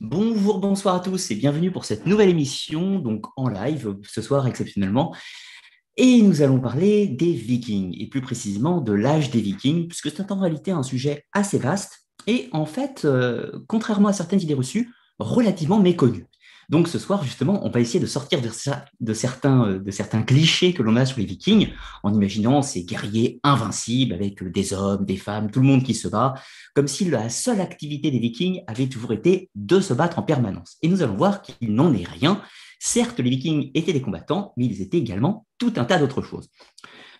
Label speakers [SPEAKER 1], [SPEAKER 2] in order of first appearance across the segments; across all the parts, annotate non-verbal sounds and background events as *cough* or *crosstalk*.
[SPEAKER 1] Bonjour, bonsoir à tous et bienvenue pour cette nouvelle émission, donc en live ce soir exceptionnellement. Et nous allons parler des vikings et plus précisément de l'âge des vikings, puisque c'est en réalité un sujet assez vaste et en fait, euh, contrairement à certaines idées reçues, relativement méconnu. Donc ce soir, justement, on va essayer de sortir euh, de, certains, clichés que l'on a sur les vikings en imaginant ces guerriers invincibles avec euh, des hommes, des femmes, tout le monde qui se bat, comme si la seule activité des vikings avait toujours été de se battre en permanence. Et nous allons voir qu'il n'en est rien. Certes, les vikings étaient des combattants, mais ils étaient également tout un tas d'autres choses.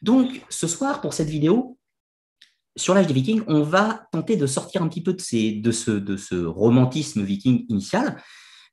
[SPEAKER 1] Donc ce soir, pour cette vidéo, sur l'âge des Vikings, on va tenter de sortir un petit peu de, de, ce, romantisme viking initial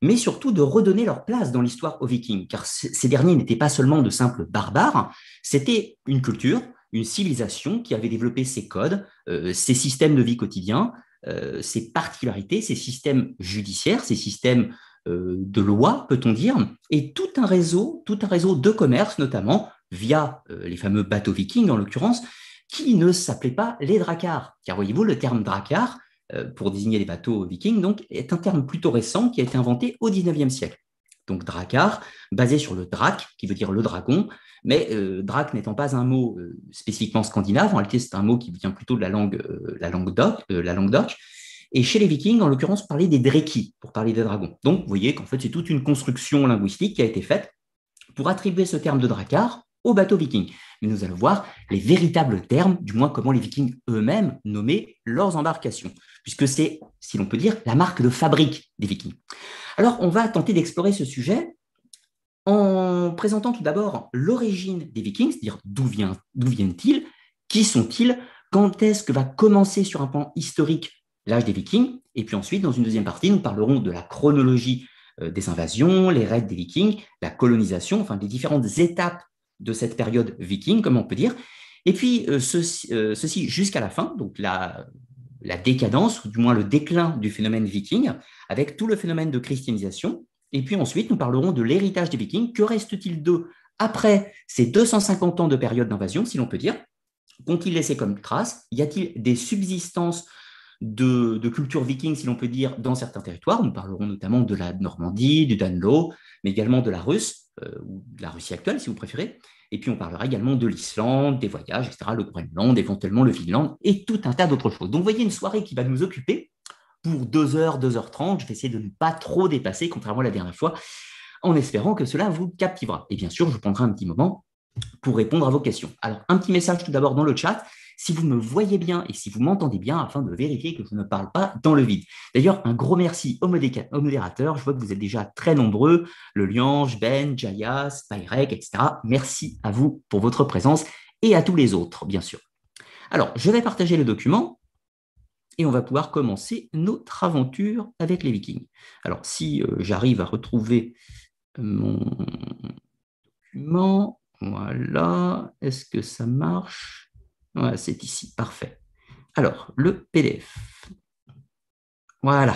[SPEAKER 1] mais surtout de redonner leur place dans l'histoire aux Vikings, car ces derniers n'étaient pas seulement de simples barbares, c'était une culture, une civilisation qui avait développé ses codes, euh, ses systèmes de vie quotidien, euh, ses particularités, ses systèmes judiciaires, ses systèmes euh, de loi, peut-on dire, et tout un réseau, tout un réseau de commerce notamment, via les fameux bateaux vikings en l'occurrence, qui ne s'appelaient pas les dracars. Car voyez-vous, le terme drakar. Euh, pour désigner les bateaux vikings, donc, est un terme plutôt récent qui a été inventé au XIXe siècle. Donc drakar, basé sur le drak qui veut dire le dragon, mais euh, drak n'étant pas un mot euh, spécifiquement scandinave, en réalité c'est un mot qui vient plutôt de la langue, la langue doc, la langue Et chez les Vikings, en l'occurrence, parler des dreki pour parler des dragons. Donc vous voyez qu'en fait c'est toute une construction linguistique qui a été faite pour attribuer ce terme de drakar aux bateaux vikings. Mais nous allons voir les véritables termes, du moins comment les Vikings eux-mêmes nommaient leurs embarcations puisque c'est, si l'on peut dire, la marque de fabrique des Vikings. Alors, on va tenter d'explorer ce sujet en présentant tout d'abord l'origine des Vikings, c'est-à-dire d'où, vient, d'où viennent-ils, qui sont-ils, quand est-ce que va commencer sur un plan historique l'âge des Vikings, et puis ensuite, dans une deuxième partie, nous parlerons de la chronologie euh, des invasions, les raids des Vikings, la colonisation, enfin les différentes étapes de cette période viking, comme on peut dire. Et puis, euh, ceci, euh, ceci jusqu'à la fin, donc la la décadence, ou du moins le déclin du phénomène viking, avec tout le phénomène de christianisation. Et puis ensuite, nous parlerons de l'héritage des vikings. Que reste-t-il d'eux après ces 250 ans de période d'invasion, si l'on peut dire Qu'ont-ils laissé comme trace Y a-t-il des subsistances de, cultures culture viking, si l'on peut dire, dans certains territoires. Nous parlerons notamment de la Normandie, du Danelaw, mais également de la Russie euh, ou de la Russie actuelle, si vous préférez. Et puis, on parlera également de l'Islande, des voyages, etc., le Groenland, éventuellement le Finlande et tout un tas d'autres choses. Donc, vous voyez une soirée qui va nous occuper pour 2h, 2h30. Je vais essayer de ne pas trop dépasser, contrairement à la dernière fois, en espérant que cela vous captivera. Et bien sûr, je prendrai un petit moment pour répondre à vos questions. Alors, un petit message tout d'abord dans le chat si vous me voyez bien et si vous m'entendez bien afin de vérifier que je ne parle pas dans le vide. D'ailleurs, un gros merci aux, modérateurs. Je vois que vous êtes déjà très nombreux. Le Liange, Ben, Jaya, Spyrek, etc. Merci à vous pour votre présence et à tous les autres, bien sûr. Alors, je vais partager le document et on va pouvoir commencer notre aventure avec les Vikings. Alors, si euh, j'arrive à retrouver euh, mon document, voilà, est-ce que ça marche c'est ici, parfait. Alors, le PDF. Voilà.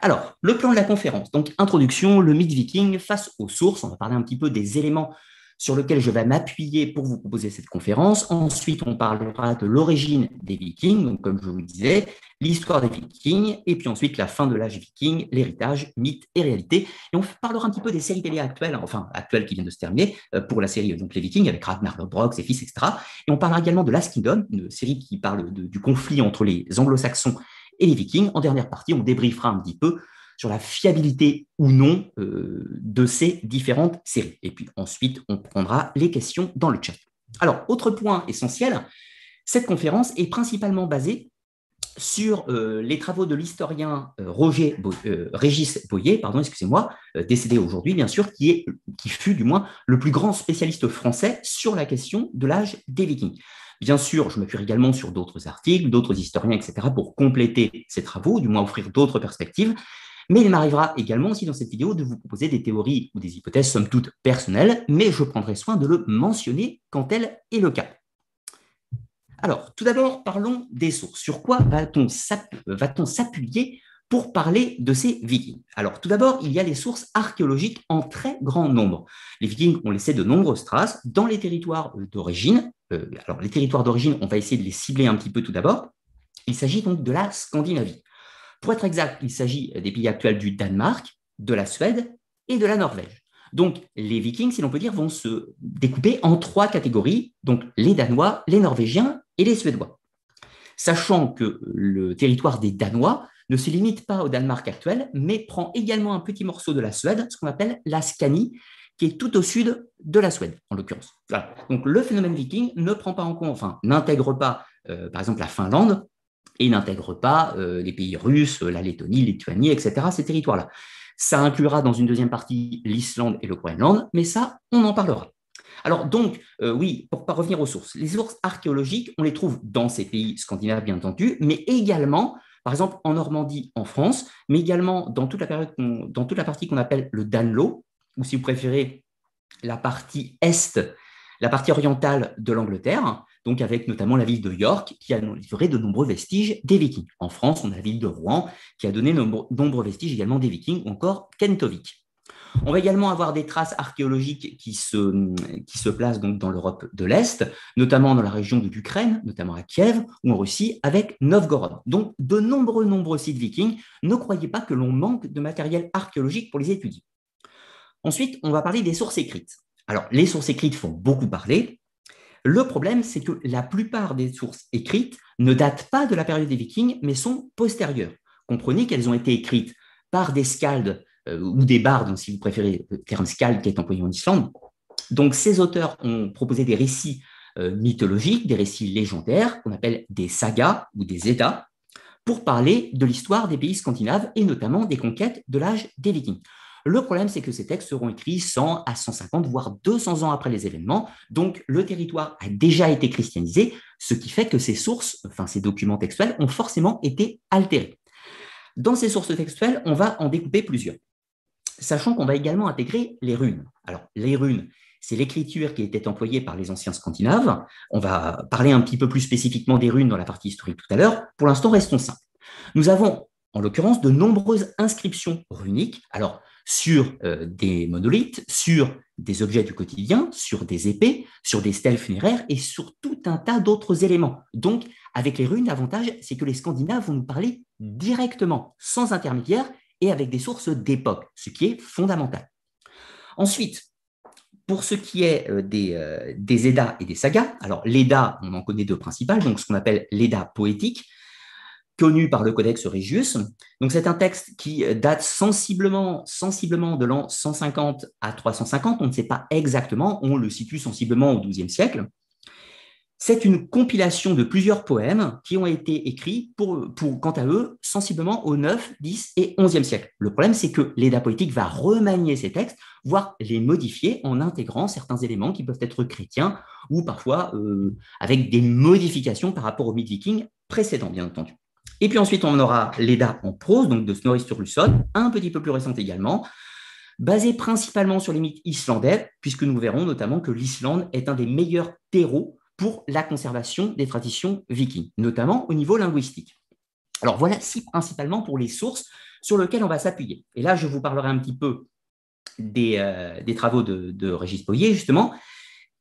[SPEAKER 1] Alors, le plan de la conférence. Donc, introduction, le mythe viking face aux sources. On va parler un petit peu des éléments sur lequel je vais m'appuyer pour vous proposer cette conférence. Ensuite, on parlera de l'origine des vikings, donc comme je vous disais, l'histoire des vikings, et puis ensuite la fin de l'âge viking, l'héritage, mythe et réalité. Et on parlera un petit peu des séries télé actuelles, hein, enfin actuelles qui viennent de se terminer, euh, pour la série euh, donc Les Vikings, avec Ragnar Lodbrok, ses fils, etc. Et on parlera également de Last Kingdom, une série qui parle du conflit entre les anglo-saxons et les vikings. En dernière partie, on débriefera un petit peu sur la fiabilité ou non euh, de ces différentes séries. Et puis ensuite, on prendra les questions dans le chat. Alors, autre point essentiel, cette conférence est principalement basée sur euh, les travaux de l'historien euh, Régis Boyer, pardon, excusez-moi, décédé aujourd'hui bien sûr, qui, est, qui fut du moins le plus grand spécialiste français sur la question de l'âge des Vikings. Bien sûr, je me m'appuie également sur d'autres articles, d'autres historiens, etc., pour compléter ces travaux, du moins offrir d'autres perspectives. Mais il m'arrivera également aussi dans cette vidéo de vous proposer des théories ou des hypothèses somme toute personnelles, mais je prendrai soin de le mentionner quand elle est le cas. Alors, tout d'abord, parlons des sources. Sur quoi va-t-on s'appuyer pour parler de ces vikings. Alors tout d'abord, il y a les sources archéologiques en très grand nombre. Les vikings ont laissé de nombreuses traces dans les territoires d'origine. Euh, alors les territoires d'origine, on va essayer de les cibler un petit peu tout d'abord. Il s'agit donc de la Scandinavie. Pour être exact, il s'agit des pays actuels du Danemark, de la Suède et de la Norvège. Donc, les Vikings, si l'on peut dire, vont se découper en trois catégories, donc les Danois, les Norvégiens et les Suédois. Sachant que le territoire des Danois ne se limite pas au Danemark actuel, mais prend également un petit morceau de la Suède, ce qu'on appelle la Scanie, qui est tout au sud de la Suède, en l'occurrence. Donc, le phénomène viking ne prend pas en compte, enfin, n'intègre pas, euh, par exemple, la Finlande, et n'intègre pas euh, les pays russes, la Lettonie, Lituanie, etc., ces territoires-là. Ça inclura dans une deuxième partie l'Islande et le Groenland, mais ça, on en parlera. Alors donc, euh, oui, pour pas revenir aux sources, les sources archéologiques, on les trouve dans ces pays scandinaves, bien entendu, mais également, par exemple, en Normandie, en France, mais également dans toute la, dans toute la partie qu'on appelle le Danelaw, ou si vous préférez, la partie est, la partie orientale de l'Angleterre, donc avec notamment la ville de York qui a livré de nombreux vestiges des Vikings. En France, on a la ville de Rouen qui a donné de nombreux vestiges également des Vikings ou encore Kentovic. On va également avoir des traces archéologiques qui se, placent donc dans l'Europe de l'Est, notamment dans la région de l'Ukraine, notamment à Kiev ou en Russie, avec Novgorod. Donc, de nombreux, nombreux sites vikings. Ne croyez pas que l'on manque de matériel archéologique pour les étudier. Ensuite, on va parler des sources écrites. Alors, les sources écrites font beaucoup parler. Le problème, c'est que la plupart des sources écrites ne datent pas de la période des Vikings, mais sont postérieures. Comprenez qu'elles ont été écrites par des skalds, euh, ou des bardes, si vous préférez le terme skald, qui est employé en Islande. Donc ces auteurs ont proposé des récits euh, mythologiques, des récits légendaires qu'on appelle des sagas ou des états, pour parler de l'histoire des pays scandinaves et notamment des conquêtes de l'âge des Vikings. Le problème, c'est que ces textes seront écrits 100 à 150, voire 200 ans après les événements. Donc, le territoire a déjà été christianisé, ce qui fait que ces sources, enfin ces documents textuels, ont forcément été altérés. Dans ces sources textuelles, on va en découper plusieurs, sachant qu'on va également intégrer les runes. Alors, les runes, c'est l'écriture qui était employée par les anciens scandinaves. On va parler un petit peu plus spécifiquement des runes dans la partie historique tout à l'heure. Pour l'instant, restons simples. Nous avons, en l'occurrence, de nombreuses inscriptions runiques. Alors, sur euh, des monolithes, sur des objets du quotidien, sur des épées, sur des stèles funéraires et sur tout un tas d'autres éléments. Donc, avec les runes, l'avantage, c'est que les Scandinaves vont nous parler directement, sans intermédiaire et avec des sources d'époque, ce qui est fondamental. Ensuite, pour ce qui est euh, des, euh, et des sagas, alors l'Edda, on en connaît deux principales, donc ce qu'on appelle l'Edda poétique, connu par le Codex Regius. Donc c'est un texte qui euh, date sensiblement, sensiblement de l'an 150 à 350, on ne sait pas exactement, on le situe sensiblement au XIIe siècle. C'est une compilation de plusieurs poèmes qui ont été écrits, pour, pour, quant à eux, sensiblement au 9, 10 et 11e siècle. Le problème, c'est que l'Éda poétique va remanier ces textes, voire les modifier en intégrant certains éléments qui peuvent être chrétiens ou parfois euh, avec des modifications par rapport aux mythe vikings précédent, bien entendu. Et puis ensuite, on aura l'EDA en prose, donc de Snorri Sturluson, un petit peu plus récente également, basée principalement sur les mythes islandais, puisque nous verrons notamment que l'Islande est un des meilleurs terreaux pour la conservation des traditions vikings, notamment au niveau linguistique. Alors voilà si principalement pour les sources sur lesquelles on va s'appuyer. Et là, je vous parlerai un petit peu des, euh, travaux de, de Régis Poyer, justement,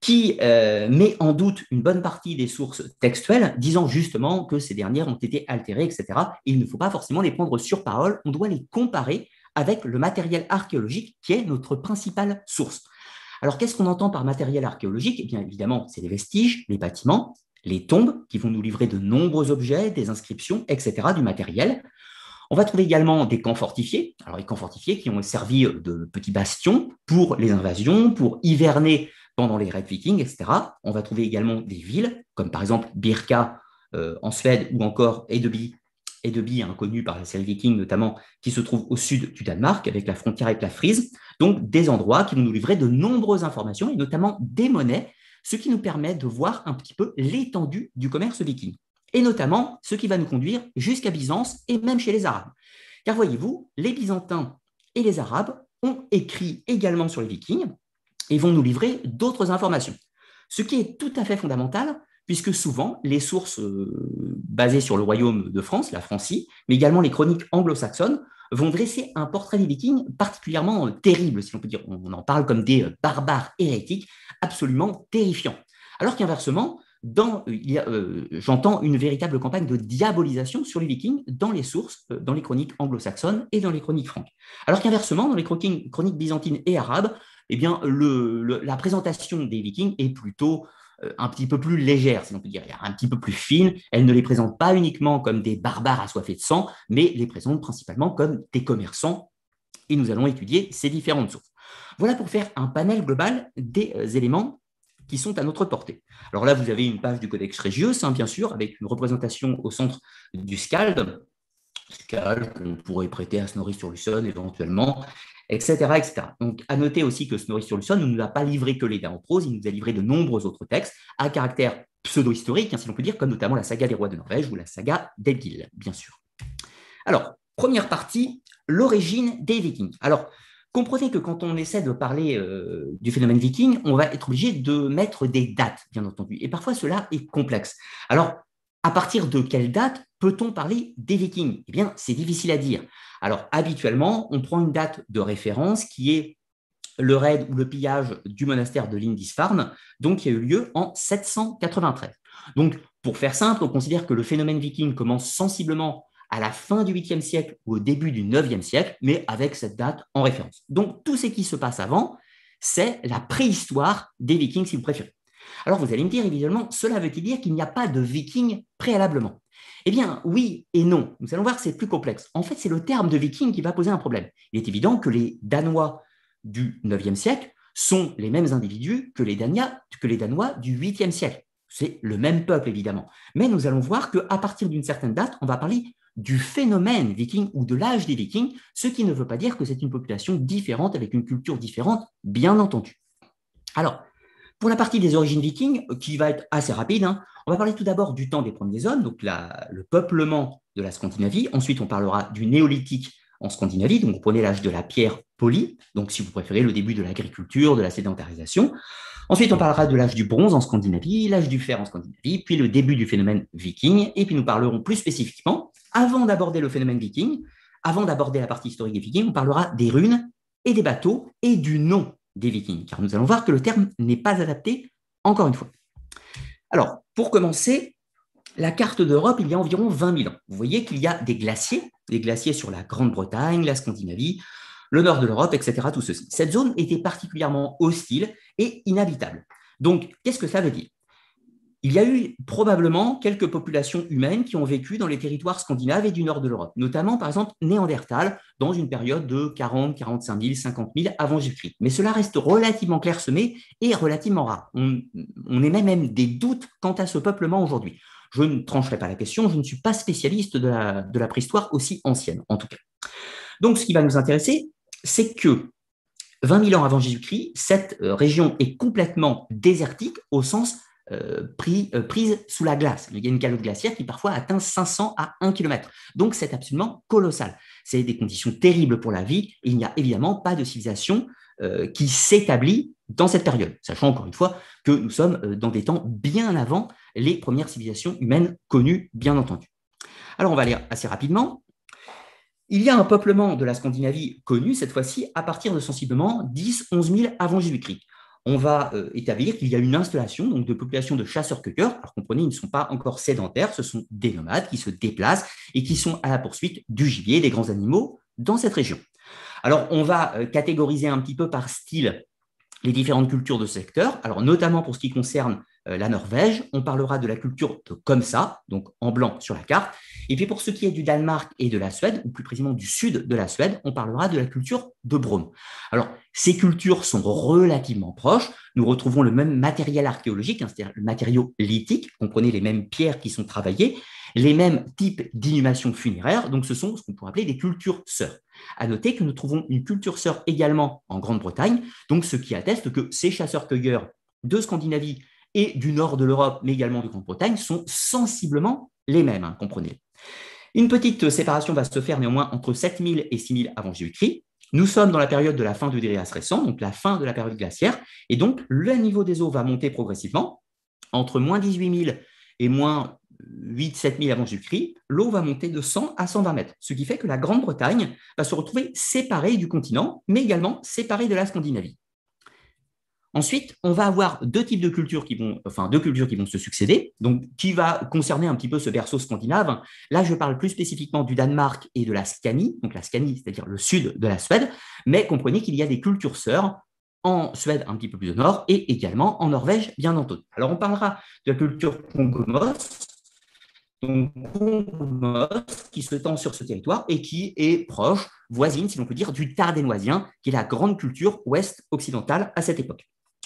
[SPEAKER 1] qui euh, met en doute une bonne partie des sources textuelles, disant justement que ces dernières ont été altérées, etc. Il ne faut pas forcément les prendre sur parole, on doit les comparer avec le matériel archéologique qui est notre principale source. Alors qu'est-ce qu'on entend par matériel archéologique eh bien évidemment, c'est les vestiges, les bâtiments, les tombes qui vont nous livrer de nombreux objets, des inscriptions, etc., du matériel. On va trouver également des camps fortifiés, alors les camps fortifiés qui ont servi de petits bastions pour les invasions, pour hiverner pendant les raids vikings, etc. On va trouver également des villes, comme par exemple Birka euh, en Suède ou encore Edeby, Edeby connu par la série viking notamment, qui se trouve au sud du Danemark, avec la frontière avec la Frise. Donc des endroits qui vont nous livrer de nombreuses informations, et notamment des monnaies, ce qui nous permet de voir un petit peu l'étendue du commerce viking, et notamment ce qui va nous conduire jusqu'à Byzance et même chez les Arabes. Car voyez-vous, les Byzantins et les Arabes ont écrit également sur les Vikings, et vont nous livrer d'autres informations. Ce qui est tout à fait fondamental, puisque souvent les sources euh, basées sur le royaume de France, la Francie, mais également les chroniques anglo-saxonnes, vont dresser un portrait des Vikings particulièrement euh, terrible, si l'on peut dire. On en parle comme des euh, barbares hérétiques, absolument terrifiants. Alors qu'inversement, j'entends une véritable campagne de diabolisation sur les Vikings dans les sources, dans les chroniques anglo-saxonnes et dans les chroniques franques. Alors qu'inversement, dans les chroniques byzantines et arabes, eh bien, la présentation des Vikings est plutôt euh, un petit peu plus légère, si l'on peut dire, un petit peu plus fine. Elle ne les présente pas uniquement comme des barbares assoiffés de sang, mais les présente principalement comme des commerçants. Et nous allons étudier ces différentes sources. Voilà pour faire un panel global des euh, éléments qui sont à notre portée. Alors là, vous avez une page du Codex Regius, hein, bien sûr, avec une représentation au centre du scalde, qu'on pourrait prêter à snorri Sturluson éventuellement, etc., etc. Donc, à noter aussi que snorri Sturluson ne nous a pas livré que dates en prose, il nous a livré de nombreux autres textes à caractère pseudo-historique, hein, si l'on peut dire, comme notamment la saga des rois de Norvège ou la saga d'Edgil, bien sûr. Alors, première partie, l'origine des Vikings. Alors, comprenez que quand on essaie de parler euh, du phénomène viking, on va être obligé de mettre des dates, bien entendu. Et parfois, cela est complexe. Alors, à partir de quelle date Peut-on parler des Vikings Eh bien, c'est difficile à dire. Alors, habituellement, on prend une date de référence qui est le raid ou le pillage du monastère de Lindisfarne, donc qui a eu lieu en 793. Donc, pour faire simple, on considère que le phénomène viking commence sensiblement à la fin du 8e siècle ou au début du 9e siècle, mais avec cette date en référence. Donc, tout ce qui se passe avant, c'est la préhistoire des vikings, si vous préférez. Alors, vous allez me dire, évidemment, cela veut-il dire qu'il n'y a pas de vikings préalablement eh bien, oui et non. Nous allons voir que c'est plus complexe. En fait, c'est le terme de viking qui va poser un problème. Il est évident que les Danois du IXe siècle sont les mêmes individus que les, que les Danois du VIIIe siècle. C'est le même peuple, évidemment. Mais nous allons voir qu'à partir d'une certaine date, on va parler du phénomène viking ou de l'âge des vikings, ce qui ne veut pas dire que c'est une population différente avec une culture différente, bien entendu. Alors, pour la partie des origines vikings, euh, qui va être assez rapide, hein, on va parler tout d'abord du temps des premiers hommes, donc le peuplement de la Scandinavie. Ensuite, on parlera du néolithique en Scandinavie, donc vous prenez l'âge de la pierre polie, donc si vous préférez le début de l'agriculture, de la sédentarisation. Ensuite, on parlera de l'âge du bronze en Scandinavie, l'âge du fer en Scandinavie, puis le début du phénomène viking, et puis nous parlerons plus spécifiquement, avant d'aborder le phénomène viking, avant d'aborder la partie historique des vikings, on parlera des runes et des bateaux et du nom des Vikings, car nous allons voir que le terme n'est pas adapté, encore une fois. Alors, pour commencer, la carte d'Europe, il y a environ 20 000 ans. Vous voyez qu'il y a des glaciers, des glaciers sur la Grande-Bretagne, la Scandinavie, le nord de l'Europe, etc. Tout ceci. Cette zone était particulièrement hostile et inhabitable. Donc, qu'est-ce que ça veut dire il y a eu probablement quelques populations humaines qui ont vécu dans les territoires scandinaves et du nord de l'Europe, notamment par exemple Néandertal, dans une période de 40, 45 000, 50 000 avant Jésus-Christ. Mais cela reste relativement clairsemé et relativement rare. On, émet même des doutes quant à ce peuplement aujourd'hui. Je ne trancherai pas la question, je ne suis pas spécialiste de la, de la préhistoire aussi ancienne, en tout cas. Donc ce qui va nous intéresser, c'est que 20 000 ans avant Jésus-Christ, cette euh, région est complètement désertique au sens euh, euh, prise sous la glace. Il y a une calotte glaciaire qui parfois atteint 500 à 1 km. Donc c'est absolument colossal. C'est des conditions terribles pour la vie. Et il n'y a évidemment pas de civilisation euh, qui s'établit dans cette période, sachant encore une fois que nous sommes dans des temps bien avant les premières civilisations humaines connues, bien entendu. Alors on va aller assez rapidement. Il y a un peuplement de la Scandinavie connu, cette fois-ci, à partir de sensiblement 10-11 000 avant Jésus-Christ on va euh, établir qu'il y a une installation donc, de populations de chasseurs-cueilleurs. Alors comprenez, ils ne sont pas encore sédentaires, ce sont des nomades qui se déplacent et qui sont à la poursuite du gibier, des grands animaux dans cette région. Alors on va euh, catégoriser un petit peu par style les différentes cultures de ce secteur, alors notamment pour ce qui concerne euh, la Norvège. On parlera de la culture de comme ça, donc en blanc sur la carte. Et puis pour ce qui est du Danemark et de la Suède, ou plus précisément du sud de la Suède, on parlera de la culture de Brome. Alors, ces cultures sont relativement proches. Nous retrouvons le même matériel archéologique, hein, c'est-à-dire le matériau lithique, comprenez les mêmes pierres qui sont travaillées, les mêmes types d'inhumations funéraires. Donc, ce sont ce qu'on pourrait appeler des cultures sœurs. À noter que nous trouvons une culture sœur également en Grande-Bretagne, donc ce qui atteste que ces chasseurs-cueilleurs de Scandinavie et du nord de l'Europe, mais également de Grande-Bretagne, sont sensiblement les mêmes, hein, comprenez. Une petite séparation va se faire néanmoins entre 7000 et 6000 avant Jésus-Christ. Nous sommes dans la période de la fin du Délias récent, donc la fin de la période glaciaire, et donc le niveau des eaux va monter progressivement. Entre moins 18 et moins 8 7000 avant Jésus-Christ, l'eau va monter de 100 à 120 mètres, ce qui fait que la Grande-Bretagne va se retrouver séparée du continent, mais également séparée de la Scandinavie. Ensuite, on va avoir deux types de cultures qui vont, enfin deux cultures qui vont se succéder, donc qui va concerner un petit peu ce berceau scandinave. Là, je parle plus spécifiquement du Danemark et de la Scanie, donc la Scanie, c'est-à-dire le sud de la Suède, mais comprenez qu'il y a des cultures sœurs en Suède un petit peu plus au nord et également en Norvège, bien entendu. Alors, on parlera de la culture congomose, qui se tend sur ce territoire et qui est proche, voisine, si l'on peut dire, du tardénoisien, qui est la grande culture ouest-occidentale à cette époque.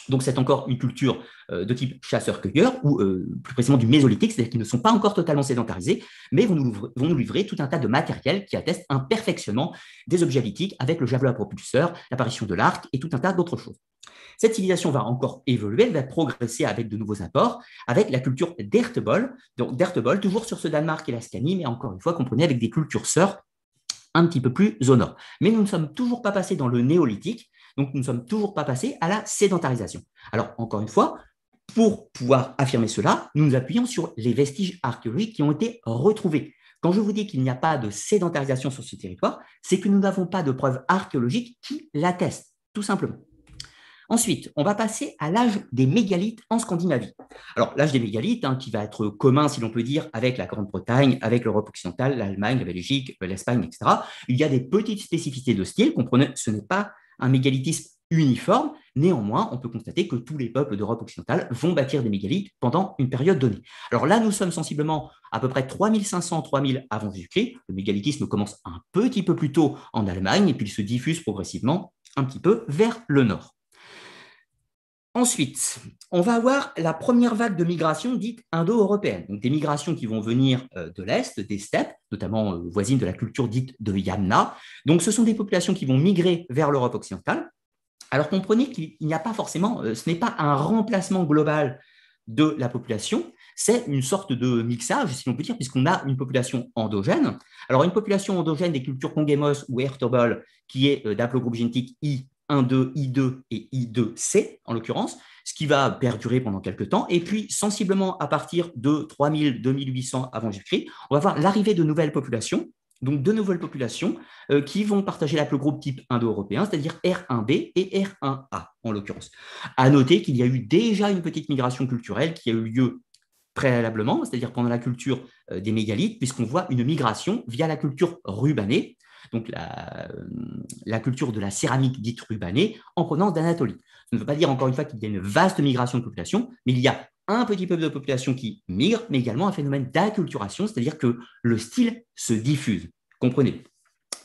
[SPEAKER 1] Donc c'est encore une culture euh, de type chasseur-cueilleur, ou euh, plus précisément du mésolithique, c'est-à-dire qu'ils ne sont pas encore totalement sédentarisés, mais vont nous, livrer, tout un tas de matériel qui atteste un perfectionnement des objets lithiques avec le javelot à propulseur, l'apparition de l'arc et tout un tas d'autres choses. Cette civilisation va encore évoluer, elle va progresser avec de nouveaux apports, avec la culture d'Ertebol, donc toujours sur ce Danemark et la Scanie, mais encore une fois, comprenez, avec des cultures un petit peu plus au nord. Mais nous ne sommes toujours pas passés dans le néolithique, donc, nous ne sommes toujours pas passés à la sédentarisation. Alors, encore une fois, pour pouvoir affirmer cela, nous nous appuyons sur les vestiges archéologiques qui ont été retrouvés. Quand je vous dis qu'il n'y a pas de sédentarisation sur ce territoire, c'est que nous n'avons pas de preuves archéologiques qui l'attestent, tout simplement. Ensuite, on va passer à l'âge des mégalithes en Scandinavie. Alors, l'âge des mégalithes, hein, qui va être commun, si l'on peut dire, avec la Grande-Bretagne, avec l'Europe occidentale, l'Allemagne, la Belgique, l'Espagne, etc. Il y a des petites spécificités de style, comprenez, ce n'est pas un mégalithisme uniforme. Néanmoins, on peut constater que tous les peuples d'Europe occidentale vont bâtir des mégalithes pendant une période donnée. Alors là, nous sommes sensiblement à peu près 3500-3000 avant Jésus-Christ. Le mégalithisme commence un petit peu plus tôt en Allemagne et puis il se diffuse progressivement un petit peu vers le nord. Ensuite, on va avoir la première vague de migration dite indo-européenne, donc des migrations qui vont venir euh, de l'Est, des steppes, notamment euh, voisines de la culture dite de Yamna. Donc ce sont des populations qui vont migrer vers l'Europe occidentale. Alors comprenez qu'il n'y a pas forcément, euh, ce n'est pas un remplacement global de la population, c'est une sorte de mixage, si l'on peut dire, puisqu'on a une population endogène. Alors, une population endogène des cultures congémos ou Ertobol, qui est euh, d'un groupe génétique I 2 I2 et I2C en l'occurrence, ce qui va perdurer pendant quelques temps. Et puis, sensiblement à partir de 3000, 2800 avant Jésus-Christ, on va voir l'arrivée de nouvelles populations, donc de nouvelles populations euh, qui vont partager l'appel-groupe type indo-européen, c'est-à-dire R1b et R1a en l'occurrence. À noter qu'il y a eu déjà une petite migration culturelle qui a eu lieu préalablement, c'est-à-dire pendant la culture euh, des mégalithes, puisqu'on voit une migration via la culture rubanée, donc euh, la, culture de la céramique dite rubanée, en provenance d'Anatolie. Ça ne veut pas dire encore une fois qu'il y a une vaste migration de population, mais il y a un petit peu de population qui migre, mais également un phénomène d'acculturation, c'est-à-dire que le style se diffuse. Comprenez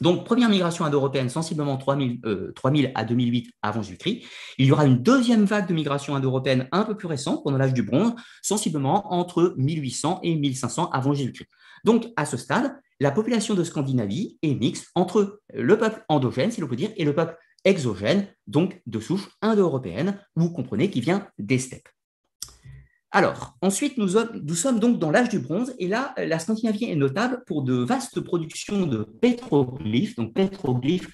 [SPEAKER 1] donc, première migration indo-européenne, sensiblement 3000, 3000, euh, à 2008 avant Jésus-Christ. Il y aura une deuxième vague de migration indo-européenne un peu plus récente, pendant l'âge du bronze, sensiblement entre 1800 et 1500 avant Jésus-Christ. Donc, à ce stade, la population de Scandinavie est mixte entre le peuple endogène, si l'on peut dire, et le peuple exogène, donc de souche indo-européenne, vous comprenez qui vient des steppes. Alors, ensuite, nous, nous sommes donc dans l'âge du bronze, et là, la Scandinavie est notable pour de vastes productions de pétroglyphes, donc pétroglyphes,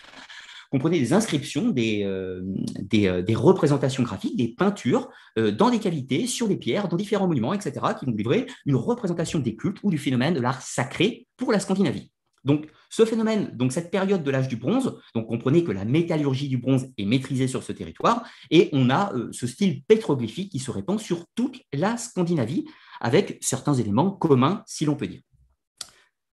[SPEAKER 1] comprenez des inscriptions, des, euh, euh, des, représentations graphiques, des peintures euh, dans des cavités, sur des pierres, dans différents monuments, etc., qui vont livrer une représentation des cultes ou du phénomène de l'art sacré pour la Scandinavie. Donc, ce phénomène, donc cette période de l'âge du bronze, donc comprenez que la métallurgie du bronze est maîtrisée sur ce territoire, et on a ce style pétroglyphique qui se répand sur toute la Scandinavie, avec certains éléments communs, si l'on peut dire.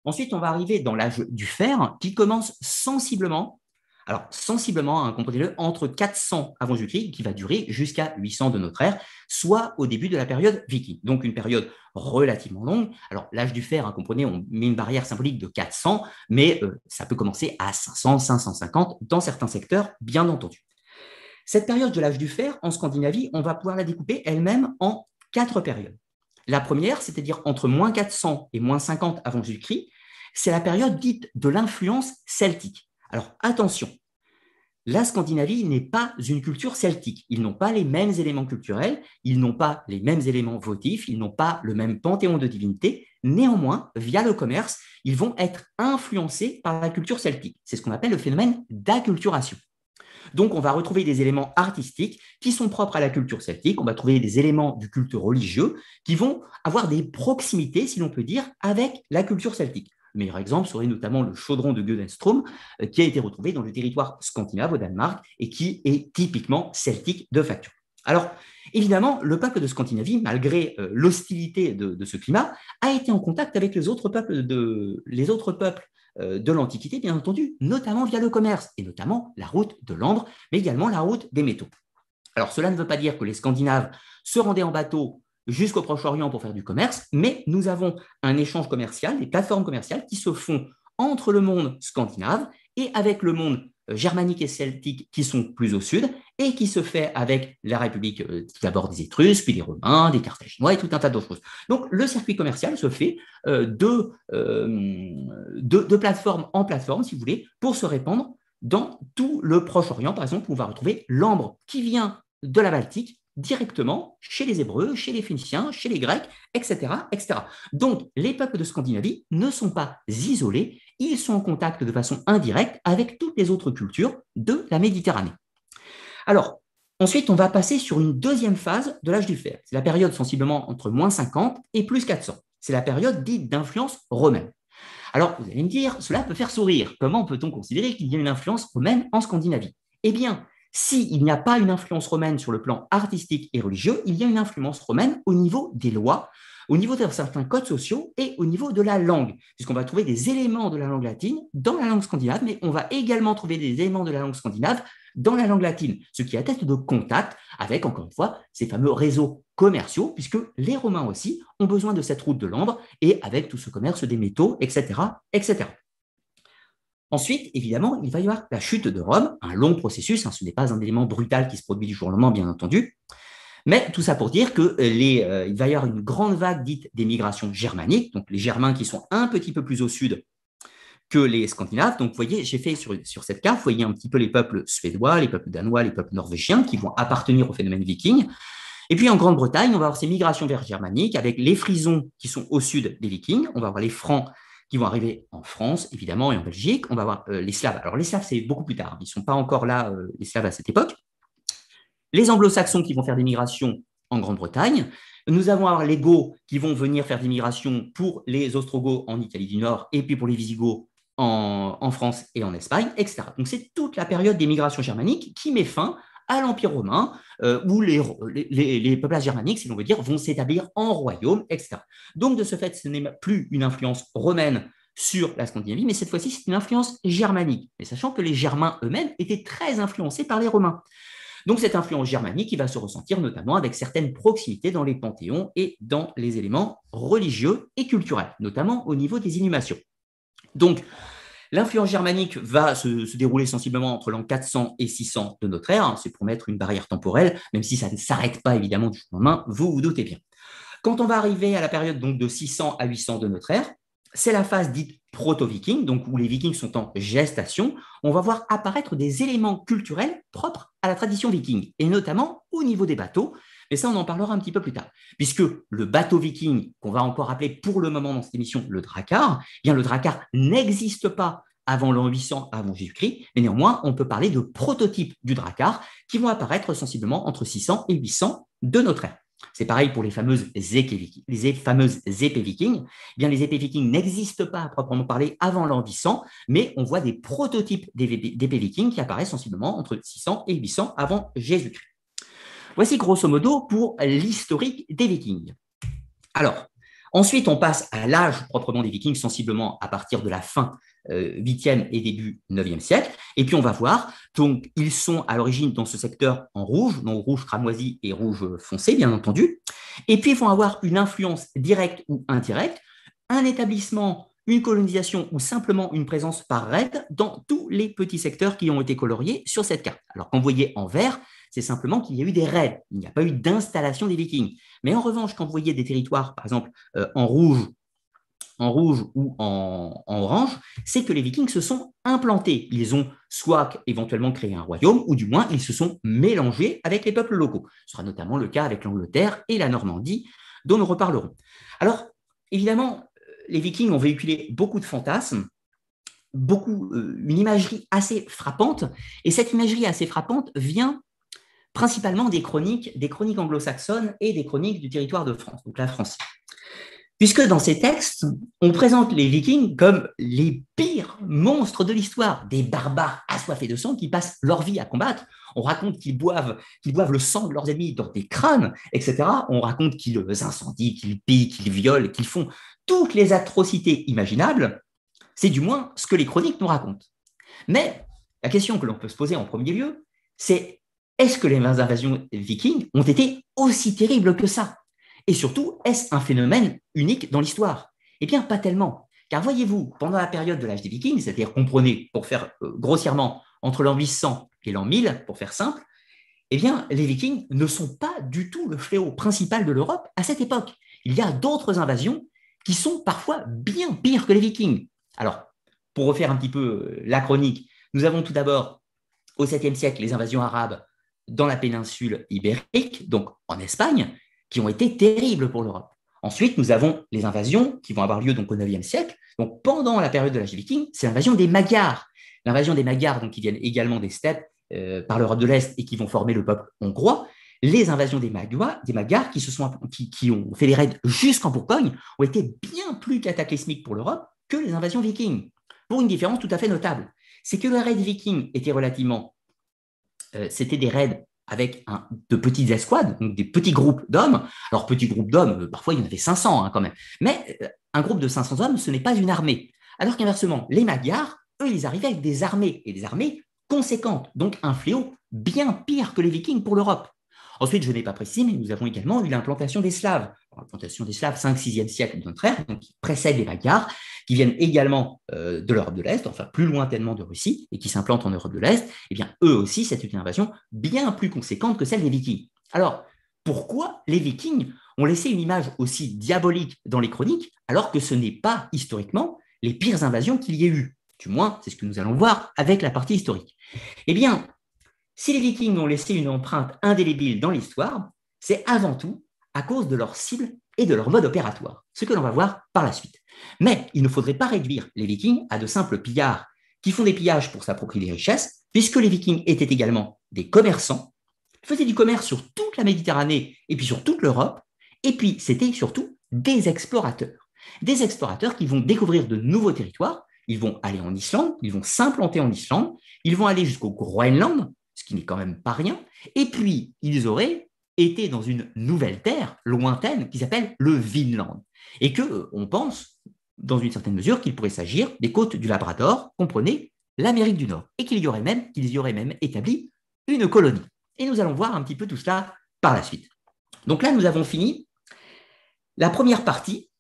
[SPEAKER 1] Ensuite, on va arriver dans l'âge du fer, qui commence sensiblement alors sensiblement hein, comprenez-le, entre 400 avant j christ qui va durer jusqu'à 800 de notre ère, soit au début de la période viking. Donc une période relativement longue. Alors l'âge du fer, hein, comprenez, on met une barrière symbolique de 400, mais euh, ça peut commencer à 500, 550 dans certains secteurs, bien entendu. Cette période de l'âge du fer, en Scandinavie, on va pouvoir la découper elle-même en quatre périodes. La première, c'est-à-dire entre moins 400 et moins 50 avant Jésus-Christ, c'est la période dite de l'influence celtique. Alors attention, la Scandinavie n'est pas une culture celtique. Ils n'ont pas les mêmes éléments culturels, ils n'ont pas les mêmes éléments votifs, ils n'ont pas le même panthéon de divinités. Néanmoins, via le commerce, ils vont être influencés par la culture celtique. C'est ce qu'on appelle le phénomène d'acculturation. Donc, on va retrouver des éléments artistiques qui sont propres à la culture celtique. On va trouver des éléments du culte religieux qui vont avoir des proximités, si l'on peut dire, avec la culture celtique meilleur exemple serait notamment le chaudron de Gödenstrom, euh, qui a été retrouvé dans le territoire scandinave au Danemark et qui est typiquement celtique de facture. Alors, évidemment, le peuple de Scandinavie, malgré euh, l'hostilité de, ce climat, a été en contact avec les autres peuples de, les autres peuples euh, de l'Antiquité, bien entendu, notamment via le commerce, et notamment la route de l'ambre, mais également la route des métaux. Alors, cela ne veut pas dire que les Scandinaves se rendaient en bateau jusqu'au Proche-Orient pour faire du commerce, mais nous avons un échange commercial, des plateformes commerciales qui se font entre le monde scandinave et avec le monde euh, germanique et celtique qui sont plus au sud et qui se fait avec la République euh, d'abord des Étrusques, puis des Romains, des Carthaginois et tout un tas d'autres choses. Donc le circuit commercial se fait euh, de, de, plateforme en plateforme, si vous voulez, pour se répandre dans tout le Proche-Orient, par exemple, on va retrouver l'ambre qui vient de la Baltique directement chez les Hébreux, chez les Phéniciens, chez les Grecs, etc., etc. Donc, les peuples de Scandinavie ne sont pas isolés, ils sont en contact de façon indirecte avec toutes les autres cultures de la Méditerranée. Alors, ensuite, on va passer sur une deuxième phase de l'âge du fer. C'est la période sensiblement entre moins 50 et plus 400. C'est la période dite d'influence romaine. Alors, vous allez me dire, cela peut faire sourire. Comment peut-on considérer qu'il y a une influence romaine en Scandinavie Eh bien, s'il n'y a pas une influence romaine sur le plan artistique et religieux, il y a une influence romaine au niveau des lois, au niveau de certains codes sociaux et au niveau de la langue, puisqu'on va trouver des éléments de la langue latine dans la langue scandinave, mais on va également trouver des éléments de la langue scandinave dans la langue latine, ce qui atteste de contact avec, encore une fois, ces fameux réseaux commerciaux, puisque les Romains aussi ont besoin de cette route de l'ambre et avec tout ce commerce des métaux, etc., etc. Ensuite, évidemment, il va y avoir la chute de Rome, un long processus, hein, ce n'est pas un élément brutal qui se produit du jour au lendemain, bien entendu, mais tout ça pour dire qu'il euh, euh, va y avoir une grande vague dite des migrations germaniques, donc les Germains qui sont un petit peu plus au sud que les Scandinaves. Donc, vous voyez, j'ai fait sur, cette carte, vous voyez un petit peu les peuples suédois, les peuples danois, les peuples norvégiens qui vont appartenir au phénomène viking. Et puis en Grande-Bretagne, on va avoir ces migrations vers Germanique avec les Frisons qui sont au sud des Vikings, on va avoir les Francs qui vont arriver en France, évidemment, et en Belgique. On va avoir euh, les Slaves. Alors, les Slaves, c'est beaucoup plus tard. Hein. Ils ne sont pas encore là, euh, les Slaves, à cette époque. Les Anglo-Saxons qui vont faire des migrations en Grande-Bretagne. Nous avons les Goths qui vont venir faire des migrations pour les Ostrogoths en Italie du Nord et puis pour les Visigoths en, en France et en Espagne, etc. Donc, c'est toute la période des migrations germaniques qui met fin à l'Empire romain, euh, où les, les, peuples germaniques, si l'on veut dire, vont s'établir en royaume, etc. Donc, de ce fait, ce n'est plus une influence romaine sur la Scandinavie, mais cette fois-ci, c'est une influence germanique, Mais sachant que les Germains eux-mêmes étaient très influencés par les Romains. Donc cette influence germanique qui va se ressentir notamment avec certaines proximités dans les panthéons et dans les éléments religieux et culturels, notamment au niveau des inhumations. Donc L'influence germanique va se, dérouler sensiblement entre l'an 400 et 600 de notre ère. Hein. C'est pour mettre une barrière temporelle, même si ça ne s'arrête pas évidemment du jour au lendemain, vous vous doutez bien. Quand on va arriver à la période donc de 600 à 800 de notre ère, c'est la phase dite proto-viking, donc où les vikings sont en gestation. On va voir apparaître des éléments culturels propres à la tradition viking, et notamment au niveau des bateaux, mais ça, on en parlera un petit peu plus tard, puisque le bateau viking, qu'on va encore appeler pour le moment dans cette émission le drakkar, eh bien le drakkar n'existe pas avant l'an 800 avant Jésus-Christ, mais néanmoins, on peut parler de prototypes du drakkar qui vont apparaître sensiblement entre 600 et 800 de notre ère. C'est pareil pour les fameuses épées, les fameuses vikings. Eh bien, les épées vikings n'existent pas à proprement parler avant l'an 800, mais on voit des prototypes d'épées vikings qui apparaissent sensiblement entre 600 et 800 avant Jésus-Christ. Voici grosso modo pour l'historique des Vikings. Alors, ensuite, on passe à l'âge proprement des Vikings, sensiblement à partir de la fin 8e euh, et début 9e siècle. Et puis, on va voir, donc, ils sont à l'origine dans ce secteur en rouge, donc rouge cramoisi et rouge foncé, bien entendu. Et puis, ils vont avoir une influence directe ou indirecte, un établissement une colonisation ou simplement une présence par raid dans tous les petits secteurs qui ont été coloriés sur cette carte. Alors quand vous voyez en vert, c'est simplement qu'il y a eu des raids, il n'y a pas eu d'installation des vikings. Mais en revanche, quand vous voyez des territoires, par exemple euh, en rouge, en rouge ou en, orange, c'est que les vikings se sont implantés. Ils ont soit éventuellement créé un royaume, ou du moins ils se sont mélangés avec les peuples locaux. Ce sera notamment le cas avec l'Angleterre et la Normandie, dont nous reparlerons. Alors, évidemment, euh, les vikings ont véhiculé beaucoup de fantasmes, beaucoup, euh, une imagerie assez frappante, et cette imagerie assez frappante vient principalement des chroniques, des chroniques anglo-saxonnes et des chroniques du territoire de France, donc la France. Puisque dans ces textes, on présente les Vikings comme les pires monstres de l'histoire, des barbares assoiffés de sang qui passent leur vie à combattre. On raconte qu'ils boivent, qu'ils boivent le sang de leurs ennemis dans des crânes, etc. On raconte qu'ils incendient, qu'ils pillent, qu'ils violent, qu'ils font toutes les atrocités imaginables. C'est du moins ce que les chroniques nous racontent. Mais la question que l'on peut se poser en premier lieu, c'est est-ce que les invasions vikings ont été aussi terribles que ça Et surtout, est-ce un phénomène unique dans l'histoire Eh bien, pas tellement. Car voyez-vous, pendant la période de l'âge des vikings, c'est-à-dire comprenez, pour faire euh, grossièrement, entre l'an 800 et l'an 1000, pour faire simple, eh bien, les vikings ne sont pas du tout le fléau principal de l'Europe à cette époque. Il y a d'autres invasions qui sont parfois bien pires que les vikings. Alors, pour refaire un petit peu euh, la chronique, nous avons tout d'abord, au 7e siècle, les invasions arabes dans la péninsule ibérique, donc en Espagne, qui ont été terribles pour l'Europe. Ensuite, nous avons les invasions qui vont avoir lieu donc au IXe siècle. Donc pendant la période de l'âge viking, c'est l'invasion des Magyars. L'invasion des Magyars, donc qui viennent également des steppes euh, par l'Europe de l'Est et qui vont former le peuple hongrois. Les invasions des, Magua, des Magyars, qui, se sont, qui, qui ont fait les raids jusqu'en Bourgogne, ont été bien plus cataclysmiques pour l'Europe que les invasions vikings, pour une différence tout à fait notable. C'est que le raid viking était relativement euh, c'était des raids avec de petites escouades, donc des petits groupes d'hommes. Alors, petits groupes d'hommes, euh, parfois il y en avait 500 hein, quand même. Mais euh, un groupe de 500 hommes, ce n'est pas une armée. Alors qu'inversement, les Magyars, eux, ils arrivaient avec des armées, et des armées conséquentes, donc un fléau bien pire que les Vikings pour l'Europe. Ensuite, je n'ai pas précisé, mais nous avons également eu l'implantation des Slaves, la plantation des Slaves, 5-6e siècle de notre ère, donc qui précèdent les bagarres, qui viennent également euh, de l'Europe de l'Est, enfin plus lointainement de Russie, et qui s'implantent en Europe de l'Est, eh bien eux aussi, c'est une invasion bien plus conséquente que celle des Vikings. Alors, pourquoi les Vikings ont laissé une image aussi diabolique dans les chroniques, alors que ce n'est pas historiquement les pires invasions qu'il y ait eu Du moins, c'est ce que nous allons voir avec la partie historique. Eh bien, si les Vikings ont laissé une empreinte indélébile dans l'histoire, c'est avant tout à cause de leurs cibles et de leur mode opératoire, ce que l'on va voir par la suite. Mais il ne faudrait pas réduire les vikings à de simples pillards qui font des pillages pour s'approprier des richesses, puisque les vikings étaient également des commerçants, faisaient du commerce sur toute la Méditerranée et puis sur toute l'Europe, et puis c'était surtout des explorateurs. Des explorateurs qui vont découvrir de nouveaux territoires, ils vont aller en Islande, ils vont s'implanter en Islande, ils vont aller jusqu'au Groenland, ce qui n'est quand même pas rien, et puis ils auraient était dans une nouvelle terre lointaine qui s'appelle le Vinland. Et que euh, on pense, dans une certaine mesure, qu'il pourrait s'agir des côtes du Labrador, comprenez l'Amérique du Nord, et qu'il y aurait même, qu'ils y auraient même établi une colonie. Et nous allons voir un petit peu tout cela par la suite. Donc là, nous avons fini la première partie,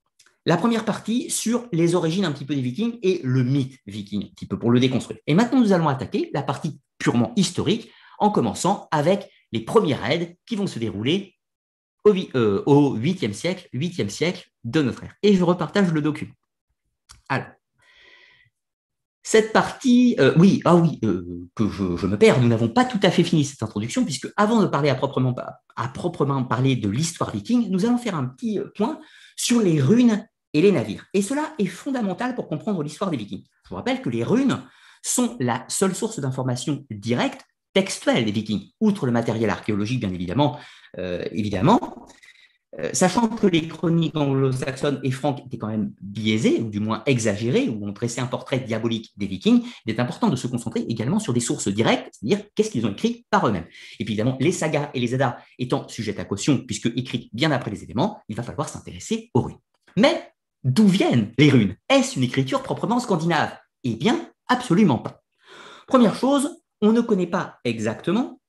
[SPEAKER 1] la première partie sur les origines un petit peu des Vikings et le mythe viking un petit peu pour le déconstruire. Et maintenant, nous allons attaquer la partie purement historique en commençant avec les premiers raids qui vont se dérouler au, 8e euh, siècle, 8e siècle de notre ère. Et je repartage le document. Alors, cette partie, euh, oui, ah oui, euh, que je, me perds, nous n'avons pas tout à fait fini cette introduction, puisque avant de parler à proprement, à proprement parler de l'histoire viking, nous allons faire un petit point sur les runes et les navires. Et cela est fondamental pour comprendre l'histoire des vikings. Je vous rappelle que les runes sont la seule source d'information directe textuelle des Vikings, outre le matériel archéologique, bien évidemment, euh, évidemment, euh, sachant que les chroniques anglo-saxonnes et franques étaient quand même biaisées, ou du moins exagérées, ou ont dressé un portrait diabolique des vikings, il est important de se concentrer également sur des sources directes, c'est-à-dire qu'est-ce qu'ils ont écrit par eux-mêmes. Et évidemment, les sagas et les adas étant sujettes à caution, puisque écrites bien après les éléments, il va falloir s'intéresser aux runes. Mais d'où viennent les runes Est-ce une écriture proprement scandinave Eh bien, absolument pas. Première chose, on ne connaît pas exactement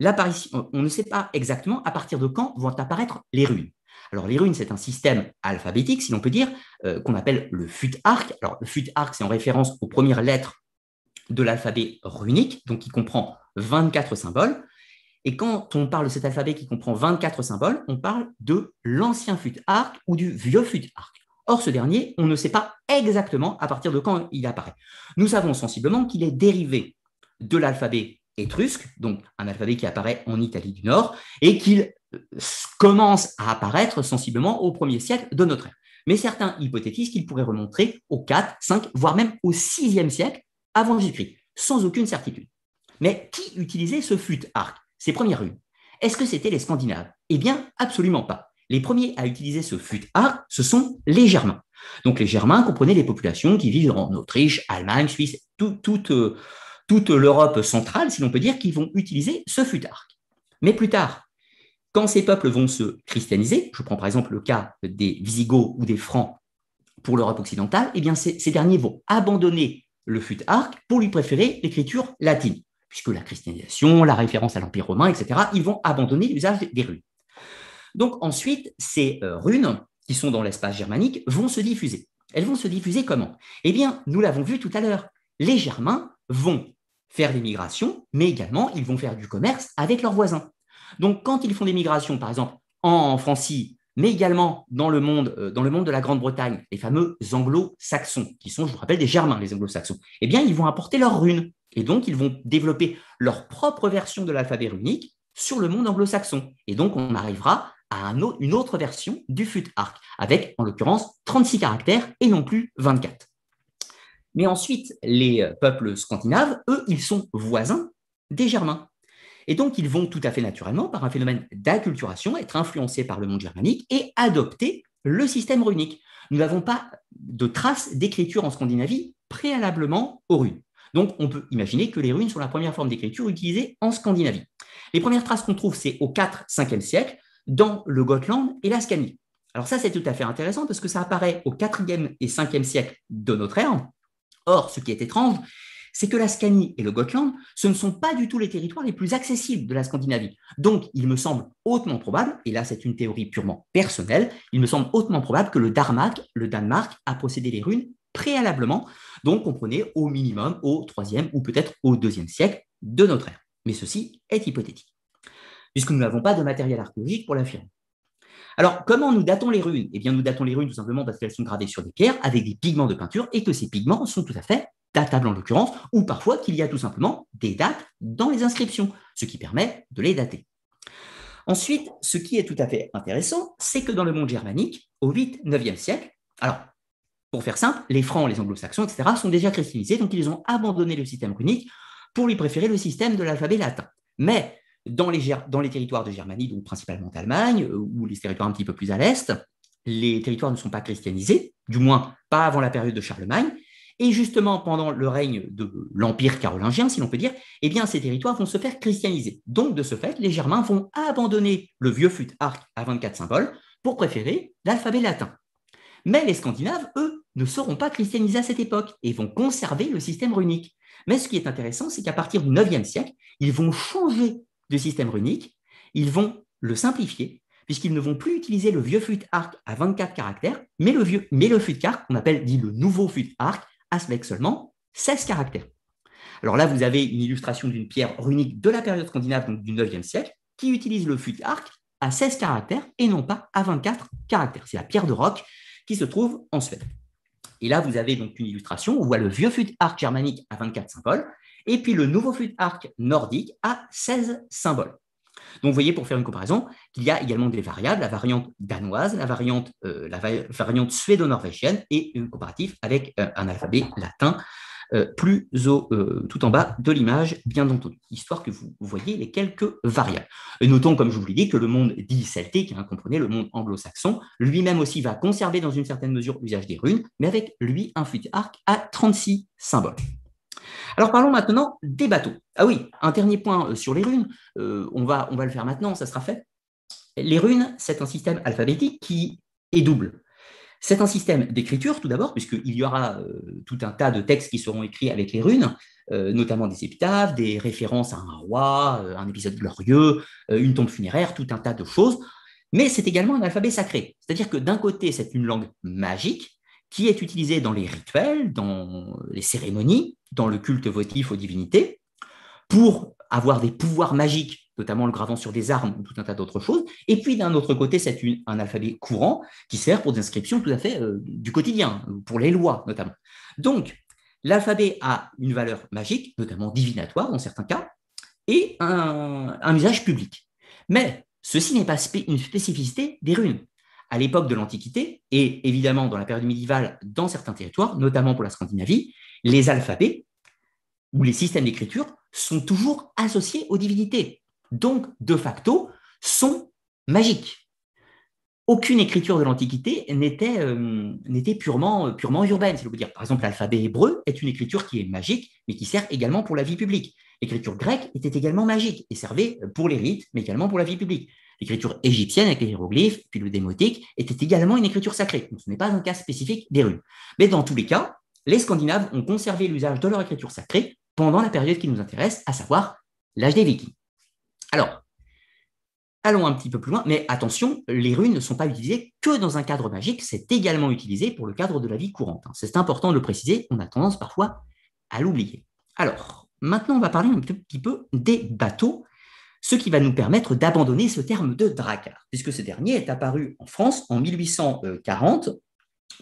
[SPEAKER 1] l'apparition, on ne sait pas exactement à partir de quand vont apparaître les runes. Alors les runes, c'est un système alphabétique, si l'on peut dire, euh, qu'on appelle le fut-arc. Alors le fut-arc, c'est en référence aux premières lettres de l'alphabet runique, donc qui comprend 24 symboles. Et quand on parle de cet alphabet qui comprend 24 symboles, on parle de l'ancien fut-arc ou du vieux fut-arc. Or, ce dernier, on ne sait pas exactement à partir de quand il apparaît. Nous savons sensiblement qu'il est dérivé de l'alphabet étrusque, donc un alphabet qui apparaît en Italie du Nord, et qu'il euh, commence à apparaître sensiblement au 1er siècle de notre ère. Mais certains hypothétisent qu'il pourrait remonter au 4, 5, voire même au 6e siècle avant Jésus-Christ, sans aucune certitude. Mais qui utilisait ce fut arc, ces premières runes Est-ce que c'était les Scandinaves Eh bien, absolument pas. Les premiers à utiliser ce fut arc, ce sont les Germains. Donc les Germains comprenaient les populations qui vivent en Autriche, Allemagne, Suisse, tout, euh, toute l'Europe centrale, si l'on peut dire, qui vont utiliser ce fut-arc. Mais plus tard, quand ces peuples vont se christianiser, je prends par exemple le cas des Visigoths ou des Francs pour l'Europe occidentale, eh bien ces, derniers vont abandonner le fut-arc pour lui préférer l'écriture latine, puisque la christianisation, la référence à l'Empire romain, etc., ils vont abandonner l'usage des runes. Donc ensuite, ces euh, runes qui sont dans l'espace germanique vont se diffuser. Elles vont se diffuser comment Eh bien, nous l'avons vu tout à l'heure, les Germains vont faire des migrations, mais également ils vont faire du commerce avec leurs voisins. Donc quand ils font des migrations, par exemple en Francie, mais également dans le monde, euh, dans le monde de la Grande-Bretagne, les fameux anglo-saxons, qui sont, je vous rappelle, des germains, les anglo-saxons, eh bien ils vont apporter leurs runes. Et donc ils vont développer leur propre version de l'alphabet runique sur le monde anglo-saxon. Et donc on arrivera à une autre version du fut arc, avec en l'occurrence 36 caractères et non plus 24. Mais ensuite, les euh, peuples scandinaves, eux, ils sont voisins des Germains. Et donc, ils vont tout à fait naturellement, par un phénomène d'acculturation, être influencés par le monde germanique et adopter le système runique. Nous n'avons pas de traces d'écriture en Scandinavie préalablement aux runes. Donc, on peut imaginer que les ruines sont la première forme d'écriture utilisée en Scandinavie. Les premières traces qu'on trouve, c'est au 4-5e siècle, dans le Gotland et la Scanie. Alors ça, c'est tout à fait intéressant parce que ça apparaît au 4e et 5e siècle de notre ère, Or, ce qui est étrange, c'est que la Scanie et le Gotland, ce ne sont pas du tout les territoires les plus accessibles de la Scandinavie. Donc, il me semble hautement probable, et là c'est une théorie purement personnelle, il me semble hautement probable que le Darmak, le Danemark, a procédé les runes préalablement, donc comprenez au minimum au 3e ou peut-être au 2e siècle de notre ère. Mais ceci est hypothétique, puisque nous n'avons pas de matériel archéologique pour l'affirmer. Alors, comment nous datons les runes Eh bien, nous datons les runes tout simplement parce qu'elles sont gravées sur des pierres avec des pigments de peinture et que ces pigments sont tout à fait datables en l'occurrence, ou parfois qu'il y a tout simplement des dates dans les inscriptions, ce qui permet de les dater. Ensuite, ce qui est tout à fait intéressant, c'est que dans le monde germanique, au 8, 9e siècle, alors, pour faire simple, les Francs, les Anglo-Saxons, etc., sont déjà christianisés, donc ils ont abandonné le système runique pour lui préférer le système de l'alphabet latin. Mais dans les, dans les territoires de Germanie, donc principalement d'Allemagne, euh, ou les territoires un petit peu plus à l'est, les territoires ne sont pas christianisés, du moins pas avant la période de Charlemagne. Et justement, pendant le règne de l'Empire carolingien, si l'on peut dire, eh bien, ces territoires vont se faire christianiser. Donc, de ce fait, les Germains vont abandonner le vieux fut arc à 24 symboles pour préférer l'alphabet latin. Mais les Scandinaves, eux, ne seront pas christianisés à cette époque et vont conserver le système runique. Mais ce qui est intéressant, c'est qu'à partir du IXe siècle, ils vont changer du système runique, ils vont le simplifier, puisqu'ils ne vont plus utiliser le vieux fut arc à 24 caractères, mais le, vieux, mais le fut arc, on appelle dit le nouveau fut arc, avec seulement 16 caractères. Alors là, vous avez une illustration d'une pierre runique de la période scandinave, donc du 9e siècle, qui utilise le fut arc à 16 caractères et non pas à 24 caractères. C'est la pierre de roc qui se trouve en Suède. Et là, vous avez donc une illustration, on voit le vieux fut arc germanique à 24 symboles et puis le nouveau flûte arc nordique a 16 symboles. Donc vous voyez, pour faire une comparaison, qu'il y a également des variables, la variante danoise, la variante, euh, suédo-norvégienne et une comparatif avec euh, un alphabet latin euh, plus tout en bas de l'image, bien entendu, histoire que vous voyez les quelques variables. Et notons, comme je vous l'ai dit, que le monde dit celtique, hein, comprenez le monde anglo-saxon, lui-même aussi va conserver dans une certaine mesure l'usage des runes, mais avec lui un flûte arc à 36 symboles. Alors parlons maintenant des bateaux. Ah oui, un dernier point euh, sur les runes. Euh, on, va, on va le faire maintenant, ça sera fait. Les runes, c'est un système alphabétique qui est double. C'est un système d'écriture, tout d'abord, puisqu'il y aura euh, tout un tas de textes qui seront écrits avec les runes, notamment des épitaphes, des références à un roi, un épisode glorieux, une tombe funéraire, tout un tas de choses. Mais c'est également un alphabet sacré. C'est-à-dire que d'un côté, c'est une langue magique qui est utilisée dans les rituels, dans les cérémonies, dans le culte votif aux divinités, pour avoir des pouvoirs magiques, notamment le gravant sur des armes ou tout un tas d'autres choses. Et puis d'un autre côté, c'est un alphabet courant qui sert pour des inscriptions tout à fait euh, du quotidien, pour les lois notamment. Donc, l'alphabet a une valeur magique, notamment divinatoire dans certains cas, et un, usage public. Mais ceci n'est pas une spécificité des runes. À l'époque de l'Antiquité, et évidemment dans la période médiévale dans certains territoires, notamment pour la Scandinavie, les alphabets ou les systèmes d'écriture sont toujours associés aux divinités. Donc, de facto, sont magiques. Aucune écriture de l'Antiquité n'était euh, purement, euh, purement urbaine, cest dire. Par exemple, l'alphabet hébreu est une écriture qui est magique, mais qui sert également pour la vie publique. L'écriture grecque était également magique et servait euh, pour les rites, mais également pour la vie publique. L'écriture égyptienne avec les hiéroglyphes, puis le démotique, était également une écriture sacrée. ce n'est pas un cas spécifique des rues. Mais dans tous les cas, les Scandinaves ont conservé l'usage de leur écriture sacrée pendant la période qui nous intéresse, à savoir l'âge des Vikings. Alors, allons un petit peu plus loin, mais attention, les runes ne sont pas utilisées que dans un cadre magique, c'est également utilisé pour le cadre de la vie courante. Hein. C'est important de le préciser, on a tendance parfois à l'oublier. Alors, maintenant, on va parler un petit peu des bateaux, ce qui va nous permettre d'abandonner ce terme de drakkar, puisque ce dernier est apparu en France en 1840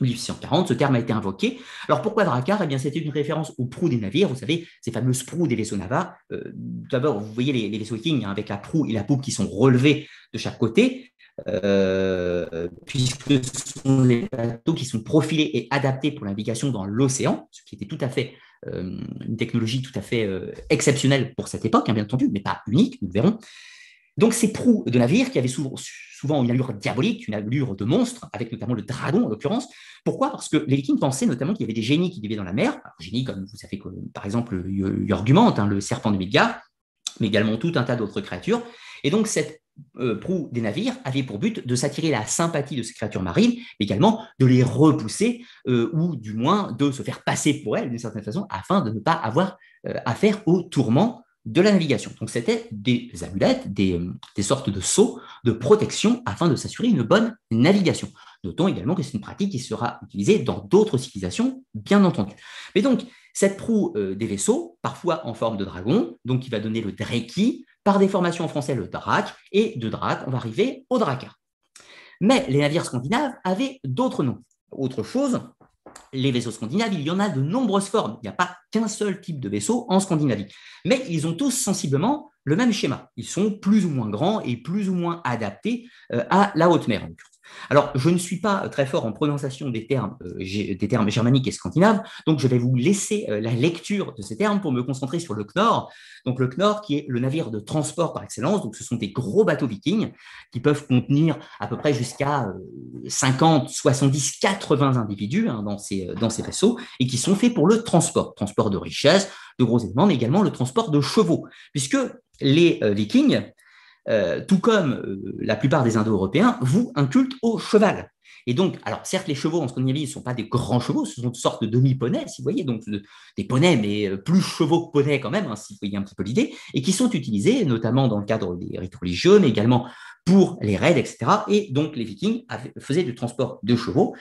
[SPEAKER 1] 1840, ce terme a été invoqué. Alors pourquoi Drakkar Eh bien, c'était une référence aux proues des navires, vous savez, ces fameuses proues des vaisseaux navals. Euh, D'abord, vous voyez les, les vaisseaux vikings hein, avec la proue et la poupe qui sont relevés de chaque côté, euh, puisque ce sont des bateaux qui sont profilés et adaptés pour l'indication dans l'océan, ce qui était tout à fait euh, une technologie tout à fait euh, exceptionnelle pour cette époque, hein, bien entendu, mais pas unique, nous verrons. Donc ces proues de navires qui avaient souvent souvent une allure diabolique, une allure de monstre, avec notamment le dragon en l'occurrence. Pourquoi Parce que les Vikings pensaient notamment qu'il y avait des génies qui vivaient dans la mer, génies comme vous savez par exemple Jorgumante, hein, le serpent de Midgard, mais également tout un tas d'autres créatures. Et donc cette euh, proue des navires avait pour but de s'attirer la sympathie de ces créatures marines, mais également de les repousser, euh, ou du moins de se faire passer pour elles d'une certaine façon, afin de ne pas avoir euh, affaire aux tourments de la navigation. Donc c'était des amulettes, euh, des, sortes de seaux de protection afin de s'assurer une bonne navigation. Notons également que c'est une pratique qui sera utilisée dans d'autres civilisations, bien entendu. Mais donc, cette proue euh, des vaisseaux, parfois en forme de dragon, donc qui va donner le dreki, par déformation en français le drac, et de drac, on va arriver au draca. Mais les navires scandinaves avaient d'autres noms. Autre chose, les vaisseaux scandinaves, il y en a de nombreuses formes. Il n'y a pas qu'un seul type de vaisseau en Scandinavie. Mais ils ont tous sensiblement le même schéma. Ils sont plus ou moins grands et plus ou moins adaptés euh, à la haute mer alors, je ne suis pas très fort en prononciation des termes, euh, germaniques et scandinaves, donc je vais vous laisser euh, la lecture de ces termes pour me concentrer sur le Knorr. Donc, le Knorr, qui est le navire de transport par excellence, donc ce sont des gros bateaux vikings qui peuvent contenir à peu près jusqu'à 50, 70, 80 individus hein, dans, ces, euh, dans ces vaisseaux et qui sont faits pour le transport, transport de richesses, de gros éléments, mais également le transport de chevaux, puisque les vikings euh, tout comme euh, la plupart des Indo-Européens, vous un culte au cheval. Et donc, alors certes, les chevaux en Scandinavie ne sont pas des grands chevaux, ce sont une sorte de demi-poneys, si vous voyez, donc des poneys, mais euh, plus chevaux que poneys quand même, hein, si vous voyez un petit peu l'idée, et qui sont utilisés notamment dans le cadre des rites religieux, mais également pour les raids, etc. Et donc, les vikings faisaient du transport de chevaux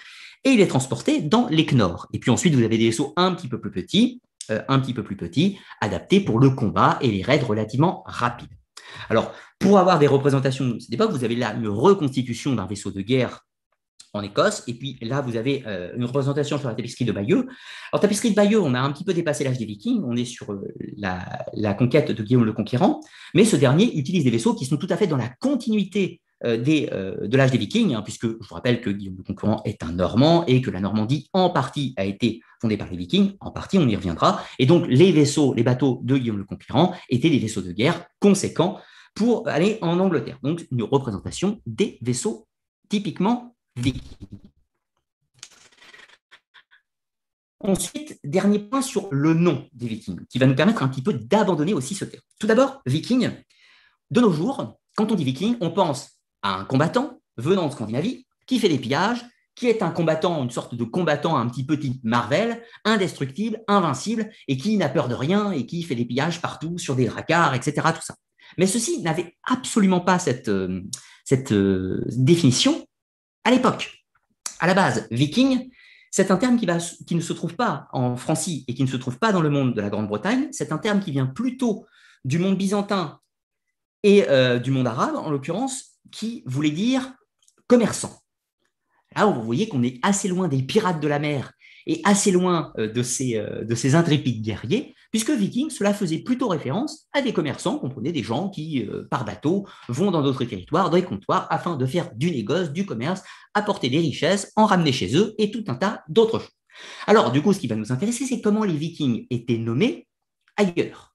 [SPEAKER 1] et ils les transportaient dans les knorr. Et puis ensuite, vous avez des vaisseaux un petit peu plus petits, un petit peu plus petits, adaptés pour le combat et les raids relativement rapides. Alors, pour avoir des représentations de cette époque, vous avez là une reconstitution d'un vaisseau de guerre en Écosse. Et puis là, vous avez euh, une représentation sur la tapisserie de Bayeux. Alors, tapisserie de Bayeux, on a un petit peu dépassé l'âge des Vikings, on est sur euh, la, conquête de Guillaume le Conquérant, mais ce dernier utilise des vaisseaux qui sont tout à fait dans la continuité euh, euh, de l'âge des Vikings, hein, puisque je vous rappelle que Guillaume le Conquérant est un Normand et que la Normandie en partie a été fondée par les Vikings, en partie on y reviendra, et donc les vaisseaux, les bateaux de Guillaume le Conquérant étaient des vaisseaux de guerre conséquents pour aller en Angleterre. Donc une représentation des vaisseaux typiquement vikings. Ensuite, dernier point sur le nom des vikings, qui va nous permettre un petit peu d'abandonner aussi ce terme. Tout d'abord, viking. De nos jours, quand on dit viking, on pense un combattant venant de Scandinavie qui fait des pillages, qui est un combattant, une sorte de combattant un petit petit Marvel, indestructible, invincible, et qui n'a peur de rien, et qui fait des pillages partout, sur des dracars, etc. Tout ça. Mais ceci n'avait absolument pas cette, euh, euh, définition à l'époque. À la base, viking, c'est un terme qui, va, qui, ne se trouve pas en Francie et qui ne se trouve pas dans le monde de la Grande-Bretagne. C'est un terme qui vient plutôt du monde byzantin et euh, du monde arabe, en l'occurrence, qui voulait dire commerçant. Là, vous voyez qu'on est assez loin des pirates de la mer et assez loin euh, euh, de ces, intrépides guerriers, puisque vikings, cela faisait plutôt référence à des commerçants, comprenez des gens qui, euh, par bateau, vont dans d'autres territoires, dans les comptoirs, afin de faire du négoce, du commerce, apporter des richesses, en ramener chez eux et tout un tas d'autres choses. Alors, du coup, ce qui va nous intéresser, c'est comment les vikings étaient nommés ailleurs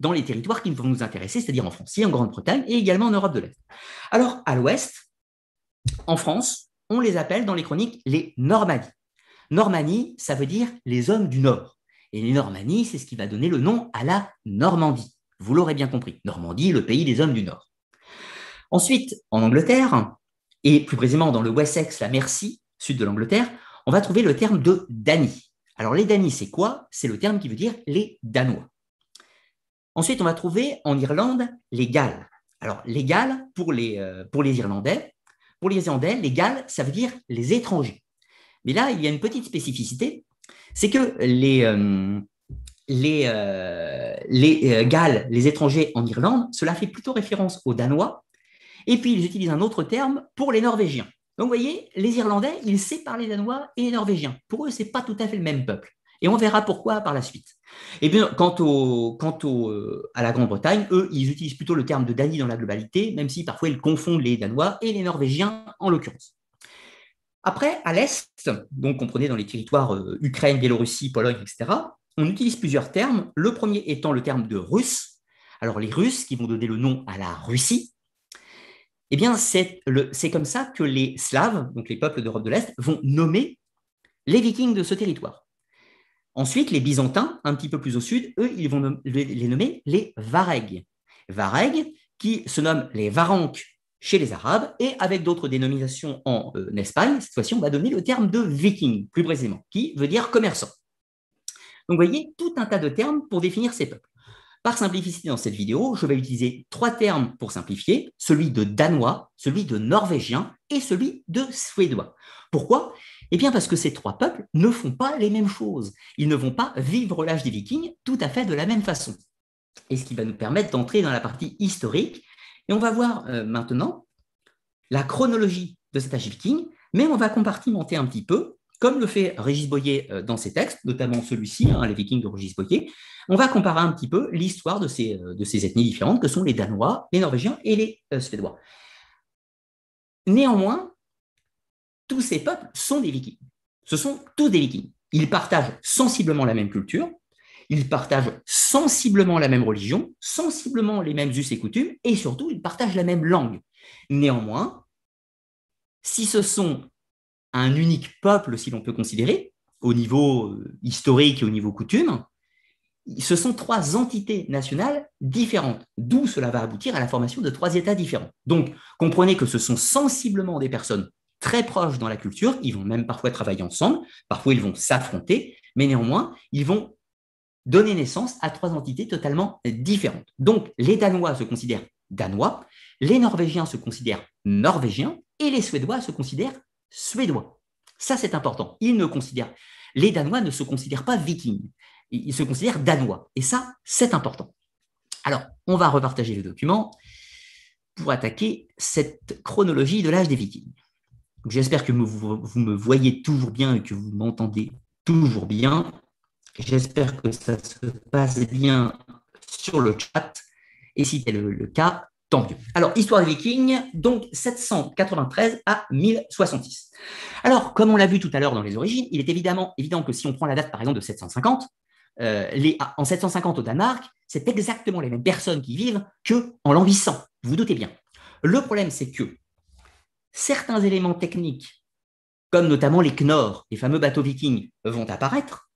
[SPEAKER 1] dans les territoires qui vont nous intéresser, c'est-à-dire en France, en Grande-Bretagne et également en Europe de l'Est. Alors, à l'Ouest, en France, on les appelle dans les chroniques les Normandies. Normandie, ça veut dire les hommes du Nord. Et les Normandies, c'est ce qui va donner le nom à la Normandie. Vous l'aurez bien compris. Normandie, le pays des hommes du Nord. Ensuite, en Angleterre, et plus précisément dans le Wessex, la Mercie, sud de l'Angleterre, on va trouver le terme de Danie. Alors les Danis, c'est quoi C'est le terme qui veut dire les Danois. Ensuite, on va trouver en Irlande les Galles. Alors, les Galles, euh, pour les, Irlandais, pour les Irlandais, les Galles, ça veut dire les étrangers. Mais là, il y a une petite spécificité, c'est que les, euh, les, euh, les Galles, les étrangers en Irlande, cela fait plutôt référence aux Danois, et puis ils utilisent un autre terme pour les Norvégiens. Donc, vous voyez, les Irlandais, ils séparent les Danois et les Norvégiens. Pour eux, ce n'est pas tout à fait le même peuple. Et on verra pourquoi par la suite. Et eh bien, quant, euh, à la Grande-Bretagne, eux, ils utilisent plutôt le terme de Danie dans la globalité, même si parfois ils confondent les Danois et les Norvégiens en l'occurrence. Après, à l'Est, donc comprenez dans les territoires euh, Ukraine, Biélorussie, Pologne, etc., on utilise plusieurs termes, le premier étant le terme de Russe. Alors les Russes, qui vont donner le nom à la Russie, eh bien c'est comme ça que les Slaves, donc les peuples d'Europe de l'Est, vont nommer les Vikings de ce territoire. Ensuite, les Byzantins, un petit peu plus au sud, eux, ils vont les nommer les Varegs. Varegs qui se nomment les Varanques chez les Arabes et avec d'autres dénominations en, euh, Espagne, cette fois-ci, on va donner le terme de viking, plus précisément, qui veut dire commerçant. Donc, vous voyez, tout un tas de termes pour définir ces peuples. Par simplicité dans cette vidéo, je vais utiliser trois termes pour simplifier, celui de danois, celui de norvégien et celui de suédois. Pourquoi eh bien parce que ces trois peuples ne font pas les mêmes choses. Ils ne vont pas vivre l'âge des vikings tout à fait de la même façon. Et ce qui va nous permettre d'entrer dans la partie historique. Et on va voir euh, maintenant la chronologie de cet âge viking, mais on va compartimenter un petit peu, comme le fait Régis Boyer euh, dans ses textes, notamment celui-ci, hein, les vikings de Régis Boyer. On va comparer un petit peu l'histoire de ces, euh, de ces ethnies différentes que sont les Danois, les Norvégiens et les Suédois. Néanmoins, tous ces peuples sont des vikings. Ce sont tous des vikings. Ils partagent sensiblement la même culture, ils partagent sensiblement la même religion, sensiblement les mêmes us et coutumes, et surtout, ils partagent la même langue. Néanmoins, si ce sont un unique peuple, si l'on peut considérer, au niveau euh, historique et au niveau coutume, ce sont trois entités nationales différentes, d'où cela va aboutir à la formation de trois États différents. Donc, comprenez que ce sont sensiblement des personnes très proches dans la culture, ils vont même parfois travailler ensemble, parfois ils vont s'affronter, mais néanmoins, ils vont donner naissance à trois entités totalement différentes. Donc, les Danois se considèrent Danois, les Norvégiens se considèrent Norvégiens, et les Suédois se considèrent Suédois. Ça, c'est important. Ils ne considèrent, les Danois ne se considèrent pas vikings, ils se considèrent Danois. Et ça, c'est important. Alors, on va repartager le document pour attaquer cette chronologie de l'âge des vikings. J'espère que vous, me voyez toujours bien et que vous m'entendez toujours bien. J'espère que ça se passe bien sur le chat. Et si c'est le, cas, tant mieux. Alors, histoire des Vikings, donc 793 à 1066. Alors, comme on l'a vu tout à l'heure dans les origines, il est évidemment évident que si on prend la date, par exemple, de 750, euh, les, en 750 au Danemark, c'est exactement les mêmes personnes qui vivent que en l'an 800. Vous vous doutez bien. Le problème, c'est que certains éléments techniques, comme notamment les Knorr, les fameux bateaux vikings, vont apparaître.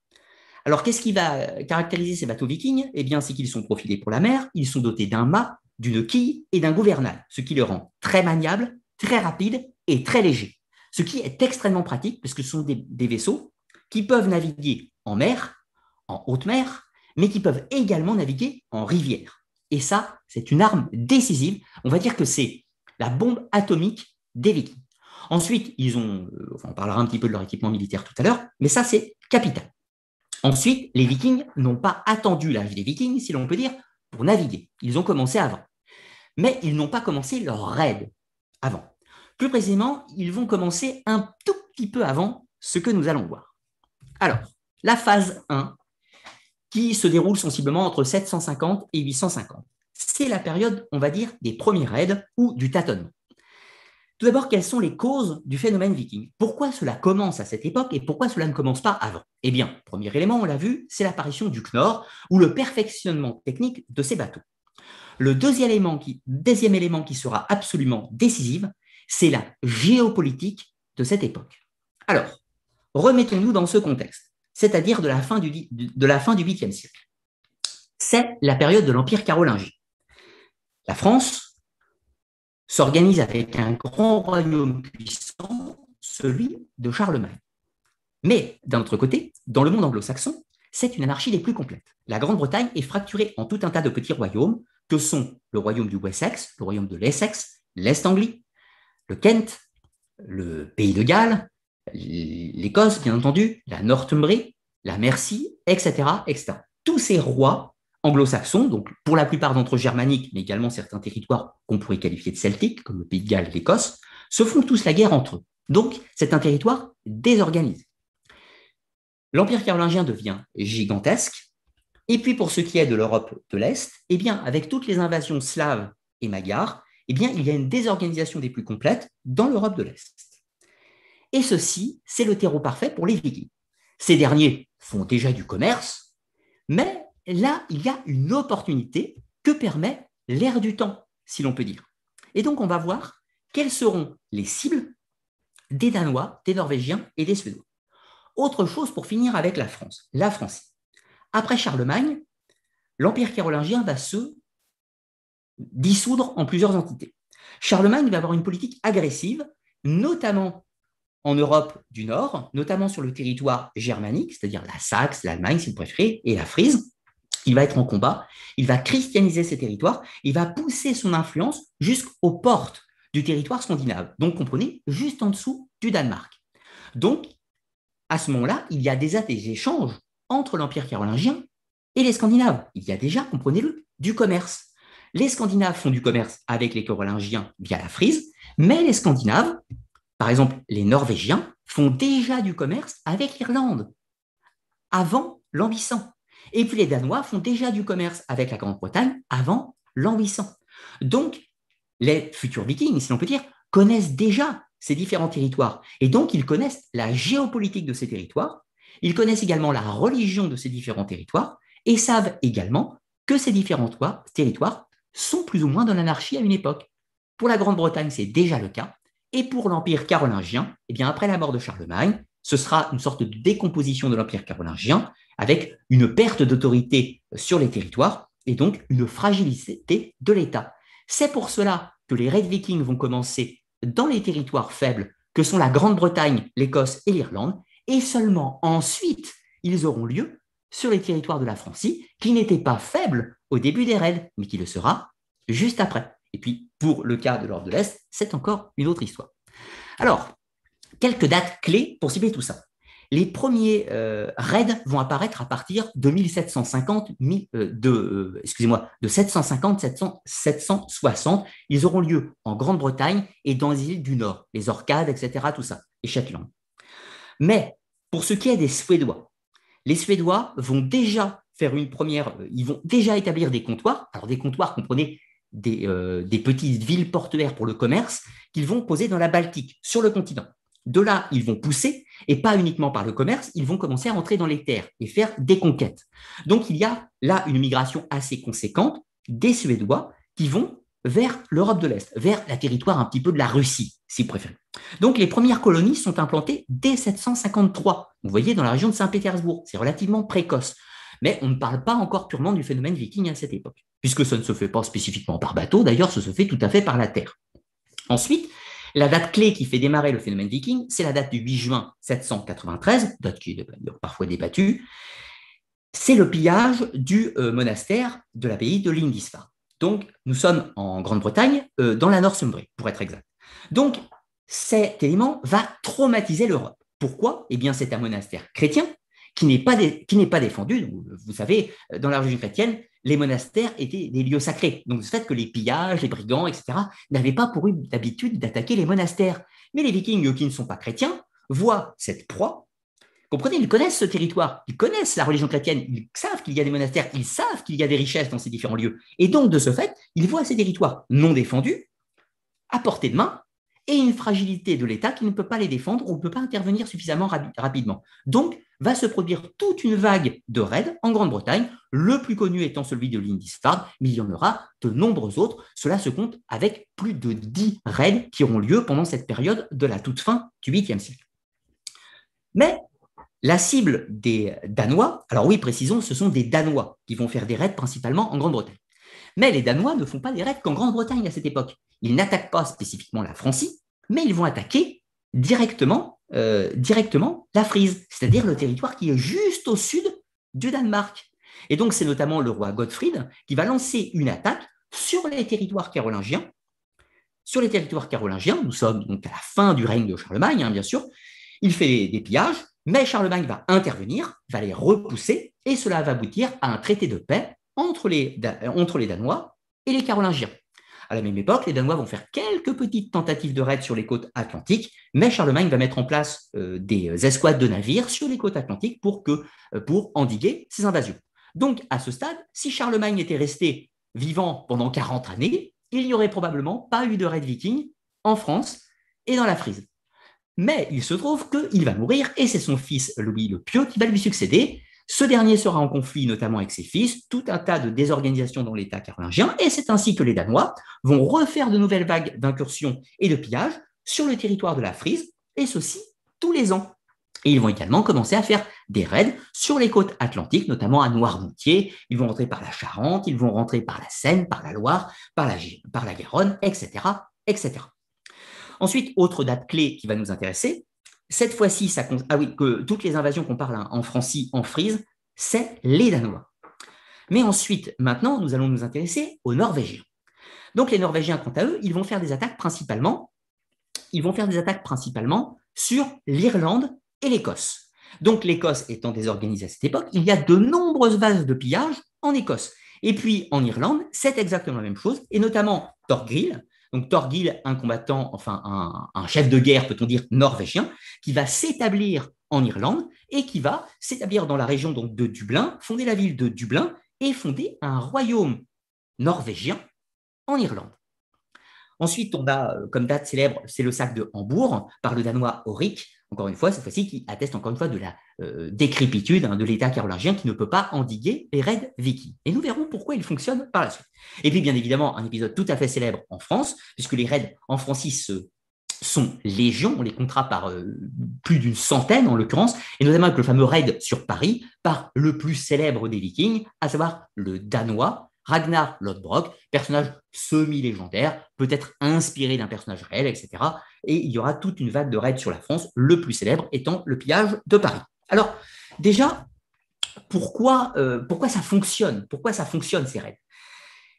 [SPEAKER 1] Alors, qu'est-ce qui va euh, caractériser ces bateaux vikings Eh bien, c'est qu'ils sont profilés pour la mer, ils sont dotés d'un mât, d'une quille et d'un gouvernail, ce qui les rend très maniables, très rapides et très légers. Ce qui est extrêmement pratique, parce que ce sont des, des vaisseaux qui peuvent naviguer en mer, en haute mer, mais qui peuvent également naviguer en rivière. Et ça, c'est une arme décisive. On va dire que c'est la bombe atomique des Vikings. Ensuite, ils ont, euh, on parlera un petit peu de leur équipement militaire tout à l'heure, mais ça c'est capital. Ensuite, les Vikings n'ont pas attendu l'âge des Vikings, si l'on peut dire, pour naviguer. Ils ont commencé avant. Mais ils n'ont pas commencé leur raid avant. Plus précisément, ils vont commencer un tout petit peu avant ce que nous allons voir. Alors, la phase 1, qui se déroule sensiblement entre 750 et 850, c'est la période, on va dire, des premiers raids ou du tâtonnement. Tout d'abord, quelles sont les causes du phénomène viking Pourquoi cela commence à cette époque et pourquoi cela ne commence pas avant Eh bien, premier élément, on l'a vu, c'est l'apparition du Knorr ou le perfectionnement technique de ces bateaux. Le deuxième élément qui, sera absolument décisif, c'est la géopolitique de cette époque. Alors, remettons-nous dans ce contexte, c'est-à-dire de la fin du, de la fin du 8e siècle. C'est la période de l'Empire carolingien. La France, s'organise avec un grand royaume puissant, celui de Charlemagne. Mais d'un autre côté, dans le monde anglo-saxon, c'est une anarchie des plus complètes. La Grande-Bretagne est fracturée en tout un tas de petits royaumes que sont le royaume du Wessex, le royaume de l'Essex, l'Est Anglie, le Kent, le pays de Galles, l'Écosse, bien entendu, la Northumbrie, la Mercie, etc. Tous ces rois anglo-saxons, donc pour la plupart d'entre germaniques, mais également certains territoires qu'on pourrait qualifier de celtiques, comme le Pays de Galles, l'Écosse, se font tous la guerre entre eux. Donc, c'est un territoire désorganisé. L'Empire carolingien devient gigantesque. Et puis, pour ce qui est de l'Europe de l'Est, eh bien, avec toutes les invasions slaves et magyars, eh bien, il y a une désorganisation des plus complètes dans l'Europe de l'Est. Et ceci, c'est le terreau parfait pour les Vikings. Ces derniers font déjà du commerce, mais là, il y a une opportunité que permet l'ère du temps, si l'on peut dire. Et donc, on va voir quelles seront les cibles des Danois, des Norvégiens et des Suédois. Autre chose pour finir avec la France, la France. Après Charlemagne, l'Empire carolingien va se dissoudre en plusieurs entités. Charlemagne va avoir une politique agressive, notamment en Europe du Nord, notamment sur le territoire germanique, c'est-à-dire la Saxe, l'Allemagne si vous préférez, et la Frise il va être en combat, il va christianiser ses territoires, il va pousser son influence jusqu'aux portes du territoire scandinave, donc comprenez, juste en dessous du Danemark. Donc, à ce moment-là, il y a déjà des échanges entre l'Empire carolingien et les Scandinaves. Il y a déjà, comprenez-le, du commerce. Les Scandinaves font du commerce avec les Carolingiens via la Frise, mais les Scandinaves, par exemple les Norvégiens, font déjà du commerce avec l'Irlande, avant l'Ambissant. Et puis les Danois font déjà du commerce avec la Grande-Bretagne avant l'an 800. Donc, les futurs vikings, si l'on peut dire, connaissent déjà ces différents territoires. Et donc, ils connaissent la géopolitique de ces territoires, ils connaissent également la religion de ces différents territoires, et savent également que ces différents territoires sont plus ou moins dans l'anarchie à une époque. Pour la Grande-Bretagne, c'est déjà le cas, et pour l'Empire carolingien, eh bien, après la mort de Charlemagne, ce sera une sorte de décomposition de l'Empire carolingien, avec une perte d'autorité sur les territoires et donc une fragilité de l'État. C'est pour cela que les raids Vikings vont commencer dans les territoires faibles que sont la Grande-Bretagne, l'Écosse et l'Irlande, et seulement ensuite ils auront lieu sur les territoires de la Francie, qui n'étaient pas faible au début des raids, mais qui le sera juste après. Et puis, pour le cas de l'Ordre de l'Est, c'est encore une autre histoire. Alors, quelques dates clés pour cibler tout ça les premiers euh, raids vont apparaître à partir de 1750, euh, euh, excusez-moi, de 750, 760. Ils auront lieu en Grande-Bretagne et dans les îles du Nord, les Orcades, etc., tout ça, et Shetland. Mais pour ce qui est des Suédois, les Suédois vont déjà faire une première, ils vont déjà établir des comptoirs. Alors des comptoirs, comprenez, des petites villes portuaires pour le commerce qu'ils vont poser dans la Baltique, sur le continent. De là, ils vont pousser, et pas uniquement par le commerce, ils vont commencer à rentrer dans les terres et faire des conquêtes. Donc il y a là une migration assez conséquente des Suédois qui vont vers l'Europe de l'Est, vers la territoire un petit peu de la Russie, si vous préférez. Donc les premières colonies sont implantées dès 753, vous voyez, dans la région de Saint-Pétersbourg. C'est relativement précoce. Mais on ne parle pas encore purement du phénomène viking à cette époque, puisque ça ne se fait pas spécifiquement par bateau, d'ailleurs, ça se fait tout à fait par la terre. Ensuite, la date clé qui fait démarrer le phénomène viking, c'est la date du 8 juin 793, date qui est parfois débattue. C'est le pillage du euh, monastère de l'abbaye de Lindisfarne. Donc, nous sommes en Grande-Bretagne, euh, dans la Northumbrie, pour être exact. Donc, cet élément va traumatiser l'Europe. Pourquoi Eh bien, c'est un monastère chrétien qui n'est pas, défendu, Vous savez, euh, dans la religion chrétienne, les monastères étaient des lieux sacrés. Donc, le fait que les pillages, les brigands, etc., n'avaient pas pour d'habitude d'attaquer les monastères. Mais les vikings, qui ne sont pas chrétiens, voient cette proie. Comprenez, ils connaissent ce territoire, ils connaissent la religion chrétienne, ils savent qu'il y a des monastères, ils savent qu'il y a des richesses dans ces différents lieux. Et donc, de ce fait, ils voient ces territoires non défendus, à portée de main, et une fragilité de l'État qui ne peut pas les défendre, ou ne peut pas intervenir suffisamment rapidement. Donc, va se produire toute une vague de raids en Grande-Bretagne, le plus connu étant celui de l'Indisfarne, mais il y en aura de nombreux autres. Cela se compte avec plus de 10 raids qui auront lieu pendant cette période de la toute fin du 8e siècle. Mais la cible des Danois, alors oui, précisons, ce sont des Danois qui vont faire des raids principalement en Grande-Bretagne. Mais les Danois ne font pas des raids qu'en Grande-Bretagne à cette époque. Ils n'attaquent pas spécifiquement la Francie, mais ils vont attaquer directement, euh, directement la Frise, c'est-à-dire le territoire qui est juste au sud du Danemark. Et donc, c'est notamment le roi Gottfried qui va lancer une attaque sur les territoires carolingiens. Sur les territoires carolingiens, nous sommes donc à la fin du règne de Charlemagne, hein, bien sûr. Il fait des pillages, mais Charlemagne va intervenir, va les repousser, et cela va aboutir à un traité de paix entre les, entre les Danois et les Carolingiens. À la même époque, les Danois vont faire quelques petites tentatives de raids sur les côtes atlantiques, mais Charlemagne va mettre en place euh, des euh, escouades de navires sur les côtes atlantiques euh, pour, endiguer ces invasions. Donc, à ce stade, si Charlemagne était resté vivant pendant 40 années, il n'y aurait probablement pas eu de raids vikings en France et dans la Frise. Mais il se trouve qu'il va mourir et c'est son fils Louis le Pieux qui va lui succéder. Ce dernier sera en conflit notamment avec ses fils, tout un tas de désorganisations dans l'État carolingien, et c'est ainsi que les Danois vont refaire de nouvelles vagues d'incursions et de pillages sur le territoire de la Frise, et ceci tous les ans. Et ils vont également commencer à faire des raids sur les côtes atlantiques, notamment à Noirmoutier. Ils vont rentrer par la Charente, ils vont rentrer par la Seine, par la Loire, par la, par la Garonne, etc., etc. Ensuite, autre date clé qui va nous intéresser, cette fois-ci, ah que toutes les invasions qu'on parle hein, en Francie, en Frise, c'est les Danois. Mais ensuite, maintenant, nous allons nous intéresser aux Norvégiens. Donc les Norvégiens, quant à eux, ils vont faire des attaques principalement, ils vont faire des attaques principalement sur l'Irlande et l'Écosse. Donc l'Écosse étant désorganisée à cette époque, il y a de nombreuses bases de pillage en Écosse. Et puis en Irlande, c'est exactement la même chose, et notamment Thorgrill, donc Torgil, un combattant, enfin un, chef de guerre, peut-on dire, norvégien, qui va s'établir en Irlande et qui va s'établir dans la région donc, de Dublin, fonder la ville de Dublin et fonder un royaume norvégien en Irlande. Ensuite, on a euh, comme date célèbre, c'est le sac de Hambourg par le Danois Auric, encore une fois, cette fois-ci, qui atteste encore une fois de la euh, décrépitude hein, de l'État carolingien qui ne peut pas endiguer les raids vikings. Et nous verrons pourquoi ils fonctionnent par la suite. Et puis, bien évidemment, un épisode tout à fait célèbre en France, puisque les raids en Francis sont légions, on les comptera par euh, plus d'une centaine en l'occurrence, et notamment avec le fameux raid sur Paris par le plus célèbre des Vikings, à savoir le Danois Ragnar Lodbrok, personnage semi-légendaire, peut-être inspiré d'un personnage réel, etc. Et il y aura toute une vague de raids sur la France, le plus célèbre étant le pillage de Paris. Alors, déjà, pourquoi, euh, pourquoi ça fonctionne Pourquoi ça fonctionne ces raids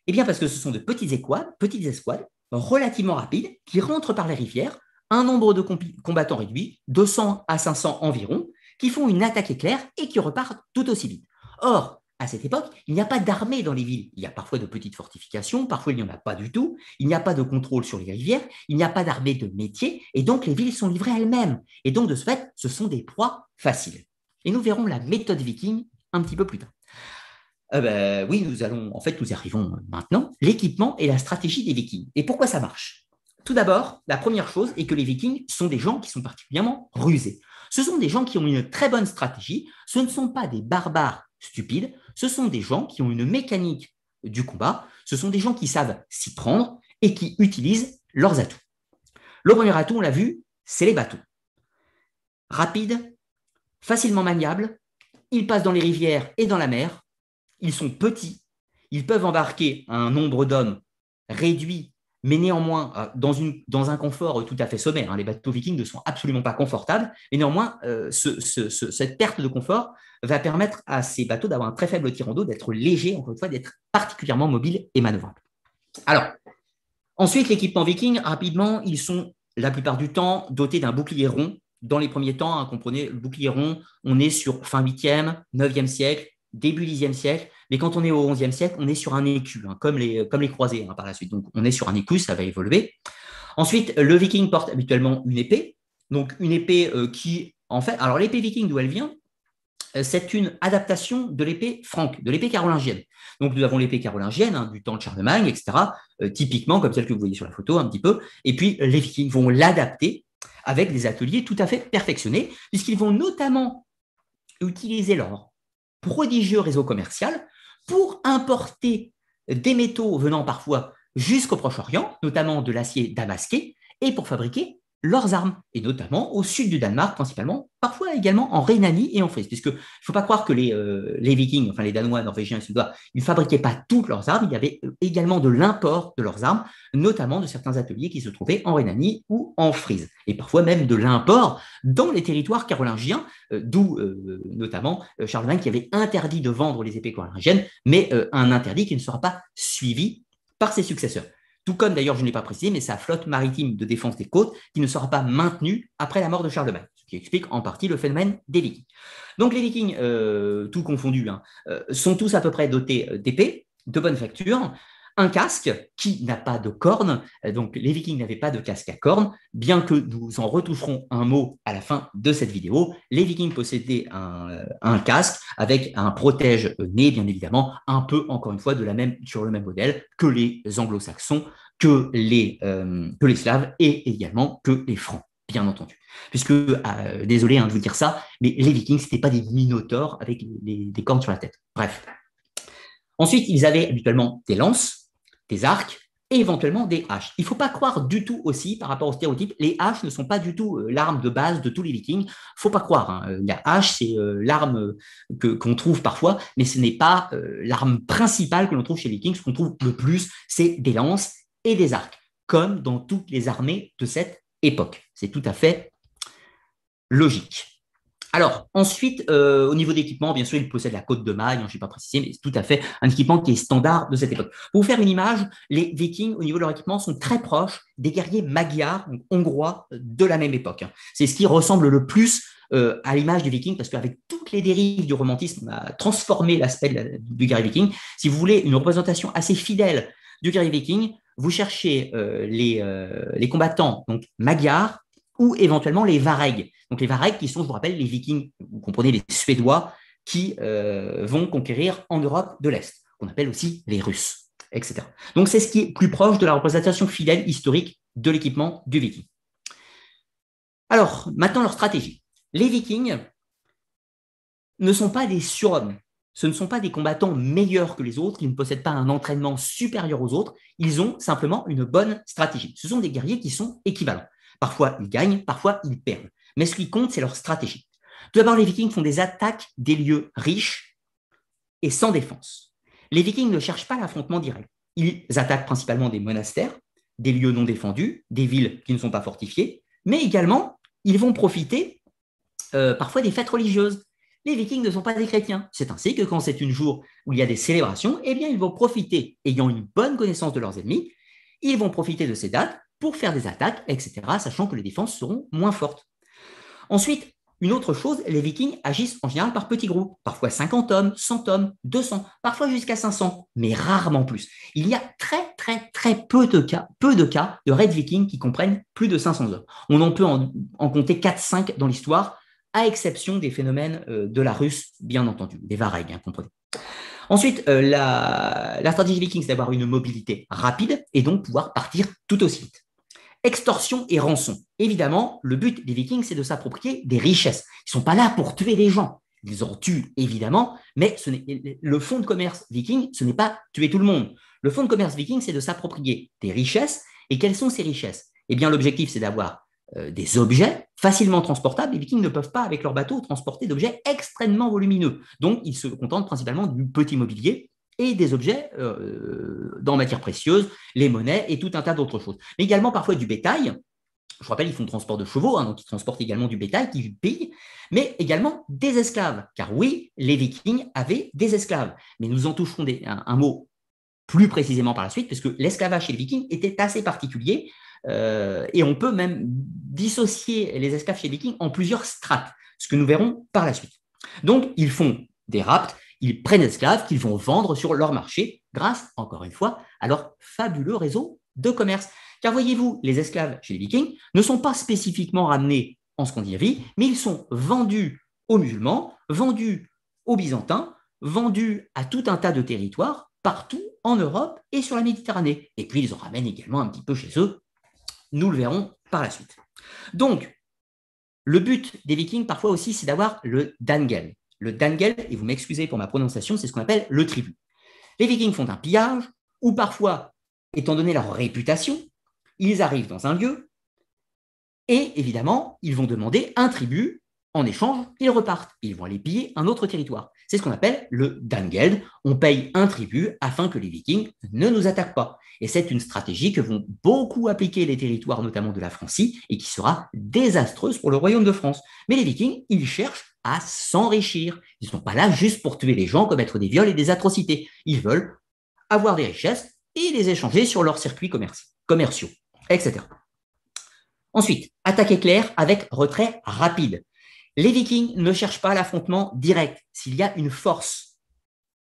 [SPEAKER 1] Eh bien, parce que ce sont de petites escouades, petites escouades relativement rapides qui rentrent par les rivières, un nombre de combattants réduit, 200 à 500 environ, qui font une attaque éclair et qui repartent tout aussi vite. Or, à cette époque, il n'y a pas d'armée dans les villes. Il y a parfois de petites fortifications, parfois il n'y en a pas du tout. Il n'y a pas de contrôle sur les rivières, il n'y a pas d'armée de métier, et donc les villes sont livrées elles-mêmes. Et donc, de ce fait, ce sont des proies faciles. Et nous verrons la méthode viking un petit peu plus tard. Euh, ben, oui, nous allons, en fait, nous arrivons maintenant, l'équipement et la stratégie des vikings. Et pourquoi ça marche Tout d'abord, la première chose est que les vikings sont des gens qui sont particulièrement rusés. Ce sont des gens qui ont une très bonne stratégie, ce ne sont pas des barbares stupides, ce sont des gens qui ont une mécanique du combat, ce sont des gens qui savent s'y prendre et qui utilisent leurs atouts. Le premier atout, on l'a vu, c'est les bateaux. Rapides, facilement maniables, ils passent dans les rivières et dans la mer, ils sont petits, ils peuvent embarquer un nombre d'hommes réduit mais néanmoins euh, dans, un confort tout à fait sommaire. Hein, les bateaux vikings ne sont absolument pas confortables, mais néanmoins, euh, cette perte de confort va permettre à ces bateaux d'avoir un très faible tirant d'eau, d'être légers, encore une fois, d'être particulièrement mobiles et manœuvrables. Alors, ensuite, l'équipement viking, rapidement, ils sont la plupart du temps dotés d'un bouclier rond. Dans les premiers temps, hein, comprenez, le bouclier rond, on est sur fin 8e, 9e siècle, début 10e siècle. Mais quand on est au XIe siècle, on est sur un écu, hein, comme, les, croisés hein, par la suite. Donc on est sur un écu, ça va évoluer. Ensuite, le viking porte habituellement une épée. Donc une épée euh, qui, en fait, alors l'épée viking d'où elle vient euh, c'est une adaptation de l'épée franque, de l'épée carolingienne. Donc nous avons l'épée carolingienne hein, du temps de Charlemagne, etc., euh, typiquement comme celle que vous voyez sur la photo un petit peu. Et puis les vikings vont l'adapter avec des ateliers tout à fait perfectionnés, puisqu'ils vont notamment utiliser leur prodigieux réseau commercial pour importer des métaux venant parfois jusqu'au Proche-Orient, notamment de l'acier damasqué, et pour fabriquer leurs armes, et notamment au sud du Danemark principalement, parfois également en Rhénanie et en Frise, puisque il ne faut pas croire que euh, les, Vikings, enfin les Danois, Norvégiens et Suédois, ils ne fabriquaient pas toutes leurs armes, il y avait euh, également de l'import de leurs armes, notamment de certains ateliers qui se trouvaient en Rhénanie ou en Frise, et parfois même de l'import dans les territoires carolingiens, euh, d'où notamment Charles Charlemagne qui avait interdit de vendre les épées carolingiennes, mais un interdit qui ne sera pas suivi par ses successeurs. Tout comme d'ailleurs, je ne l'ai pas précisé, mais sa flotte maritime de défense des côtes qui ne sera pas maintenue après la mort de Charlemagne, ce qui explique en partie le phénomène des Vikings. Donc les Vikings, euh, tout confondus, hein, euh, sont tous à peu près dotés euh, d'épées, de bonnes factures, un casque qui n'a pas de cornes. Euh, donc les vikings n'avaient pas de casque à cornes, bien que nous en retoucherons un mot à la fin de cette vidéo. Les vikings possédaient un, euh, casque avec un protège nez, bien évidemment, un peu encore une fois de la même, sur le même modèle que les anglo-saxons, que les, euh, que slaves et également que les francs bien entendu. Puisque, désolé hein, de vous dire ça, mais les Vikings, ce n'étaient pas des minotaures avec des cornes sur la tête. Bref. Ensuite, ils avaient habituellement des lances, des arcs et éventuellement des haches. Il ne faut pas croire du tout aussi par rapport au stéréotypes, les haches ne sont pas du tout euh, l'arme de base de tous les vikings. faut pas croire. Hein. Euh, la hache, c'est euh, l'arme que, qu'on trouve parfois, mais ce n'est pas l'arme principale que l'on trouve chez les vikings. Ce qu'on trouve le plus, c'est des lances et des arcs, comme dans toutes les armées de cette époque. C'est tout à fait logique. Alors, ensuite, euh, au niveau d'équipement, bien sûr, il possède la côte de maille, hein, je ne pas précisé, mais c'est tout à fait un équipement qui est standard de cette époque. Pour vous faire une image, les Vikings, au niveau de leur équipement, sont très proches des guerriers magyars, donc hongrois, euh, de la même époque. Hein. C'est ce qui ressemble le plus euh, à l'image des Vikings, parce qu'avec toutes les dérives du romantisme, on a transformé l'aspect du guerrier viking. Si vous voulez une représentation assez fidèle du guerrier viking, vous cherchez les, les combattants donc magyars ou éventuellement les Varegs. Donc les Varegs qui sont, je vous rappelle, les Vikings, vous comprenez, les Suédois qui euh, vont conquérir en Europe de l'Est, qu'on appelle aussi les Russes, etc. Donc c'est ce qui est plus proche de la représentation fidèle historique de l'équipement du Viking. Alors, maintenant leur stratégie. Les Vikings ne sont pas des surhommes. Ce ne sont pas des combattants meilleurs que les autres, ils ne possèdent pas un entraînement supérieur aux autres, ils ont simplement une bonne stratégie. Ce sont des guerriers qui sont équivalents. Parfois, ils gagnent, parfois, ils perdent. Mais ce qui compte, c'est leur stratégie. Tout d'abord, les Vikings font des attaques des lieux riches et sans défense. Les Vikings ne cherchent pas l'affrontement direct. Ils attaquent principalement des monastères, des lieux non défendus, des villes qui ne sont pas fortifiées, mais également, ils vont profiter euh, parfois des fêtes religieuses. Les Vikings ne sont pas des chrétiens. C'est ainsi que quand c'est une jour où il y a des célébrations, eh bien, ils vont profiter, ayant une bonne connaissance de leurs ennemis, ils vont profiter de ces dates pour faire des attaques, etc., sachant que les défenses seront moins fortes. Ensuite, une autre chose, les Vikings agissent en général par petits groupes, parfois 50 hommes, 100 hommes, 200, parfois jusqu'à 500, mais rarement plus. Il y a très très très peu de cas, peu de cas de raids Vikings qui comprennent plus de 500 hommes. On en peut en, compter 4-5 dans l'histoire, à exception des phénomènes euh, de la Russe, bien entendu, des Varègues, bien comprenez. Ensuite, euh, la, la stratégie vikings c'est d'avoir une mobilité rapide et donc pouvoir partir tout aussi vite extorsion et rançon. Évidemment, le but des Vikings, c'est de s'approprier des richesses. Ils ne sont pas là pour tuer les gens. Ils en tuent, évidemment, mais le fonds de commerce viking, ce n'est pas tuer tout le monde. Le fonds de commerce viking, c'est de s'approprier des richesses. Et quelles sont ces richesses Eh bien, l'objectif, c'est d'avoir euh, des objets facilement transportables. Les vikings ne peuvent pas, avec leur bateau, transporter d'objets extrêmement volumineux. Donc, ils se contentent principalement du petit mobilier et des objets euh, dans matières précieuses, les monnaies et tout un tas d'autres choses. Mais également parfois du bétail. Je rappelle, ils font le transport de chevaux, hein, donc ils transportent également du bétail qui pillent, mais également des esclaves. Car oui, les Vikings avaient des esclaves. Mais nous en toucherons un, mot plus précisément par la suite, puisque l'esclavage chez les Vikings était assez particulier. Euh, et on peut même dissocier les esclaves chez les Vikings en plusieurs strates, ce que nous verrons par la suite. Donc, ils font des raptes, ils prennent esclaves qu'ils vont vendre sur leur marché grâce, encore une fois, à leur fabuleux réseau de commerce. Car voyez-vous, les esclaves chez les Vikings ne sont pas spécifiquement ramenés en Scandinavie, mais ils sont vendus aux musulmans, vendus aux Byzantins, vendus à tout un tas de territoires, partout en Europe et sur la Méditerranée. Et puis ils en ramènent également un petit peu chez eux. Nous le verrons par la suite. Donc, le but des Vikings parfois aussi, c'est d'avoir le Dangel, le Dangel, et vous m'excusez pour ma prononciation, c'est ce qu'on appelle le tribut. Les Vikings font un pillage, ou parfois, étant donné leur réputation, ils arrivent dans un lieu, et évidemment, ils vont demander un tribut. En échange, ils repartent. Ils vont aller piller un autre territoire. C'est ce qu'on appelle le Dangeld. On paye un tribut afin que les Vikings ne nous attaquent pas. Et c'est une stratégie que vont beaucoup appliquer les territoires, notamment de la Francie, et qui sera désastreuse pour le royaume de France. Mais les Vikings, ils cherchent à s'enrichir. Ils ne sont pas là juste pour tuer les gens, commettre des viols et des atrocités. Ils veulent avoir des richesses et les échanger sur leurs circuits commerciaux, etc. Ensuite, attaque éclair avec retrait rapide. Les Vikings ne cherchent pas l'affrontement direct. S'il y a une force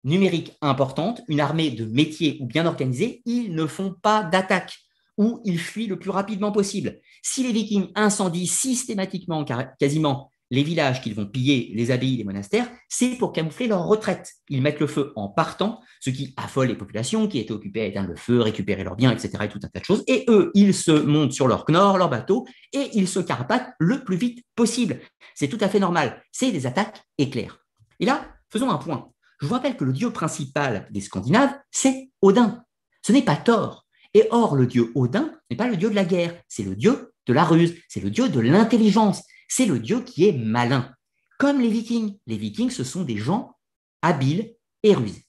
[SPEAKER 1] numérique importante, une armée de métiers ou bien organisée, ils ne font pas d'attaque ou ils fuient le plus rapidement possible. Si les Vikings incendient systématiquement quasiment les villages qu'ils vont piller, les abbayes, les monastères, c'est pour camoufler leur retraite. Ils mettent le feu en partant, ce qui affole les populations qui étaient occupées à éteindre le feu, récupérer leurs biens, etc. et tout un tas de choses. Et eux, ils se montent sur leur knorr, leur bateau, et ils se carapatent le plus vite possible. C'est tout à fait normal. C'est des attaques éclairs. Et là, faisons un point. Je vous rappelle que le dieu principal des Scandinaves, c'est Odin. Ce n'est pas Thor. Et or, le dieu Odin n'est pas le dieu de la guerre, c'est le dieu de la ruse, c'est le dieu de l'intelligence, c'est le dieu qui est malin, comme les vikings. Les vikings, ce sont des gens habiles et rusés.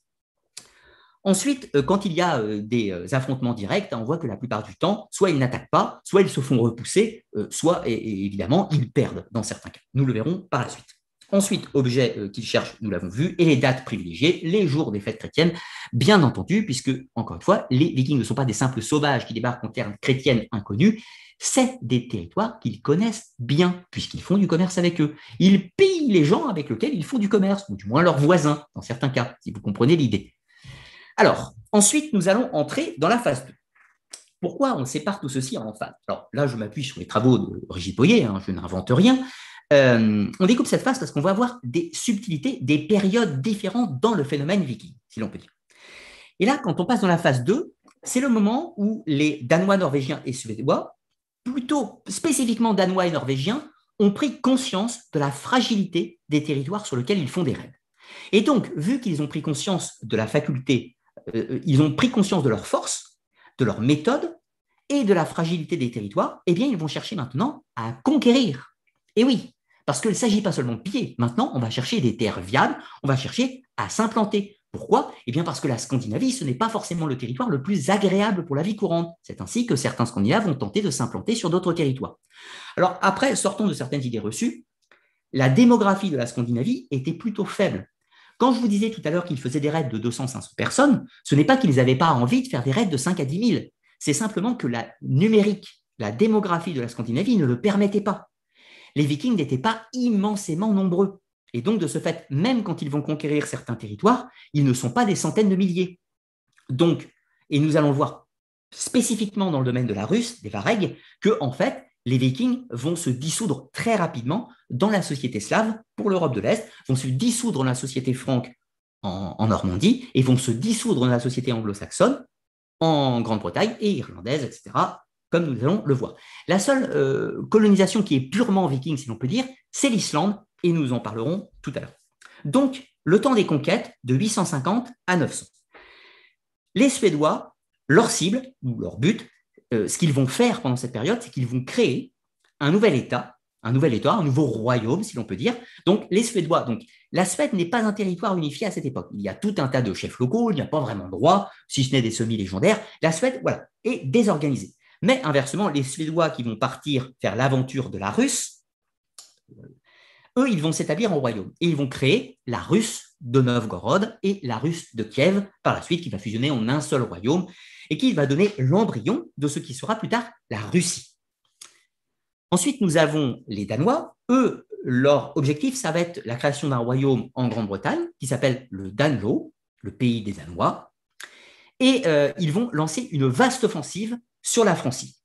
[SPEAKER 1] Ensuite, euh, quand il y a euh, des euh, affrontements directs, hein, on voit que la plupart du temps, soit ils n'attaquent pas, soit ils se font repousser, soit évidemment ils perdent dans certains cas. Nous le verrons par la suite. Ensuite, objet euh, qu'ils cherchent, nous l'avons vu, et les dates privilégiées, les jours des fêtes chrétiennes, bien entendu, puisque, encore une fois, les vikings ne sont pas des simples sauvages qui débarquent en terre chrétienne inconnue, c'est des territoires qu'ils connaissent bien, puisqu'ils font du commerce avec eux. Ils pillent les gens avec lesquels ils font du commerce, ou du moins leurs voisins, dans certains cas, si vous comprenez l'idée. Alors, ensuite, nous allons entrer dans la phase 2. Pourquoi on sépare tout ceci en phases Alors là, je m'appuie sur les travaux de Régis Poyer, hein, je n'invente rien, euh, on découpe cette phase parce qu'on va avoir des subtilités, des périodes différentes dans le phénomène viking, si l'on peut dire. Et là, quand on passe dans la phase 2, c'est le moment où les Danois, Norvégiens et Suédois, plutôt spécifiquement Danois et Norvégiens, ont pris conscience de la fragilité des territoires sur lesquels ils font des raids. Et donc, vu qu'ils ont pris conscience de la faculté, euh, euh, ils ont pris conscience de leur force, de leur méthode et de la fragilité des territoires, eh bien, ils vont chercher maintenant à conquérir. Et oui, parce qu'il ne s'agit pas seulement de piller. Maintenant, on va chercher des terres viables, on va chercher à s'implanter. Pourquoi Eh bien parce que la Scandinavie, ce n'est pas forcément le territoire le plus agréable pour la vie courante. C'est ainsi que certains Scandinaves ont tenté de s'implanter sur d'autres territoires. Alors après, sortons de certaines idées reçues. La démographie de la Scandinavie était plutôt faible. Quand je vous disais tout à l'heure qu'ils faisaient des raids de 200-500 personnes, ce n'est pas qu'ils n'avaient pas envie de faire des raids de 5 à 10 000. C'est simplement que la numérique, la démographie de la Scandinavie ne le permettait pas les Vikings n'étaient pas immensément nombreux. Et donc, de ce fait, même quand ils vont conquérir certains territoires, ils ne sont pas des centaines de milliers. Donc, et nous allons voir spécifiquement dans le domaine de la Russe, des Varegs, que, en fait, les Vikings vont se dissoudre très rapidement dans la société slave pour l'Europe de l'Est, vont se dissoudre dans la société franque en, en Normandie et vont se dissoudre dans la société anglo-saxonne en Grande-Bretagne et irlandaise, etc., comme nous allons le voir. La seule euh, colonisation qui est purement viking, si l'on peut dire, c'est l'Islande, et nous en parlerons tout à l'heure. Donc, le temps des conquêtes, de 850 à 900. Les Suédois, leur cible, ou leur but, euh, ce qu'ils vont faire pendant cette période, c'est qu'ils vont créer un nouvel État, un nouvel État, un nouveau royaume, si l'on peut dire. Donc, les Suédois. Donc, la Suède n'est pas un territoire unifié à cette époque. Il y a tout un tas de chefs locaux, il n'y a pas vraiment de droit, si ce n'est des semi-légendaires. La Suède, voilà, est désorganisée. Mais inversement, les Suédois qui vont partir faire l'aventure de la Russe, eux, ils vont s'établir en royaume et ils vont créer la Russe de Novgorod et la Russe de Kiev, par la suite, qui va fusionner en un seul royaume et qui va donner l'embryon de ce qui sera plus tard la Russie. Ensuite, nous avons les Danois. Eux, leur objectif, ça va être la création d'un royaume en Grande-Bretagne qui s'appelle le Danlo, le pays des Danois. Et euh, ils vont lancer une vaste offensive sur la Francie.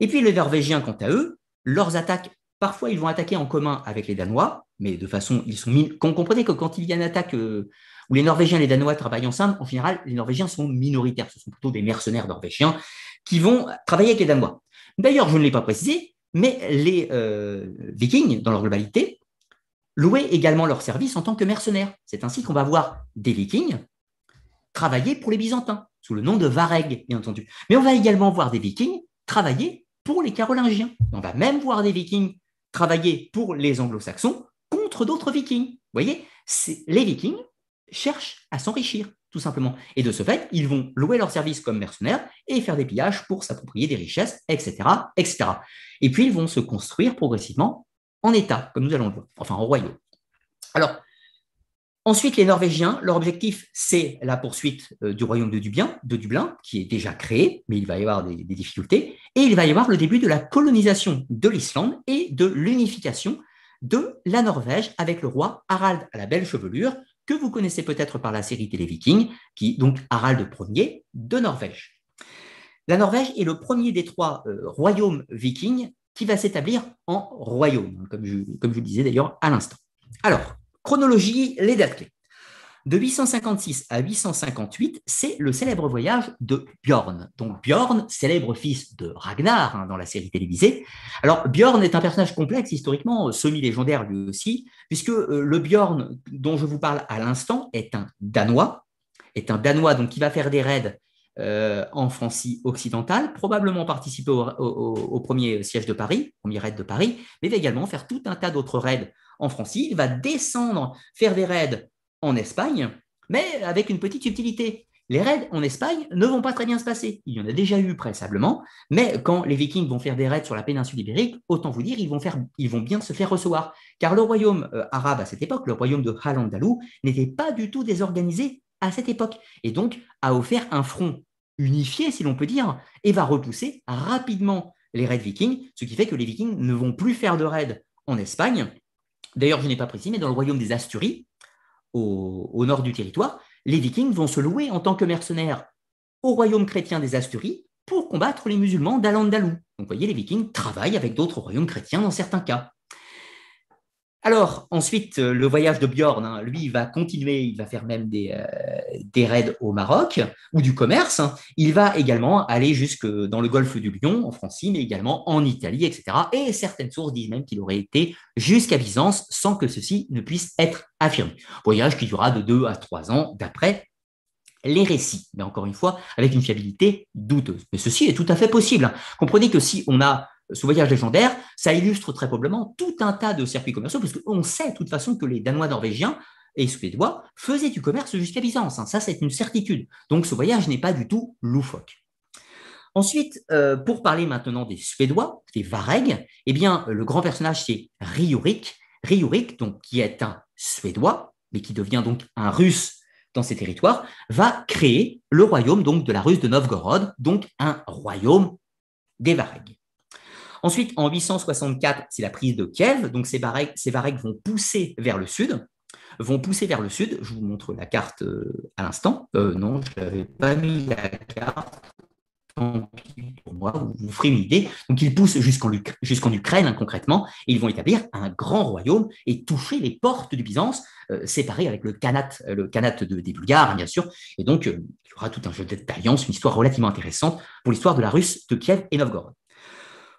[SPEAKER 1] Et puis les Norvégiens, quant à eux, leurs attaques, parfois ils vont attaquer en commun avec les Danois, mais de façon, ils sont comprenez que quand il y a une attaque euh, où les Norvégiens et les Danois travaillent ensemble, en général, les Norvégiens sont minoritaires, ce sont plutôt des mercenaires norvégiens qui vont travailler avec les Danois. D'ailleurs, je ne l'ai pas précisé, mais les euh, Vikings, dans leur globalité, louaient également leurs services en tant que mercenaires. C'est ainsi qu'on va voir des Vikings travailler pour les Byzantins, sous le nom de Vareg, bien entendu. Mais on va également voir des Vikings travailler pour les Carolingiens. On va même voir des Vikings travailler pour les Anglo-Saxons contre d'autres Vikings. Vous voyez, les Vikings cherchent à s'enrichir, tout simplement. Et de ce fait, ils vont louer leurs services comme mercenaires et faire des pillages pour s'approprier des richesses, etc., etc. Et puis, ils vont se construire progressivement en État, comme nous allons le voir, enfin en royaume. Alors, Ensuite, les Norvégiens, leur objectif, c'est la poursuite euh, du royaume de Dublin, qui est déjà créé, mais il va y avoir des, difficultés, et il va y avoir le début de la colonisation de l'Islande et de l'unification de la Norvège avec le roi Harald à la belle chevelure, que vous connaissez peut-être par la série télé Vikings, qui donc Harald Ier de Norvège. La Norvège est le premier des trois euh, royaumes vikings qui va s'établir en royaume, comme je, comme le disais d'ailleurs à l'instant. Alors, Chronologie, les dates clés. De 856 à 858, c'est le célèbre voyage de Bjorn. Donc Bjorn, célèbre fils de Ragnar hein, dans la série télévisée. Alors Bjorn est un personnage complexe historiquement, euh, semi-légendaire lui aussi, puisque euh, le Bjorn dont je vous parle à l'instant est un Danois, est un Danois donc qui va faire des raids euh, en Francie occidentale, probablement participer au, premier siège de Paris, premier raid de Paris, mais va également faire tout un tas d'autres raids en France, il va descendre, faire des raids en Espagne, mais avec une petite utilité. Les raids en Espagne ne vont pas très bien se passer. Il y en a déjà eu préalablement, mais quand les Vikings vont faire des raids sur la péninsule ibérique, autant vous dire, ils vont, bien se faire recevoir. Car le royaume euh, arabe à cette époque, le royaume de al n'était pas du tout désorganisé à cette époque, et donc a offert un front unifié, si l'on peut dire, et va repousser rapidement les raids vikings, ce qui fait que les vikings ne vont plus faire de raids en Espagne, D'ailleurs, je n'ai pas précisé, mais dans le royaume des Asturies, au, nord du territoire, les Vikings vont se louer en tant que mercenaires au royaume chrétien des Asturies pour combattre les musulmans dal Donc, vous voyez, les Vikings travaillent avec d'autres royaumes chrétiens dans certains cas. Alors, ensuite, euh, le voyage de Bjorn, hein, lui, va continuer, il va faire même des, euh, raids au Maroc ou du commerce. Hein. Il va également aller jusque dans le golfe du Lyon, en France, mais également en Italie, etc. Et certaines sources disent même qu'il aurait été jusqu'à Byzance sans que ceci ne puisse être affirmé. Voyage qui durera de deux à trois ans d'après les récits, mais encore une fois, avec une fiabilité douteuse. Mais ceci est tout à fait possible. Hein. Comprenez que si on a ce voyage légendaire, ça illustre très probablement tout un tas de circuits commerciaux, parce qu'on sait de toute façon que les Danois norvégiens et suédois faisaient du commerce jusqu'à Byzance. Hein. Ça, c'est une certitude. Donc, ce voyage n'est pas du tout loufoque. Ensuite, euh, pour parler maintenant des Suédois, des Varegs, eh bien, le grand personnage, c'est Riurik. Riurik, donc, qui est un Suédois, mais qui devient donc un Russe dans ses territoires, va créer le royaume donc de la Russe de Novgorod, donc un royaume des Varegs. Ensuite, en 864, c'est la prise de Kiev. Donc, ces Varègues, vont pousser vers le sud vont pousser vers le sud. Je vous montre la carte euh, à l'instant. Euh, non, je n'avais pas mis la carte. pour moi, vous, ferez une idée. Donc, ils poussent jusqu'en Ukraine, concrètement, ils vont établir un grand royaume et toucher les portes du Byzance, euh, séparés avec le Khanat, de, des Bulgares, bien sûr. Et donc, il y aura tout un jeu d'alliance, une histoire relativement intéressante pour l'histoire de la Russe de Kiev et Novgorod.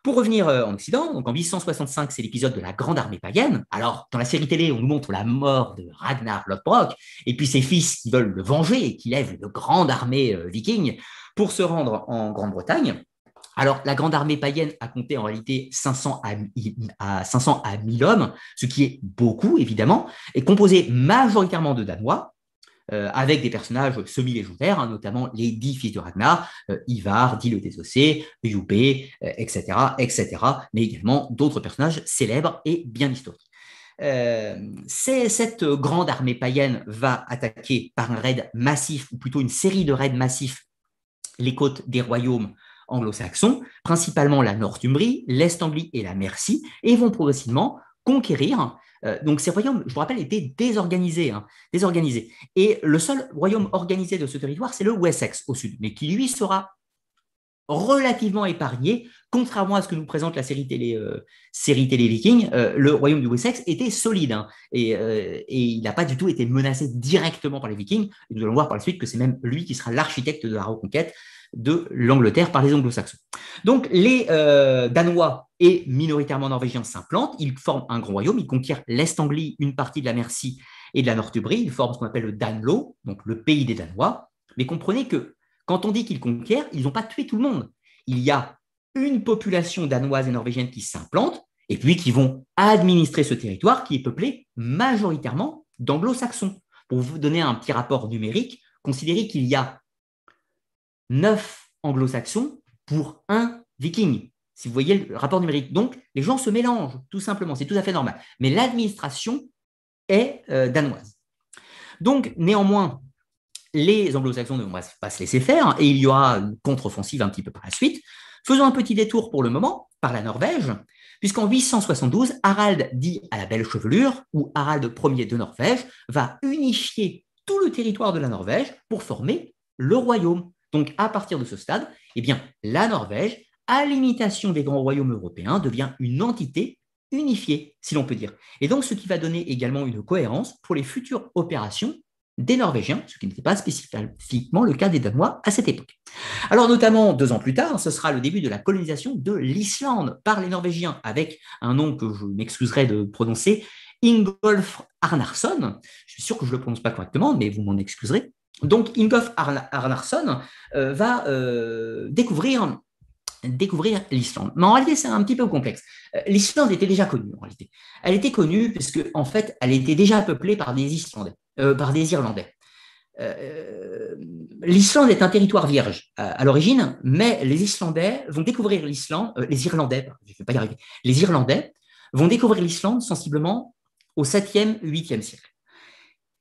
[SPEAKER 1] Pour revenir euh, en Occident, donc en 865, c'est l'épisode de la Grande Armée païenne. Alors, dans la série télé, on nous montre la mort de Ragnar Lodbrok et puis ses fils qui veulent le venger et qui lèvent une grande armée euh, viking pour se rendre en Grande-Bretagne. Alors, la grande armée païenne a compté en réalité 500 à, 500 à 1000 hommes, ce qui est beaucoup, évidemment, et composée majoritairement de Danois, euh, avec des personnages semi-légendaires, hein, notamment les dix fils de Ragnar, euh, Ivar, dit le désossé, euh, etc., mais également d'autres personnages célèbres et bien historiques. cette grande armée païenne va attaquer par un raid massif, ou plutôt une série de raids massifs, les côtes des royaumes anglo-saxons, principalement la Northumbrie, l'Est Anglie et la Mercie, et vont progressivement conquérir euh, donc ces royaumes, je vous rappelle, étaient désorganisés, hein, désorganisés. Et le seul royaume organisé de ce territoire, c'est le Wessex au sud, mais qui lui sera relativement épargné, contrairement à ce que nous présente la série télé, euh, série télé Viking, euh, le royaume du Wessex était solide hein, et, il n'a pas du tout été menacé directement par les Vikings. nous allons voir par la suite que c'est même lui qui sera l'architecte de la reconquête de l'Angleterre par les anglo-saxons. Donc les euh, Danois et minoritairement norvégiens s'implantent, ils forment un grand royaume, ils conquièrent l'Est Anglie, une partie de la Mercie et de la Northumbrie, ils forment ce qu'on appelle le Danlo, donc le pays des Danois. Mais comprenez que quand on dit qu'ils conquièrent, ils n'ont pas tué tout le monde. Il y a une population danoise et norvégienne qui s'implante et puis qui vont administrer ce territoire qui est peuplé majoritairement d'anglo-saxons. Pour vous donner un petit rapport numérique, considérez qu'il y a 9 anglo-saxons pour un viking, si vous voyez le rapport numérique. Donc, les gens se mélangent, tout simplement, c'est tout à fait normal. Mais l'administration est euh, danoise. Donc, néanmoins, les anglo-saxons ne vont pas se laisser faire, et il y aura une contre-offensive un petit peu par la suite. Faisons un petit détour pour le moment par la Norvège, puisqu'en 872, Harald dit à la belle chevelure, ou Harald Ier de Norvège, va unifier tout le territoire de la Norvège pour former le royaume. Donc à partir de ce stade, eh bien, la Norvège, à l'imitation des grands royaumes européens, devient une entité unifiée, si l'on peut dire. Et donc ce qui va donner également une cohérence pour les futures opérations des Norvégiens, ce qui n'était pas spécifiquement le cas des Danois à cette époque. Alors notamment, deux ans plus tard, ce sera le début de la colonisation de l'Islande par les Norvégiens, avec un nom que je m'excuserai de prononcer, Ingolf Arnarsson. Je suis sûr que je ne le prononce pas correctement, mais vous m'en excuserez. Donc Ingolf Arnarson euh, va euh, découvrir l'Islande. Mais en réalité, c'est un petit peu complexe. Euh, L'Islande était déjà connue, en réalité. Elle était connue parce que, en fait, elle était déjà peuplée par des Islandais, par des Irlandais. L'Islande est un territoire vierge à, l'origine, mais les Islandais vont découvrir l'Islande, les Irlandais, je vais pas y arriver, les Irlandais vont découvrir l'Islande sensiblement au 7e, 8e siècle.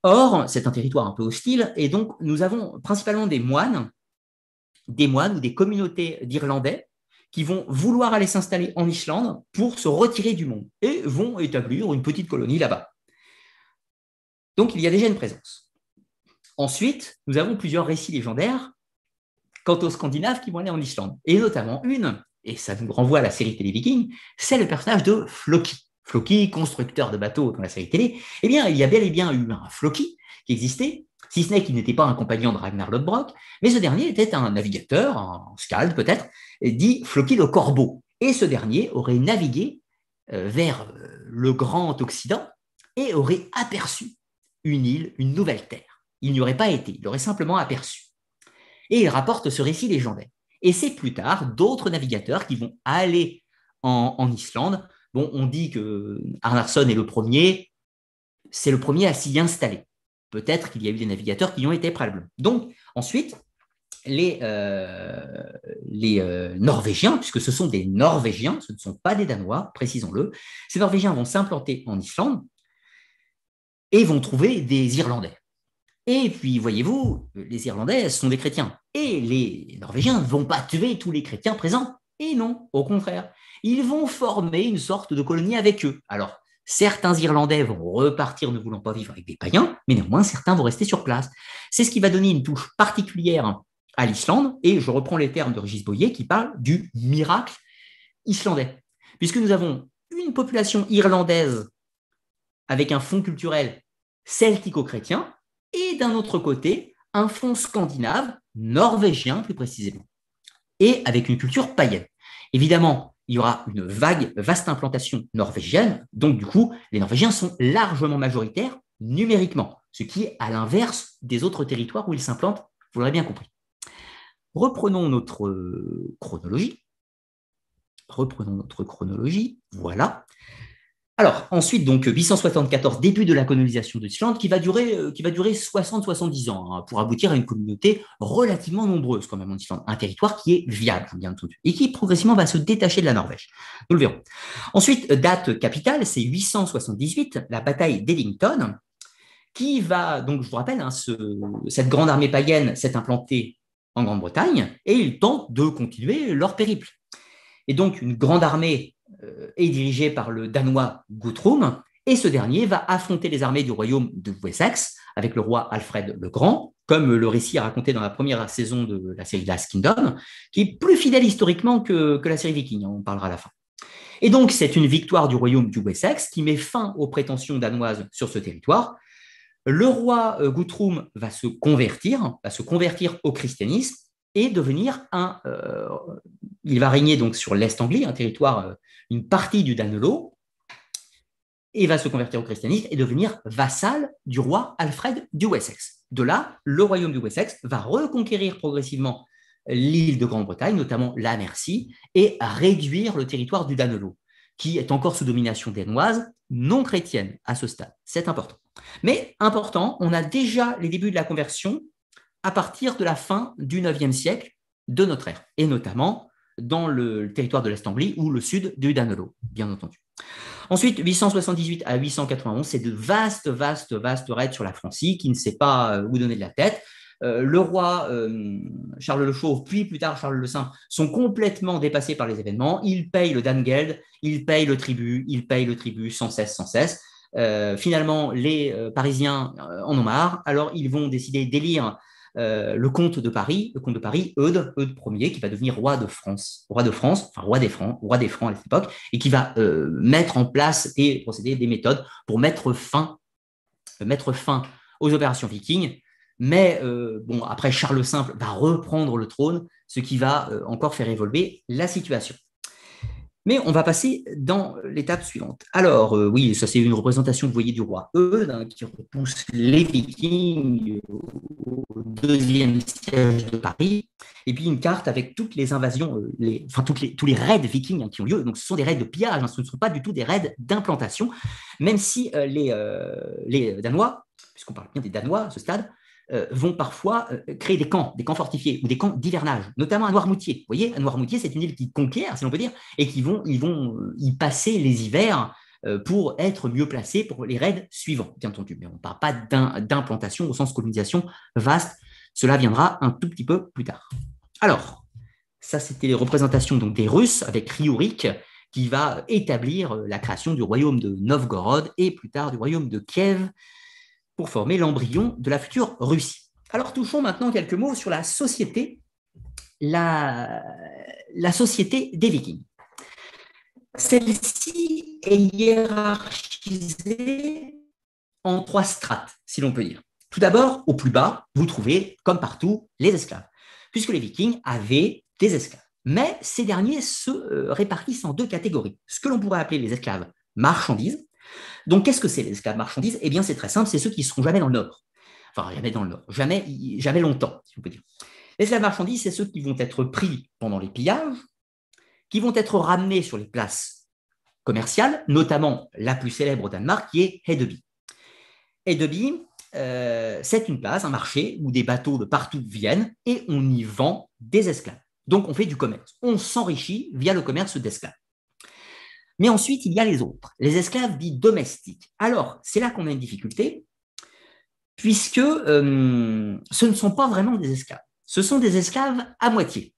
[SPEAKER 1] Or, c'est un territoire un peu hostile, et donc nous avons principalement des moines, des moines ou des communautés d'Irlandais qui vont vouloir aller s'installer en Islande pour se retirer du monde et vont établir une petite colonie là-bas. Donc il y a déjà une présence. Ensuite, nous avons plusieurs récits légendaires quant aux Scandinaves qui vont aller en Islande, et notamment une, et ça nous renvoie à la série télé c'est le personnage de Floki. Floki, constructeur de bateaux dans la série télé, eh bien, il y a bel et bien eu un Floki qui existait, si ce n'est qu'il n'était pas un compagnon de Ragnar Lodbrok, mais ce dernier était un navigateur, un scald peut-être, dit Floki le corbeau. Et ce dernier aurait navigué euh, vers euh, le Grand Occident et aurait aperçu une île, une nouvelle terre. Il n'y aurait pas été, il aurait simplement aperçu. Et il rapporte ce récit légendaire. Et c'est plus tard d'autres navigateurs qui vont aller en Islande Bon, on dit que est le premier, c'est le premier à s'y installer. Peut-être qu'il y a eu des navigateurs qui y ont été préalables. Donc, ensuite, les, euh, euh, Norvégiens, puisque ce sont des Norvégiens, ce ne sont pas des Danois, précisons-le, ces Norvégiens vont s'implanter en Islande et vont trouver des Irlandais. Et puis, voyez-vous, les Irlandais sont des chrétiens. Et les Norvégiens ne vont pas tuer tous les chrétiens présents. Et non, au contraire ils vont former une sorte de colonie avec eux. Alors, certains Irlandais vont repartir ne voulant pas vivre avec des païens, mais néanmoins, certains vont rester sur place. C'est ce qui va donner une touche particulière à l'Islande, et je reprends les termes de Régis Boyer qui parle du miracle islandais, puisque nous avons une population irlandaise avec un fond culturel celtico-chrétien, et d'un autre côté, un fond scandinave, norvégien plus précisément, et avec une culture païenne. Évidemment, il y aura une vague, vaste implantation norvégienne. Donc, du coup, les Norvégiens sont largement majoritaires numériquement, ce qui est à l'inverse des autres territoires où ils s'implantent, vous l'aurez bien compris. Reprenons notre chronologie. Reprenons notre chronologie. Voilà. Alors, ensuite, donc, 874, début de la colonisation de l'Islande, qui va durer, euh, qui va durer 60-70 ans, hein, pour aboutir à une communauté relativement nombreuse, quand même, en Islande. Un territoire qui est viable, bien entendu, et qui progressivement va se détacher de la Norvège. Nous le verrons. Ensuite, date capitale, c'est 878, la bataille d'Ellington, qui va, donc, je vous rappelle, hein, cette grande armée païenne s'est implantée en Grande-Bretagne, et ils tentent de continuer leur périple. Et donc, une grande armée euh, est dirigé par le Danois Guthrum, et ce dernier va affronter les armées du royaume de Wessex avec le roi Alfred le Grand, comme le récit a raconté dans la première saison de la série Last Kingdom, qui est plus fidèle historiquement que, que la série Viking, hein, on parlera à la fin. Et donc, c'est une victoire du royaume du Wessex qui met fin aux prétentions danoises sur ce territoire. Le roi euh, Guthrum va se convertir, va se convertir au christianisme et devenir un. Euh, il va régner donc sur l'Est Anglie un territoire une partie du Danelot et va se convertir au christianisme et devenir vassal du roi Alfred du Wessex. De là, le royaume du Wessex va reconquérir progressivement l'île de Grande-Bretagne, notamment la Mercie, et réduire le territoire du Danelot, qui est encore sous domination danoise, non chrétienne à ce stade. C'est important. Mais important, on a déjà les débuts de la conversion à partir de la fin du IXe siècle de notre ère, et notamment dans le territoire de l'Estamblie ou le sud du Danelo, bien entendu. Ensuite, 878 à 891, c'est de vastes, vastes, vastes raids sur la Francie qui ne sait pas euh, où donner de la tête. Euh, le roi euh, Charles le Chauve, puis plus tard Charles le Saint, sont complètement dépassés par les événements. Ils payent le Dangeld, ils payent le tribut, ils payent le tribut sans cesse, sans cesse. finalement, les Parisiens en ont marre, alors ils vont décider d'élire euh, le comte de Paris, le comte de Paris, Eudes, Eudes Ier, qui va devenir roi de France, roi de France, enfin roi des Francs, roi des Francs à l'époque, et qui va euh, mettre en place et procéder des méthodes pour mettre fin, euh, mettre fin aux opérations vikings. Mais bon, après Charles Simple va reprendre le trône, ce qui va encore faire évoluer la situation. Mais on va passer dans l'étape suivante. Alors, euh, oui, ça c'est une représentation, vous voyez, du roi Eudes hein, qui repousse les Vikings au deuxième siège de Paris. Et puis une carte avec toutes les invasions, euh, les, enfin tous les raids vikings hein, qui ont lieu. Donc ce sont des raids de pillage, hein, ce ne sont pas du tout des raids d'implantation, même si euh, les, les Danois, puisqu'on parle bien des Danois à ce stade, euh, vont parfois euh, créer des camps, des camps fortifiés ou des camps d'hivernage, notamment à Noirmoutier. Vous voyez, à Noirmoutier, c'est une île qui conquiert, si l'on peut dire, et qui vont, ils vont euh, y passer les hivers pour être mieux placés pour les raids suivants, bien entendu. Mais on ne parle pas d'implantation au sens colonisation vaste. Cela viendra un tout petit peu plus tard. Alors, ça, c'était les représentations donc, des Russes avec Ryurik qui va établir la création du royaume de Novgorod et plus tard du royaume de Kiev pour former l'embryon de la future Russie. Alors touchons maintenant quelques mots sur la société, la, la société des Vikings. Celle-ci est hiérarchisée en trois strates, si l'on peut dire. Tout d'abord, au plus bas, vous trouvez, comme partout, les esclaves, puisque les Vikings avaient des esclaves. Mais ces derniers se euh, répartissent en deux catégories, ce que l'on pourrait appeler les esclaves marchandises, donc, qu'est-ce que c'est les esclaves marchandises Eh bien, c'est très simple, c'est ceux qui ne seront jamais dans le Nord. Enfin, jamais dans le Nord, jamais, jamais longtemps, si on peut dire. Les esclaves c'est ceux qui vont être pris pendant les pillages, qui vont être ramenés sur les places commerciales, notamment la plus célèbre au Danemark, qui est Hedeby. Hedeby, euh, c'est une place, un marché où des bateaux de partout viennent et on y vend des esclaves. Donc on fait du commerce. On s'enrichit via le commerce d'esclaves. Mais ensuite, il y a les autres, les esclaves dits domestiques. Alors, c'est là qu'on a une difficulté, puisque euh, ce ne sont pas vraiment des esclaves. Ce sont des esclaves à moitié.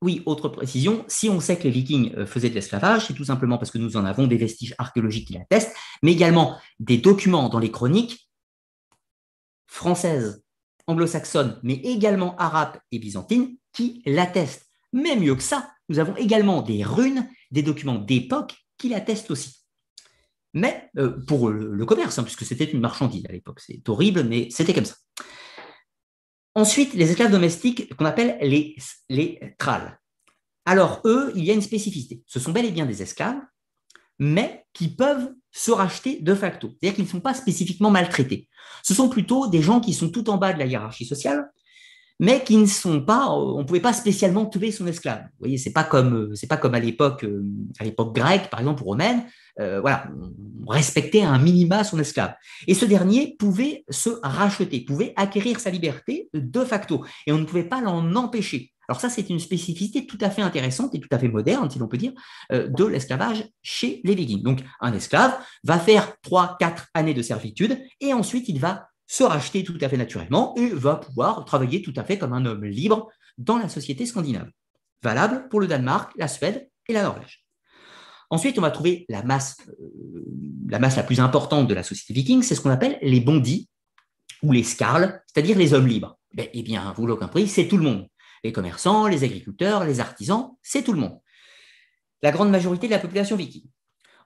[SPEAKER 1] Oui, autre précision, si on sait que les Vikings euh, faisaient de l'esclavage, c'est tout simplement parce que nous en avons des vestiges archéologiques qui l'attestent, mais également des documents dans les chroniques françaises, anglo-saxonnes, mais également arabes et byzantines qui l'attestent. Mais mieux que ça, nous avons également des runes, des documents d'époque qui l'attestent aussi. Mais euh, pour le, commerce, hein, puisque c'était une marchandise à l'époque, c'est horrible, mais c'était comme ça. Ensuite, les esclaves domestiques qu'on appelle les, les Alors, eux, il y a une spécificité. Ce sont bel et bien des esclaves, mais qui peuvent se racheter de facto. C'est-à-dire qu'ils ne sont pas spécifiquement maltraités. Ce sont plutôt des gens qui sont tout en bas de la hiérarchie sociale, mais qui ne sont pas, euh, on ne pouvait pas spécialement tuer son esclave. Vous voyez, c'est pas comme, euh, c'est pas comme à l'époque, euh, à l'époque grecque, par exemple, ou romaine, voilà, on respectait un minima son esclave. Et ce dernier pouvait se racheter, pouvait acquérir sa liberté de facto, et on ne pouvait pas l'en empêcher. Alors ça, c'est une spécificité tout à fait intéressante et tout à fait moderne, si l'on peut dire, de l'esclavage chez les Vikings. Donc, un esclave va faire 3-4 années de servitude, et ensuite, il va se racheter tout à fait naturellement et va pouvoir travailler tout à fait comme un homme libre dans la société scandinave. Valable pour le Danemark, la Suède et la Norvège. Ensuite, on va trouver la masse, euh, la plus importante de la société viking, c'est ce qu'on appelle les bondis ou les scarles, c'est-à-dire les hommes libres. Ben, eh bien, vous l'aurez compris, c'est tout le monde. Les commerçants, les agriculteurs, les artisans, c'est tout le monde. La grande majorité de la population viking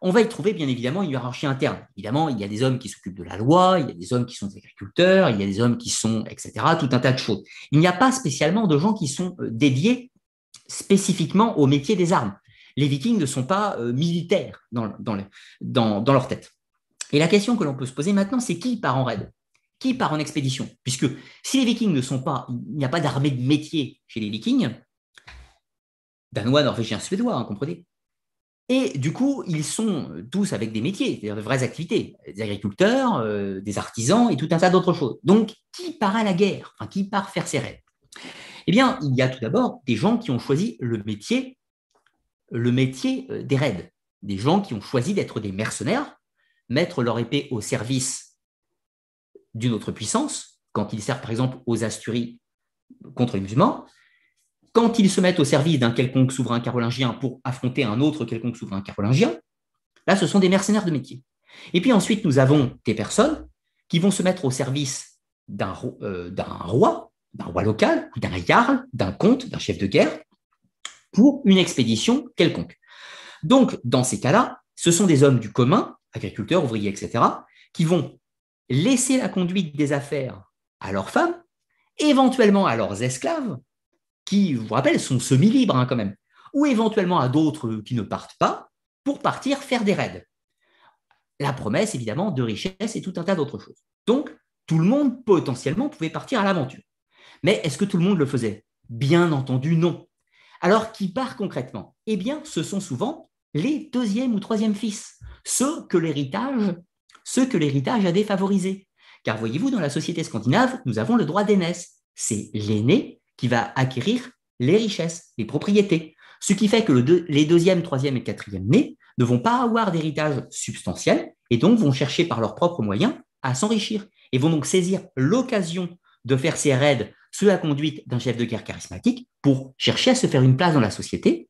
[SPEAKER 1] on va y trouver bien évidemment une hiérarchie interne. Évidemment, il y a des hommes qui s'occupent de la loi, il y a des hommes qui sont agriculteurs, il y a des hommes qui sont, etc., tout un tas de choses. Il n'y a pas spécialement de gens qui sont euh, dédiés spécifiquement au métier des armes. Les vikings ne sont pas euh, militaires dans, leur tête. Et la question que l'on peut se poser maintenant, c'est qui part en raid Qui part en expédition Puisque si les vikings ne sont pas, il n'y a pas d'armée de métier chez les vikings, danois, norvégiens, suédois, hein, comprenez et du coup, ils sont euh, tous avec des métiers, c'est-à-dire de vraies activités, des agriculteurs, euh, des artisans et tout un tas d'autres choses. Donc, qui part à la guerre Qui part faire ses raids Eh bien, il y a tout d'abord des gens qui ont choisi le métier, le métier euh, des raids. Des gens qui ont choisi d'être des mercenaires, mettre leur épée au service d'une autre puissance, quand ils servent par exemple aux Asturies contre les musulmans, quand ils se mettent au service d'un quelconque souverain carolingien pour affronter un autre quelconque souverain carolingien, là, ce sont des mercenaires de métier. Et puis ensuite, nous avons des personnes qui vont se mettre au service d'un roi, euh, d'un roi local, d'un jarl, d'un comte, d'un chef de guerre, pour une expédition quelconque. Donc, dans ces cas-là, ce sont des hommes du commun, agriculteurs, ouvriers, etc., qui vont laisser la conduite des affaires à leurs femmes, éventuellement à leurs esclaves, qui, vous vous rappelle, sont semi-libres hein, quand même, ou éventuellement à d'autres qui ne partent pas, pour partir faire des raids. La promesse, évidemment, de richesse et tout un tas d'autres choses. Donc, tout le monde potentiellement pouvait partir à l'aventure. Mais est-ce que tout le monde le faisait Bien entendu, non. Alors, qui part concrètement Eh bien, ce sont souvent les deuxième ou troisième fils, ceux que l'héritage, ceux que l'héritage a défavorisés. Car voyez-vous, dans la société scandinave, nous avons le droit d'aînesse. C'est l'aîné qui va acquérir les richesses, les propriétés. Ce qui fait que les deuxième, troisième et quatrième nés ne vont pas avoir d'héritage substantiel et donc vont chercher par leurs propres moyens à s'enrichir et vont donc saisir l'occasion de faire ces raids sous la conduite d'un chef de guerre charismatique pour chercher à se faire une place dans la société,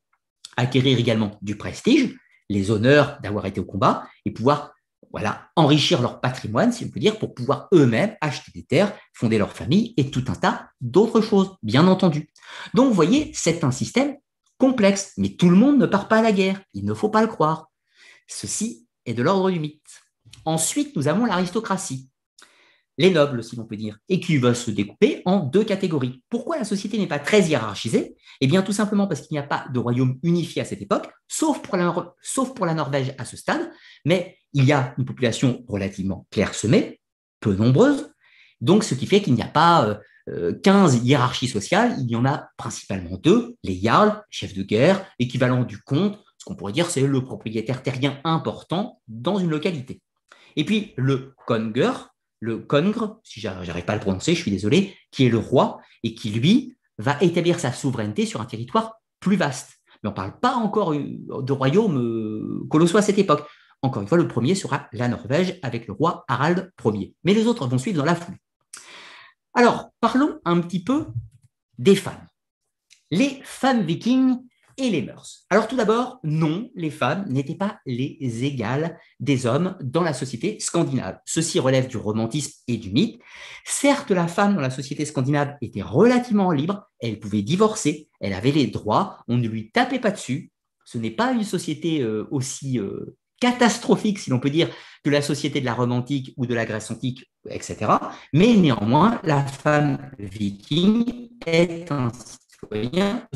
[SPEAKER 1] acquérir également du prestige, les honneurs d'avoir été au combat et pouvoir voilà, enrichir leur patrimoine, si on peut dire, pour pouvoir eux-mêmes acheter des terres, fonder leur famille et tout un tas d'autres choses, bien entendu. Donc, vous voyez, c'est un système complexe, mais tout le monde ne part pas à la guerre. Il ne faut pas le croire. Ceci est de l'ordre du mythe. Ensuite, nous avons l'aristocratie les nobles, si l'on peut dire, et qui va se découper en deux catégories. Pourquoi la société n'est pas très hiérarchisée Eh bien, tout simplement parce qu'il n'y a pas de royaume unifié à cette époque, sauf pour, la, Norvège à ce stade, mais il y a une population relativement clairsemée, peu nombreuse, donc ce qui fait qu'il n'y a pas 15 euh, euh, hiérarchies sociales, il y en a principalement deux, les jarls, chefs de guerre, équivalent du comte, ce qu'on pourrait dire c'est le propriétaire terrien important dans une localité. Et puis le konger, le Congre, si j'arrive pas à le prononcer, je suis désolé, qui est le roi et qui, lui, va établir sa souveraineté sur un territoire plus vaste. Mais on ne parle pas encore euh, de royaume euh, colossaux à cette époque. Encore une fois, le premier sera la Norvège avec le roi Harald Ier. Mais les autres vont suivre dans la foule. Alors, parlons un petit peu des femmes. Les femmes vikings et les mœurs. Alors tout d'abord, non, les femmes n'étaient pas les égales des hommes dans la société scandinave. Ceci relève du romantisme et du mythe. Certes, la femme dans la société scandinave était relativement libre, elle pouvait divorcer, elle avait les droits, on ne lui tapait pas dessus. Ce n'est pas une société euh, aussi euh, catastrophique, si l'on peut dire, que la société de la Rome antique ou de la Grèce antique, etc. Mais néanmoins, la femme viking est un citoyens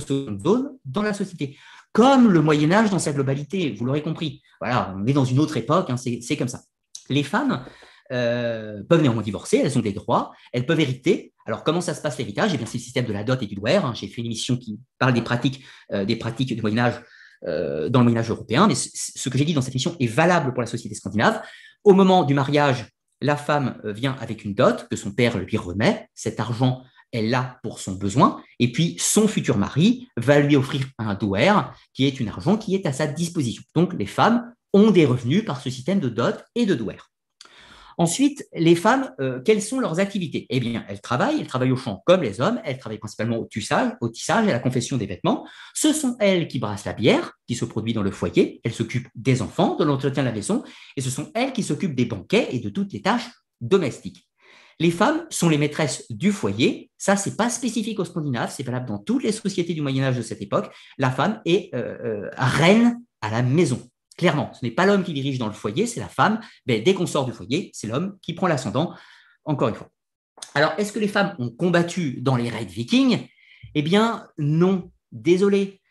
[SPEAKER 1] dans la société. Comme le Moyen Âge dans sa globalité, vous l'aurez compris. Voilà, on est dans une autre époque, hein, c'est comme ça. Les femmes euh, peuvent néanmoins divorcer, elles ont des droits, elles peuvent hériter. Alors comment ça se passe l'héritage Eh bien c'est le système de la dot et du douaire. Hein. J'ai fait une émission qui parle des pratiques, euh, des pratiques du Moyen Âge euh, dans le Moyen Âge européen, mais ce que j'ai dit dans cette émission est valable pour la société scandinave. Au moment du mariage, la femme vient avec une dot que son père lui remet. Cet argent elle l'a pour son besoin, et puis son futur mari va lui offrir un douaire, qui est une argent qui est à sa disposition. Donc les femmes ont des revenus par ce système de dot et de douaire. Ensuite, les femmes, euh, quelles sont leurs activités Eh bien, elles travaillent, elles travaillent au champ comme les hommes, elles travaillent principalement au tissage, au tissage et à la confection des vêtements. Ce sont elles qui brassent la bière, qui se produit dans le foyer, elles s'occupent des enfants, de l'entretien de la maison, et ce sont elles qui s'occupent des banquets et de toutes les tâches domestiques. Les femmes sont les maîtresses du foyer. Ça, c'est pas spécifique aux Scandinaves, c'est valable dans toutes les sociétés du Moyen Âge de cette époque. La femme est euh, euh, reine à la maison. Clairement, ce n'est pas l'homme qui dirige dans le foyer, c'est la femme. Mais dès qu'on sort du foyer, c'est l'homme qui prend l'ascendant, encore une fois. Alors, est-ce que les femmes ont combattu dans les raids vikings Eh bien, non. Désolé,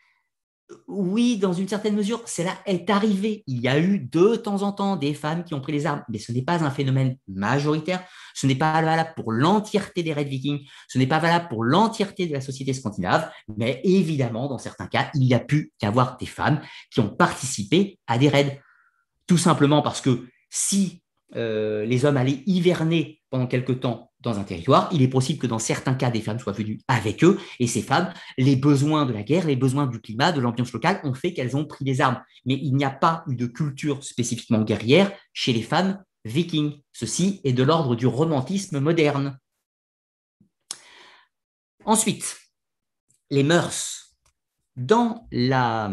[SPEAKER 1] oui, dans une certaine mesure, cela est arrivé. Il y a eu de temps en temps des femmes qui ont pris les armes, mais ce n'est pas un phénomène majoritaire. Ce n'est pas valable pour l'entièreté des raids Vikings. Ce n'est pas valable pour l'entièreté de la société scandinave. Mais évidemment, dans certains cas, il y a pu y avoir des femmes qui ont participé à des raids. Tout simplement parce que si euh, les hommes allaient hiverner pendant quelque temps dans un territoire. Il est possible que dans certains cas, des femmes soient venues avec eux. Et ces femmes, les besoins de la guerre, les besoins du climat, de l'ambiance locale, ont fait qu'elles ont pris des armes. Mais il n'y a pas eu de culture spécifiquement guerrière chez les femmes vikings. Ceci est de l'ordre du romantisme moderne. Ensuite, les mœurs. Dans la,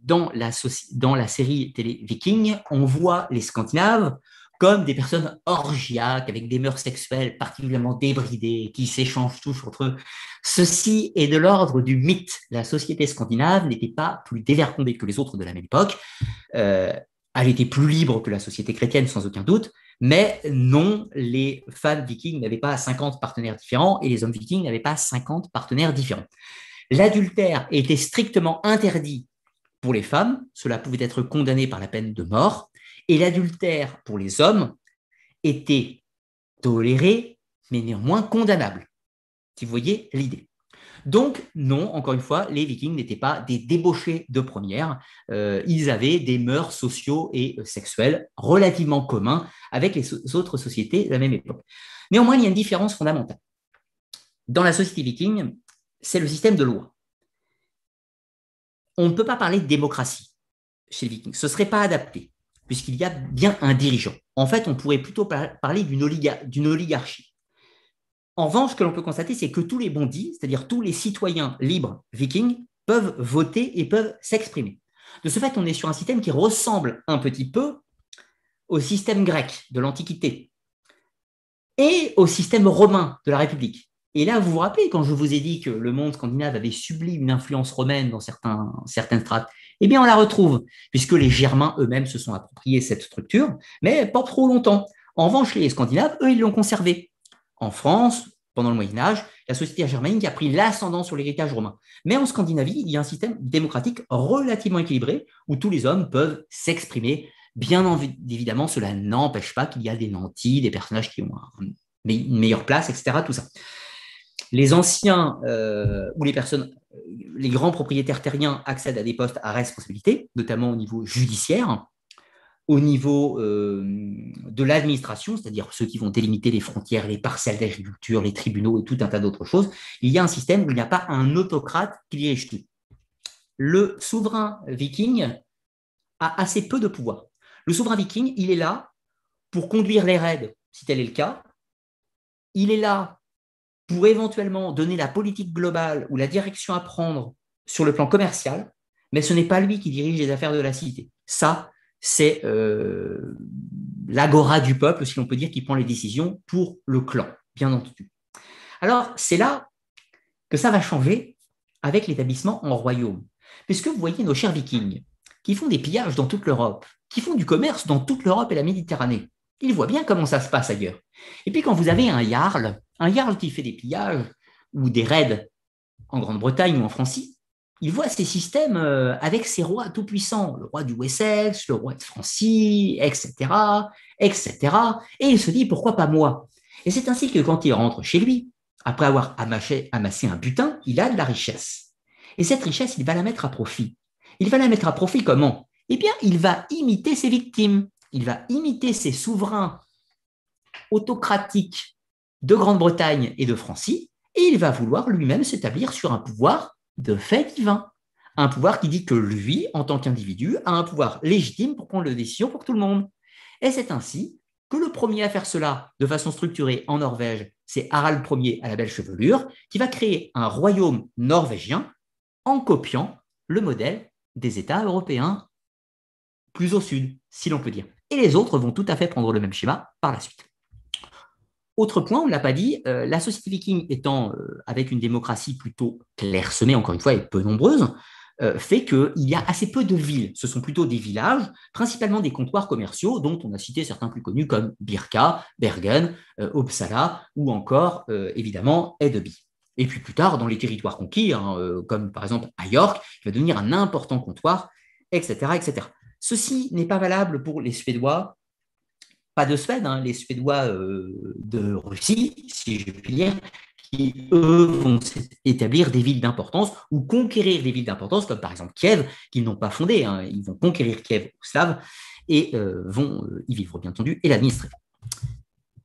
[SPEAKER 1] dans la, dans la série télé Viking, on voit les Scandinaves comme des personnes orgiaques, avec des mœurs sexuelles particulièrement débridées, qui s'échangent tous entre eux. Ceci est de l'ordre du mythe. La société scandinave n'était pas plus dévergondée que les autres de la même époque. Euh, elle était plus libre que la société chrétienne, sans aucun doute. Mais non, les femmes vikings n'avaient pas 50 partenaires différents et les hommes vikings n'avaient pas 50 partenaires différents. L'adultère était strictement interdit pour les femmes. Cela pouvait être condamné par la peine de mort et l'adultère pour les hommes était toléré, mais néanmoins condamnable. Si vous voyez l'idée. Donc, non, encore une fois, les Vikings n'étaient pas des débauchés de première. Euh, ils avaient des mœurs sociaux et euh, sexuelles relativement communs avec les autres sociétés de la même époque. Néanmoins, il y a une différence fondamentale. Dans la société viking, c'est le système de loi. On ne peut pas parler de démocratie chez les Vikings. Ce ne serait pas adapté puisqu'il y a bien un dirigeant. En fait, on pourrait plutôt parler d'une oligarchie. En revanche, ce que l'on peut constater, c'est que tous les bondis, c'est-à-dire tous les citoyens libres vikings, peuvent voter et peuvent s'exprimer. De ce fait, on est sur un système qui ressemble un petit peu au système grec de l'Antiquité et au système romain de la République. Et là, vous vous rappelez, quand je vous ai dit que le monde scandinave avait subi une influence romaine dans certains, certaines strates, eh bien, on la retrouve, puisque les Germains eux-mêmes se sont appropriés cette structure, mais pas trop longtemps. En revanche, les Scandinaves, eux, ils l'ont conservée. En France, pendant le Moyen Âge, la société germanique a pris l'ascendant sur l'héritage romain. Mais en Scandinavie, il y a un système démocratique relativement équilibré où tous les hommes peuvent s'exprimer. Bien évidemment, cela n'empêche pas qu'il y a des nantis, des personnages qui ont une meilleure place, etc. Tout ça. Les anciens euh, ou les personnes les grands propriétaires terriens accèdent à des postes à responsabilité, notamment au niveau judiciaire, au niveau euh, de l'administration, c'est-à-dire ceux qui vont délimiter les frontières, les parcelles d'agriculture, les tribunaux et tout un tas d'autres choses, il y a un système où il n'y a pas un autocrate qui dirige tout. Le souverain viking a assez peu de pouvoir. Le souverain viking, il est là pour conduire les raids, si tel est le cas. Il est là pour éventuellement donner la politique globale ou la direction à prendre sur le plan commercial, mais ce n'est pas lui qui dirige les affaires de la cité. Ça, c'est euh, l'agora du peuple, si l'on peut dire, qui prend les décisions pour le clan, bien entendu. Alors, c'est là que ça va changer avec l'établissement en royaume. Puisque vous voyez nos chers vikings, qui font des pillages dans toute l'Europe, qui font du commerce dans toute l'Europe et la Méditerranée, il voit bien comment ça se passe ailleurs. Et puis quand vous avez un Jarl, un Jarl qui fait des pillages ou des raids en Grande-Bretagne ou en Francie, il voit ces systèmes euh, avec ses rois tout-puissants, le roi du Wessex, le roi de Francie, etc., etc. Et il se dit, pourquoi pas moi Et c'est ainsi que quand il rentre chez lui, après avoir amassé un butin, il a de la richesse. Et cette richesse, il va la mettre à profit. Il va la mettre à profit comment Eh bien, il va imiter ses victimes il va imiter ses souverains autocratiques de Grande-Bretagne et de Francie, et il va vouloir lui-même s'établir sur un pouvoir de fait divin. Un pouvoir qui dit que lui, en tant qu'individu, a un pouvoir légitime pour prendre des décisions pour tout le monde. Et c'est ainsi que le premier à faire cela de façon structurée en Norvège, c'est Harald Ier à la belle chevelure, qui va créer un royaume norvégien en copiant le modèle des États européens plus au sud, si l'on peut dire et les autres vont tout à fait prendre le même schéma par la suite. Autre point, on ne l'a pas dit, euh, la société viking étant euh, avec une démocratie plutôt clairsemée, encore une fois, et peu nombreuse, euh, fait qu'il y a assez peu de villes. Ce sont plutôt des villages, principalement des comptoirs commerciaux, dont on a cité certains plus connus comme Birka, Bergen, Uppsala ou encore évidemment Edeby. Et puis plus tard, dans les territoires conquis, hein, comme par exemple à York, il va devenir un important comptoir, etc. etc. Ceci n'est pas valable pour les Suédois, pas de Suède, hein, les Suédois euh, de Russie, si je puis dire, qui, eux, vont établir des villes d'importance ou conquérir des villes d'importance, comme par exemple Kiev, qu'ils n'ont pas fondé. Hein. ils vont conquérir Kiev aux Slaves et euh, vont euh, y vivre, bien entendu, et l'administrer.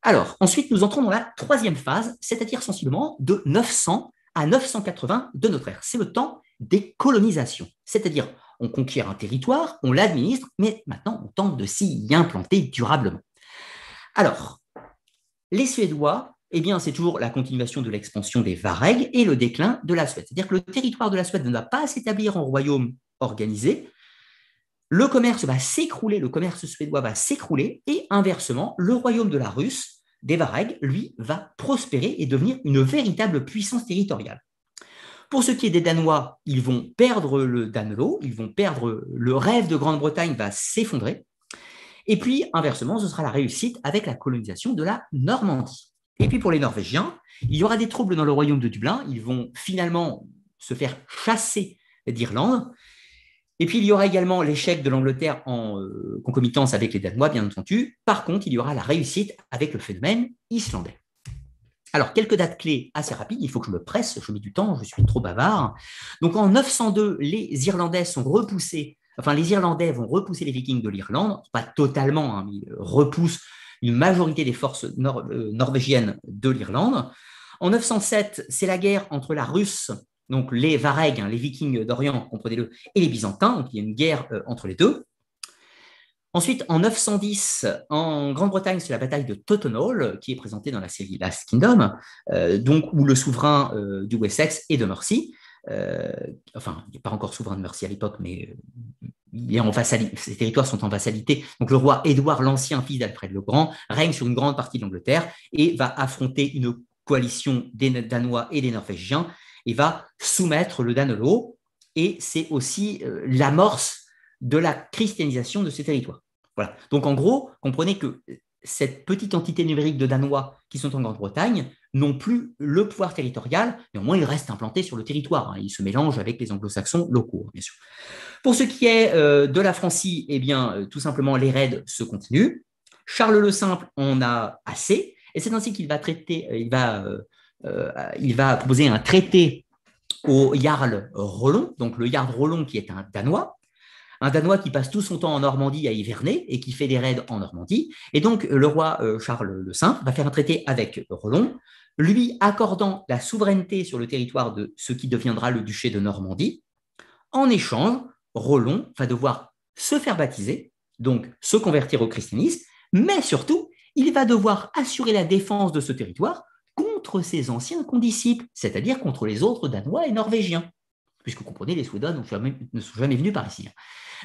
[SPEAKER 1] Alors, ensuite, nous entrons dans la troisième phase, c'est-à-dire sensiblement de 900 à 980 de notre ère. C'est le temps des colonisations, c'est-à-dire on conquiert un territoire, on l'administre, mais maintenant on tente de s'y implanter durablement. Alors, les Suédois, eh bien, c'est toujours la continuation de l'expansion des Varegs et le déclin de la Suède. C'est-à-dire que le territoire de la Suède ne va pas s'établir en royaume organisé. Le commerce va s'écrouler, le commerce suédois va s'écrouler, et inversement, le royaume de la Russe, des Varegs, lui, va prospérer et devenir une véritable puissance territoriale. Pour ce qui est des Danois, ils vont perdre le danelo ils vont perdre le rêve de Grande-Bretagne va s'effondrer. Et puis, inversement, ce sera la réussite avec la colonisation de la Normandie. Et puis pour les Norvégiens, il y aura des troubles dans le royaume de Dublin. Ils vont finalement se faire chasser d'Irlande. Et puis il y aura également l'échec de l'Angleterre en euh, concomitance avec les Danois, bien entendu. Par contre, il y aura la réussite avec le phénomène islandais. Alors, quelques dates clés assez rapides, il faut que je me presse, je mets du temps, je suis trop bavard. Donc, en 902, les Irlandais sont repoussés, enfin, les Irlandais vont repousser les Vikings de l'Irlande, pas totalement, hein, mais ils repoussent une majorité des forces euh, norvégiennes de l'Irlande. En 907, c'est la guerre entre la Russe, donc les Varegs, hein, les Vikings d'Orient, comprenez-le, et les Byzantins, donc il y a une guerre euh, entre les deux. Ensuite, en 910, en Grande-Bretagne, c'est la bataille de Tottenhall euh, qui est présentée dans la série Last Kingdom, euh, donc où le souverain euh, du Wessex est de Mercy. enfin, il n'est pas encore souverain de Mercy à l'époque, mais il ses territoires sont en vassalité. Donc le roi Édouard l'Ancien, fils d'Alfred le Grand, règne sur une grande partie de l'Angleterre et va affronter une coalition des Danois et des Norvégiens et va soumettre le Danelaw. Et c'est aussi l'amorce de la christianisation de ces territoires. Voilà. Donc en gros, comprenez que cette petite entité numérique de Danois qui sont en Grande-Bretagne n'ont plus le pouvoir territorial, néanmoins ils restent implantés sur le territoire, hein. ils se mélangent avec les anglo-saxons locaux, hein, bien sûr. Pour ce qui est euh, de la Francie, eh bien, euh, tout simplement les raids se continuent. Charles le Simple en a assez, et c'est ainsi qu'il va traiter, euh, il va, il va proposer un traité au Jarl Rollon, donc le Jarl Rollon qui est un Danois, un Danois qui passe tout son temps en Normandie à hiverner et qui fait des raids en Normandie. Et donc, le roi euh, Charles le Saint va faire un traité avec Roland, lui accordant la souveraineté sur le territoire de ce qui deviendra le duché de Normandie. En échange, Roland va devoir se faire baptiser, donc se convertir au christianisme, mais surtout, il va devoir assurer la défense de ce territoire contre ses anciens condisciples, c'est-à-dire contre les autres Danois et Norvégiens puisque vous comprenez, les Suédois ne sont jamais venus par ici. Hein.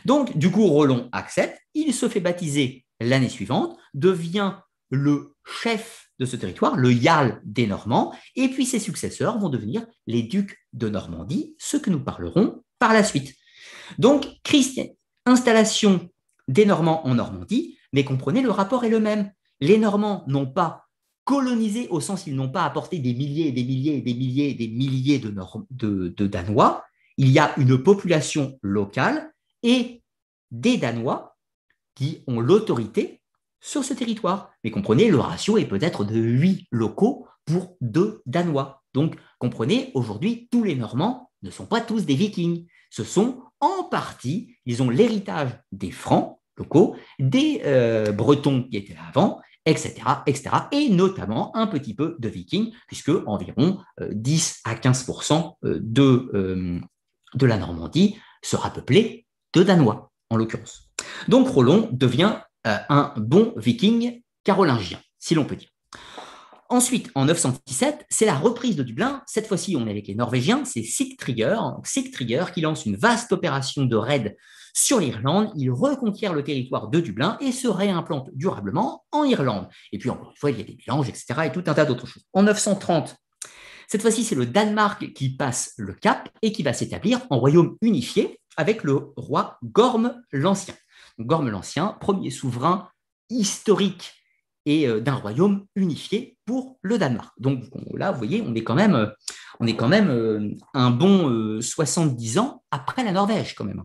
[SPEAKER 1] Donc, du coup, Roland accepte, il se fait baptiser l'année suivante, devient le chef de ce territoire, le Yal des Normands, et puis ses successeurs vont devenir les ducs de Normandie, ce que nous parlerons par la suite. Donc, Christian, installation des Normands en Normandie, mais comprenez, le rapport est le même. Les Normands n'ont pas colonisé au sens ils n'ont pas apporté des milliers et des milliers et des milliers et des milliers de Danois. Il y a une population locale et des Danois qui ont l'autorité sur ce territoire. Mais comprenez, le ratio est peut-être de 8 locaux pour 2 Danois. Donc comprenez, aujourd'hui, tous les Normands ne sont pas tous des Vikings. Ce sont en partie, ils ont l'héritage des Francs locaux, des euh, Bretons qui étaient là avant, etc., etc. Et notamment un petit peu de Vikings, puisque environ 10 euh, à 15 euh, de, de la Normandie sera peuplée de Danois en l'occurrence. Donc Roland devient euh, un bon viking carolingien, si l'on peut dire. Ensuite, en 917, c'est la reprise de Dublin. Cette fois-ci, on est avec les Norvégiens, c'est Sigtrigger. qui lance une vaste opération de raid sur l'Irlande. Il reconquiert le territoire de Dublin et se réimplante durablement en Irlande. Et puis, encore une fois, il y a des mélanges, etc. et tout un tas d'autres choses. En 930, cette fois-ci, c'est le Danemark qui passe le cap et qui va s'établir en royaume unifié avec le roi Gorm l'Ancien. Gorm l'Ancien, premier souverain historique et euh, d'un royaume unifié pour le Danemark. Donc là, vous voyez, on est quand même, euh, on est quand même euh, un bon 70 ans après la Norvège quand même.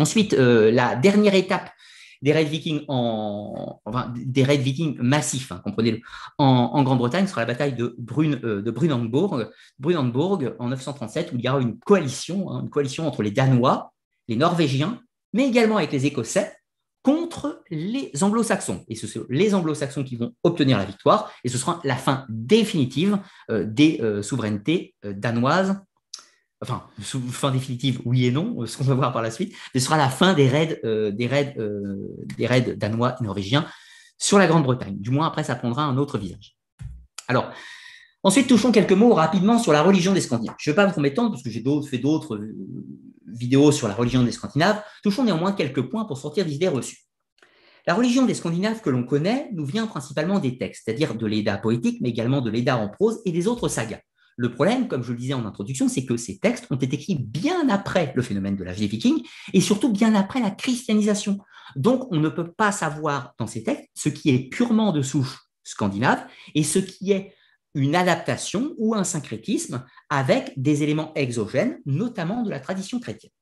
[SPEAKER 1] Ensuite, la dernière étape des raids vikings en, massifs, hein, comprenez-le, en, Grande-Bretagne ce sera la bataille de, Brune, euh, en 937, où il y aura une coalition, hein, une coalition entre les Danois, les Norvégiens, mais également avec les Écossais contre les Anglo-Saxons. Et ce sont les Anglo-Saxons qui vont obtenir la victoire, et ce sera la fin définitive euh, des euh, souverainetés danoises enfin, fin définitive, oui et non, euh, ce qu'on va voir par la suite, ce sera la fin des raids, euh, des raids, euh, des raids danois et norvégiens sur la Grande-Bretagne. Du moins, après, ça prendra un autre visage. Alors, ensuite, touchons quelques mots rapidement sur la religion des Scandinaves. Je ne vais pas vous m'étendre parce que j'ai fait d'autres vidéos sur la religion des Scandinaves. Touchons néanmoins quelques points pour sortir des idées reçues. La religion des Scandinaves que l'on connaît nous vient principalement des textes, c'est-à-dire de l'Eda poétique, mais également de l'Eda en prose et des autres sagas. Le problème, comme je le disais en introduction, c'est que ces textes ont été écrits bien après le phénomène de la vie viking et surtout bien après la christianisation. Donc, on ne peut pas savoir dans ces textes ce qui est purement de souche scandinave et ce qui est une adaptation ou un syncrétisme avec des éléments exogènes, notamment de la tradition chrétienne.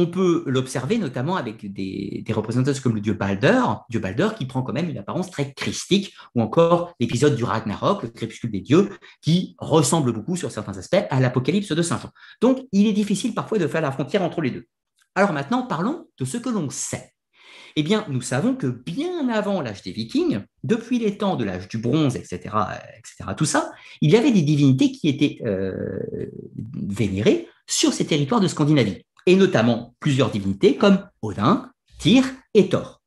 [SPEAKER 1] On peut l'observer notamment avec des, des représentations comme le dieu Baldur, dieu qui prend quand même une apparence très christique, ou encore l'épisode du Ragnarok, le crépuscule des dieux, qui ressemble beaucoup sur certains aspects à l'Apocalypse de Saint Jean. Donc, il est difficile parfois de faire la frontière entre les deux. Alors maintenant, parlons de ce que l'on sait. Eh bien, nous savons que bien avant l'âge des Vikings, depuis les temps de l'âge du bronze, etc., etc., tout ça, il y avait des divinités qui étaient euh, vénérées sur ces territoires de Scandinavie et notamment plusieurs divinités comme Odin, Tyr et Thor.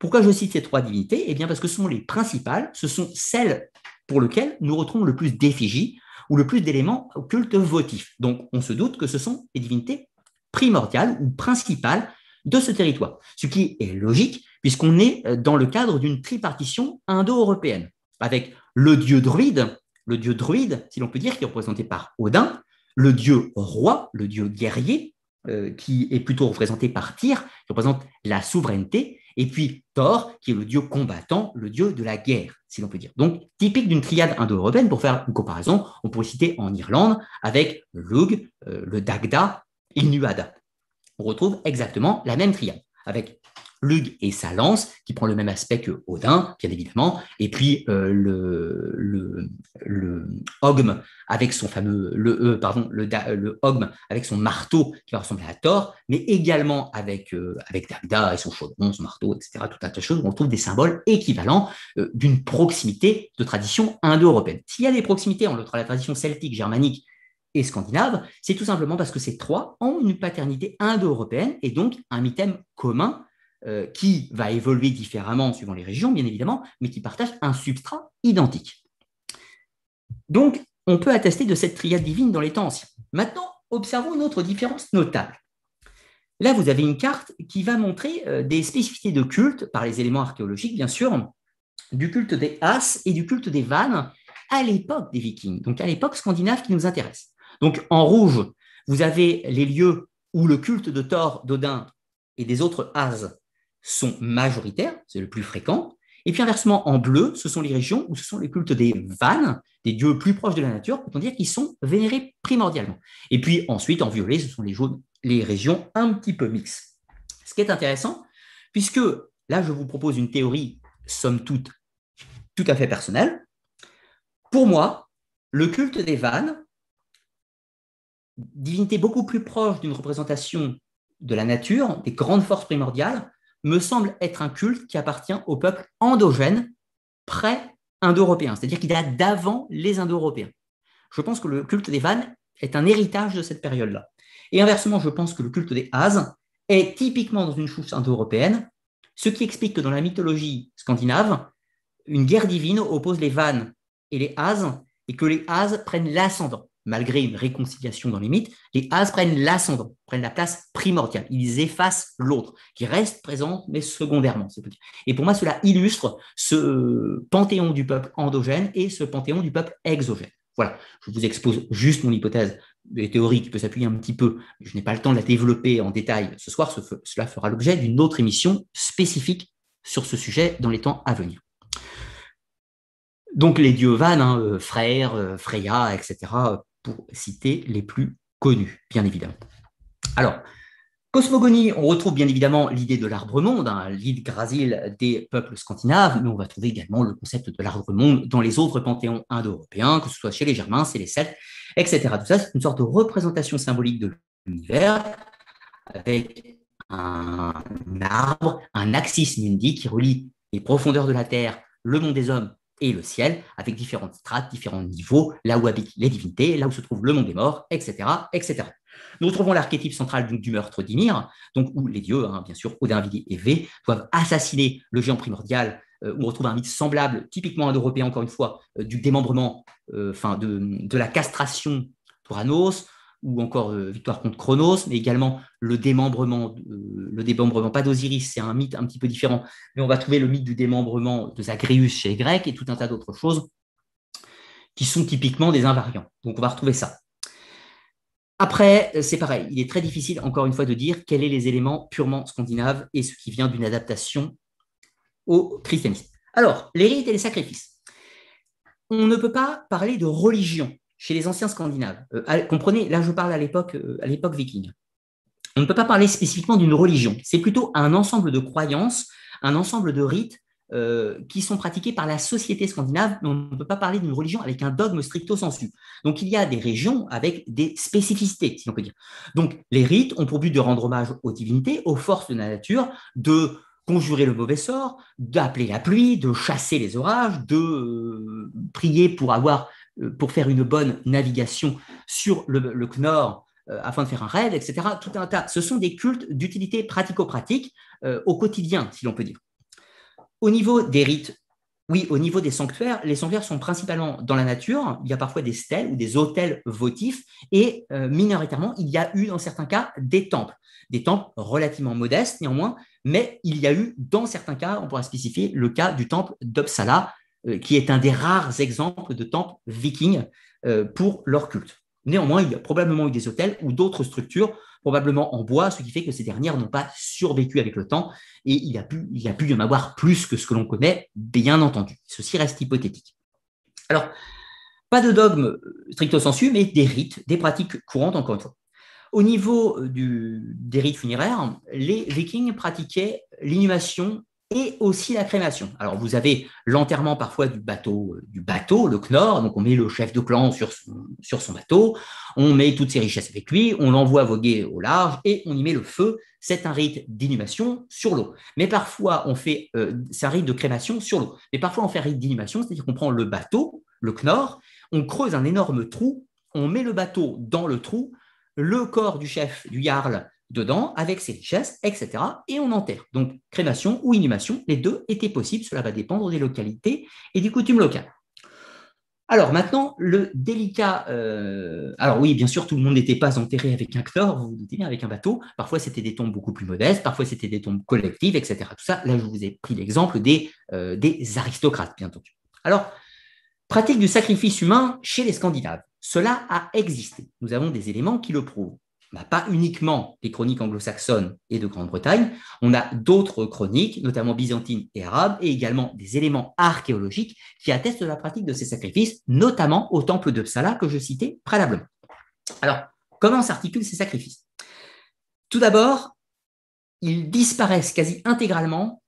[SPEAKER 1] Pourquoi je cite ces trois divinités Eh bien parce que ce sont les principales, ce sont celles pour lesquelles nous retrouvons le plus d'effigies ou le plus d'éléments cultes votifs. Donc on se doute que ce sont les divinités primordiales ou principales de ce territoire, ce qui est logique puisqu'on est euh, dans le cadre d'une tripartition indo-européenne, avec le dieu druide, le dieu druide, si l'on peut dire, qui est représenté par Odin, le dieu roi, le dieu guerrier, euh, qui est plutôt représenté par Tyr, qui représente la souveraineté, et puis Thor, qui est le dieu combattant, le dieu de la guerre, si l'on peut dire. Donc, typique d'une triade indo-européenne, pour faire une comparaison, on pourrait citer en Irlande avec Lug, euh, le Dagda et Nuada. On retrouve exactement la même triade, avec Lug et sa lance, qui prend le même aspect que Odin, bien évidemment, et puis euh, le, le, avec son fameux le euh, pardon le, euh, le avec son marteau qui va ressembler à Thor, mais également avec avec Dagda et son chaudron, son marteau, etc. Tout un tas de choses où on trouve des symboles équivalents d'une proximité de tradition indo-européenne. S'il y a des proximités entre la tradition celtique, germanique et scandinave, c'est tout simplement parce que ces trois ont une paternité indo-européenne et donc un mythème commun euh, qui va évoluer différemment suivant les régions, bien évidemment, mais qui partage un substrat identique. Donc, on peut attester de cette triade divine dans les temps anciens. Maintenant, observons une autre différence notable. Là, vous avez une carte qui va montrer euh, des spécificités de culte, par les éléments archéologiques, bien sûr, du culte des As et du culte des Vannes à l'époque des Vikings, donc à l'époque scandinave qui nous intéresse. Donc, en rouge, vous avez les lieux où le culte de Thor, d'Odin et des autres As sont majoritaires, c'est le plus fréquent. Et puis inversement, en bleu, ce sont les régions où ce sont les cultes des vannes, des dieux plus proches de la nature, peut dire, qui sont vénérés primordialement. Et puis ensuite, en violet, ce sont les, jaunes, les régions un petit peu mixtes. Ce qui est intéressant, puisque là, je vous propose une théorie, somme toute, tout à fait personnelle. Pour moi, le culte des vannes, divinité beaucoup plus proche d'une représentation de la nature, des grandes forces primordiales, me semble être un culte qui appartient au peuple endogène pré-indo-européen, c'est-à-dire qu'il date d'avant les indo-européens. Je pense que le culte des vannes est un héritage de cette période-là. Et inversement, je pense que le culte des As est typiquement dans une chouche indo-européenne, ce qui explique que dans la mythologie scandinave, une guerre divine oppose les vannes et les As, et que les As prennent l'ascendant malgré une réconciliation dans les mythes, les As prennent l'ascendant, prennent la place primordiale. Ils effacent l'autre, qui reste présent, mais secondairement. Et pour moi, cela illustre ce euh, panthéon du peuple endogène et ce panthéon du peuple exogène. Voilà, je vous expose juste mon hypothèse des théories qui peut s'appuyer un petit peu, je n'ai pas le temps de la développer en détail ce soir, cela fera l'objet d'une autre émission spécifique sur ce sujet dans les temps à venir. Donc les dieux vannes, hein, euh, Frère, euh, Freya, etc., pour citer les plus connus, bien évidemment. Alors, cosmogonie, on retrouve bien évidemment l'idée de l'arbre-monde, hein, l'île Grasil des peuples scandinaves, mais on va trouver également le concept de l'arbre-monde dans les autres panthéons indo-européens, que ce soit chez les Germains, chez les Celtes, etc. Tout ça, c'est une sorte de représentation symbolique de l'univers avec un arbre, un axis mundi qui relie les profondeurs de la Terre, le monde des hommes et le ciel, avec différentes strates, différents niveaux, là où habitent les divinités, là où se trouve le monde des morts, etc. etc. Nous retrouvons l'archétype central du meurtre d'Ymir, donc où les dieux, hein, bien sûr, Odin, Vili et V, doivent assassiner le géant primordial. Euh, où on retrouve un mythe semblable, typiquement indo-européen, encore une fois, euh, du démembrement, euh, enfin de, de la castration pour Anos, ou encore euh, victoire contre Chronos, mais également le démembrement, euh, le démembrement pas d'Osiris, c'est un mythe un petit peu différent, mais on va trouver le mythe du démembrement de Zagreus chez les Grecs et tout un tas d'autres choses qui sont typiquement des invariants. Donc on va retrouver ça. Après, euh, c'est pareil, il est très difficile encore une fois de dire quels sont les éléments purement scandinaves et ce qui vient d'une adaptation au christianisme. Alors, les rites et les sacrifices. On ne peut pas parler de religion chez les anciens Scandinaves. Euh, comprenez, là je parle à l'époque euh, à l'époque viking. On ne peut pas parler spécifiquement d'une religion. C'est plutôt un ensemble de croyances, un ensemble de rites euh, qui sont pratiqués par la société scandinave, on ne peut pas parler d'une religion avec un dogme stricto sensu. Donc il y a des régions avec des spécificités, si on peut dire. Donc les rites ont pour but de rendre hommage aux divinités, aux forces de la nature, de conjurer le mauvais sort, d'appeler la pluie, de chasser les orages, de prier pour avoir euh, pour faire une bonne navigation sur le, le euh, afin de faire un rêve, etc. Tout un tas. Ce sont des cultes d'utilité pratico-pratique euh, au quotidien, si l'on peut dire. Au niveau des rites, oui, au niveau des sanctuaires, les sanctuaires sont principalement dans la nature. Il y a parfois des stèles ou des autels votifs et minoritairement, il y a eu dans certains cas des temples. Des temples relativement modestes néanmoins, mais il y a eu dans certains cas, on pourra spécifier le cas du temple d'Uppsala euh, qui est un des rares exemples de temples vikings euh, pour leur culte. Néanmoins, il y a probablement eu des hôtels ou d'autres structures, probablement en bois, ce qui fait que ces dernières n'ont pas survécu avec le temps, et il a, pu, il a pu y en avoir plus que ce que l'on connaît, bien entendu. Ceci reste hypothétique. Alors, pas de dogme stricto sensu, mais des rites, des pratiques courantes, encore une Au niveau des rites funéraires, les vikings pratiquaient l'inhumation et aussi la crémation. Alors vous avez l'enterrement parfois du bateau, euh, du bateau, le Knorr, donc on met le chef de clan sur son, bateau, on met toutes ses richesses avec lui, on l'envoie voguer au large et on y met le feu. C'est un rite d'inhumation sur l'eau. Mais parfois on fait, euh, un rite de crémation sur l'eau. Mais parfois on fait un rite d'inhumation, c'est-à-dire qu'on prend le bateau, le Knorr, on creuse un énorme trou, on met le bateau dans le trou, le corps du chef, du Jarl, dedans avec ses richesses, etc. Et on enterre. Donc crémation ou inhumation, les deux étaient possibles. Cela va dépendre des localités et des coutumes locales. Alors maintenant, le délicat. Euh, alors oui, bien sûr, tout le monde n'était pas enterré avec un chlore, vous vous doutez bien, avec un bateau. Parfois, c'était des tombes beaucoup plus modestes, parfois, c'était des tombes collectives, etc. Tout ça, là, je vous ai pris l'exemple des, euh, des aristocrates, bien entendu. Alors, pratique du sacrifice humain chez les Scandinaves. Cela a existé. Nous avons des éléments qui le prouvent. Bah, pas uniquement les chroniques anglo-saxonnes et de Grande-Bretagne, on a d'autres chroniques, notamment byzantines et arabes, et également des éléments archéologiques qui attestent de la pratique de ces sacrifices, notamment au temple de Psala que je citais préalablement. Alors, comment s'articulent ces sacrifices Tout d'abord, ils disparaissent quasi intégralement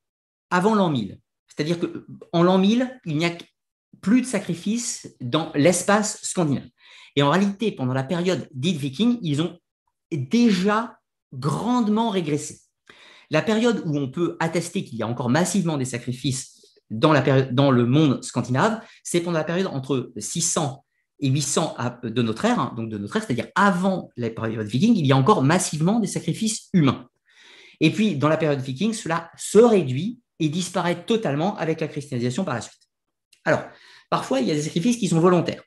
[SPEAKER 1] avant l'an 1000. C'est-à-dire qu'en l'an 1000, il n'y a plus de sacrifices dans l'espace scandinave. Et en réalité, pendant la période dite viking, ils ont déjà grandement régressé. La période où on peut attester qu'il y a encore massivement des sacrifices dans, le monde scandinave, c'est pendant la période entre 600 et 800 de notre ère, hein, donc de notre ère, c'est-à-dire avant la période viking, il y a encore massivement des sacrifices humains. Et puis, dans la période viking, cela se réduit et disparaît totalement avec la christianisation par la suite. Alors, parfois, il y a des sacrifices qui sont volontaires.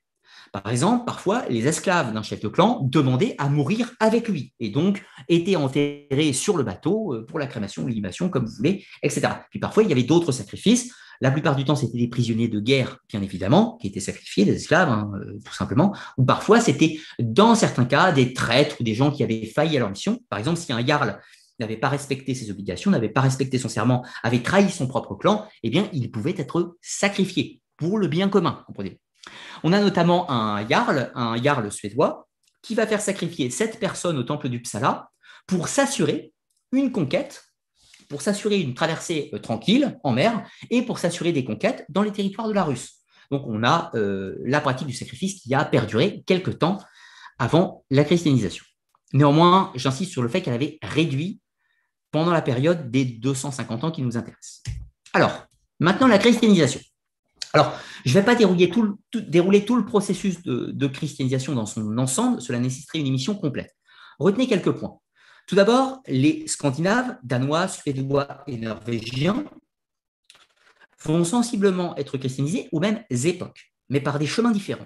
[SPEAKER 1] Par exemple, parfois, les esclaves d'un chef de clan demandaient à mourir avec lui et donc étaient enterrés sur le bateau euh, pour la crémation ou comme vous voulez, etc. Puis parfois, il y avait d'autres sacrifices. La plupart du temps, c'était des prisonniers de guerre, bien évidemment, qui étaient sacrifiés, des esclaves, hein, euh, tout simplement. Ou parfois, c'était, dans certains cas, des traîtres ou des gens qui avaient failli à leur mission. Par exemple, si un jarl n'avait pas respecté ses obligations, n'avait pas respecté son serment, avait trahi son propre clan, eh bien, il pouvait être sacrifié pour le bien commun, comprenez on a notamment un jarl, un jarl suédois, qui va faire sacrifier sept personnes au temple du Psala pour s'assurer une conquête, pour s'assurer une traversée euh, tranquille en mer et pour s'assurer des conquêtes dans les territoires de la Russe. Donc on a euh, la pratique du sacrifice qui a perduré quelque temps avant la christianisation. Néanmoins, j'insiste sur le fait qu'elle avait réduit pendant la période des 250 ans qui nous intéresse. Alors, maintenant la christianisation. Alors, je ne vais pas dérouler tout le processus de, christianisation dans son ensemble, cela nécessiterait une émission complète. Retenez quelques points. Tout d'abord, les Scandinaves, Danois, Suédois et Norvégiens vont sensiblement être christianisés ou mêmes époques, mais par des chemins différents.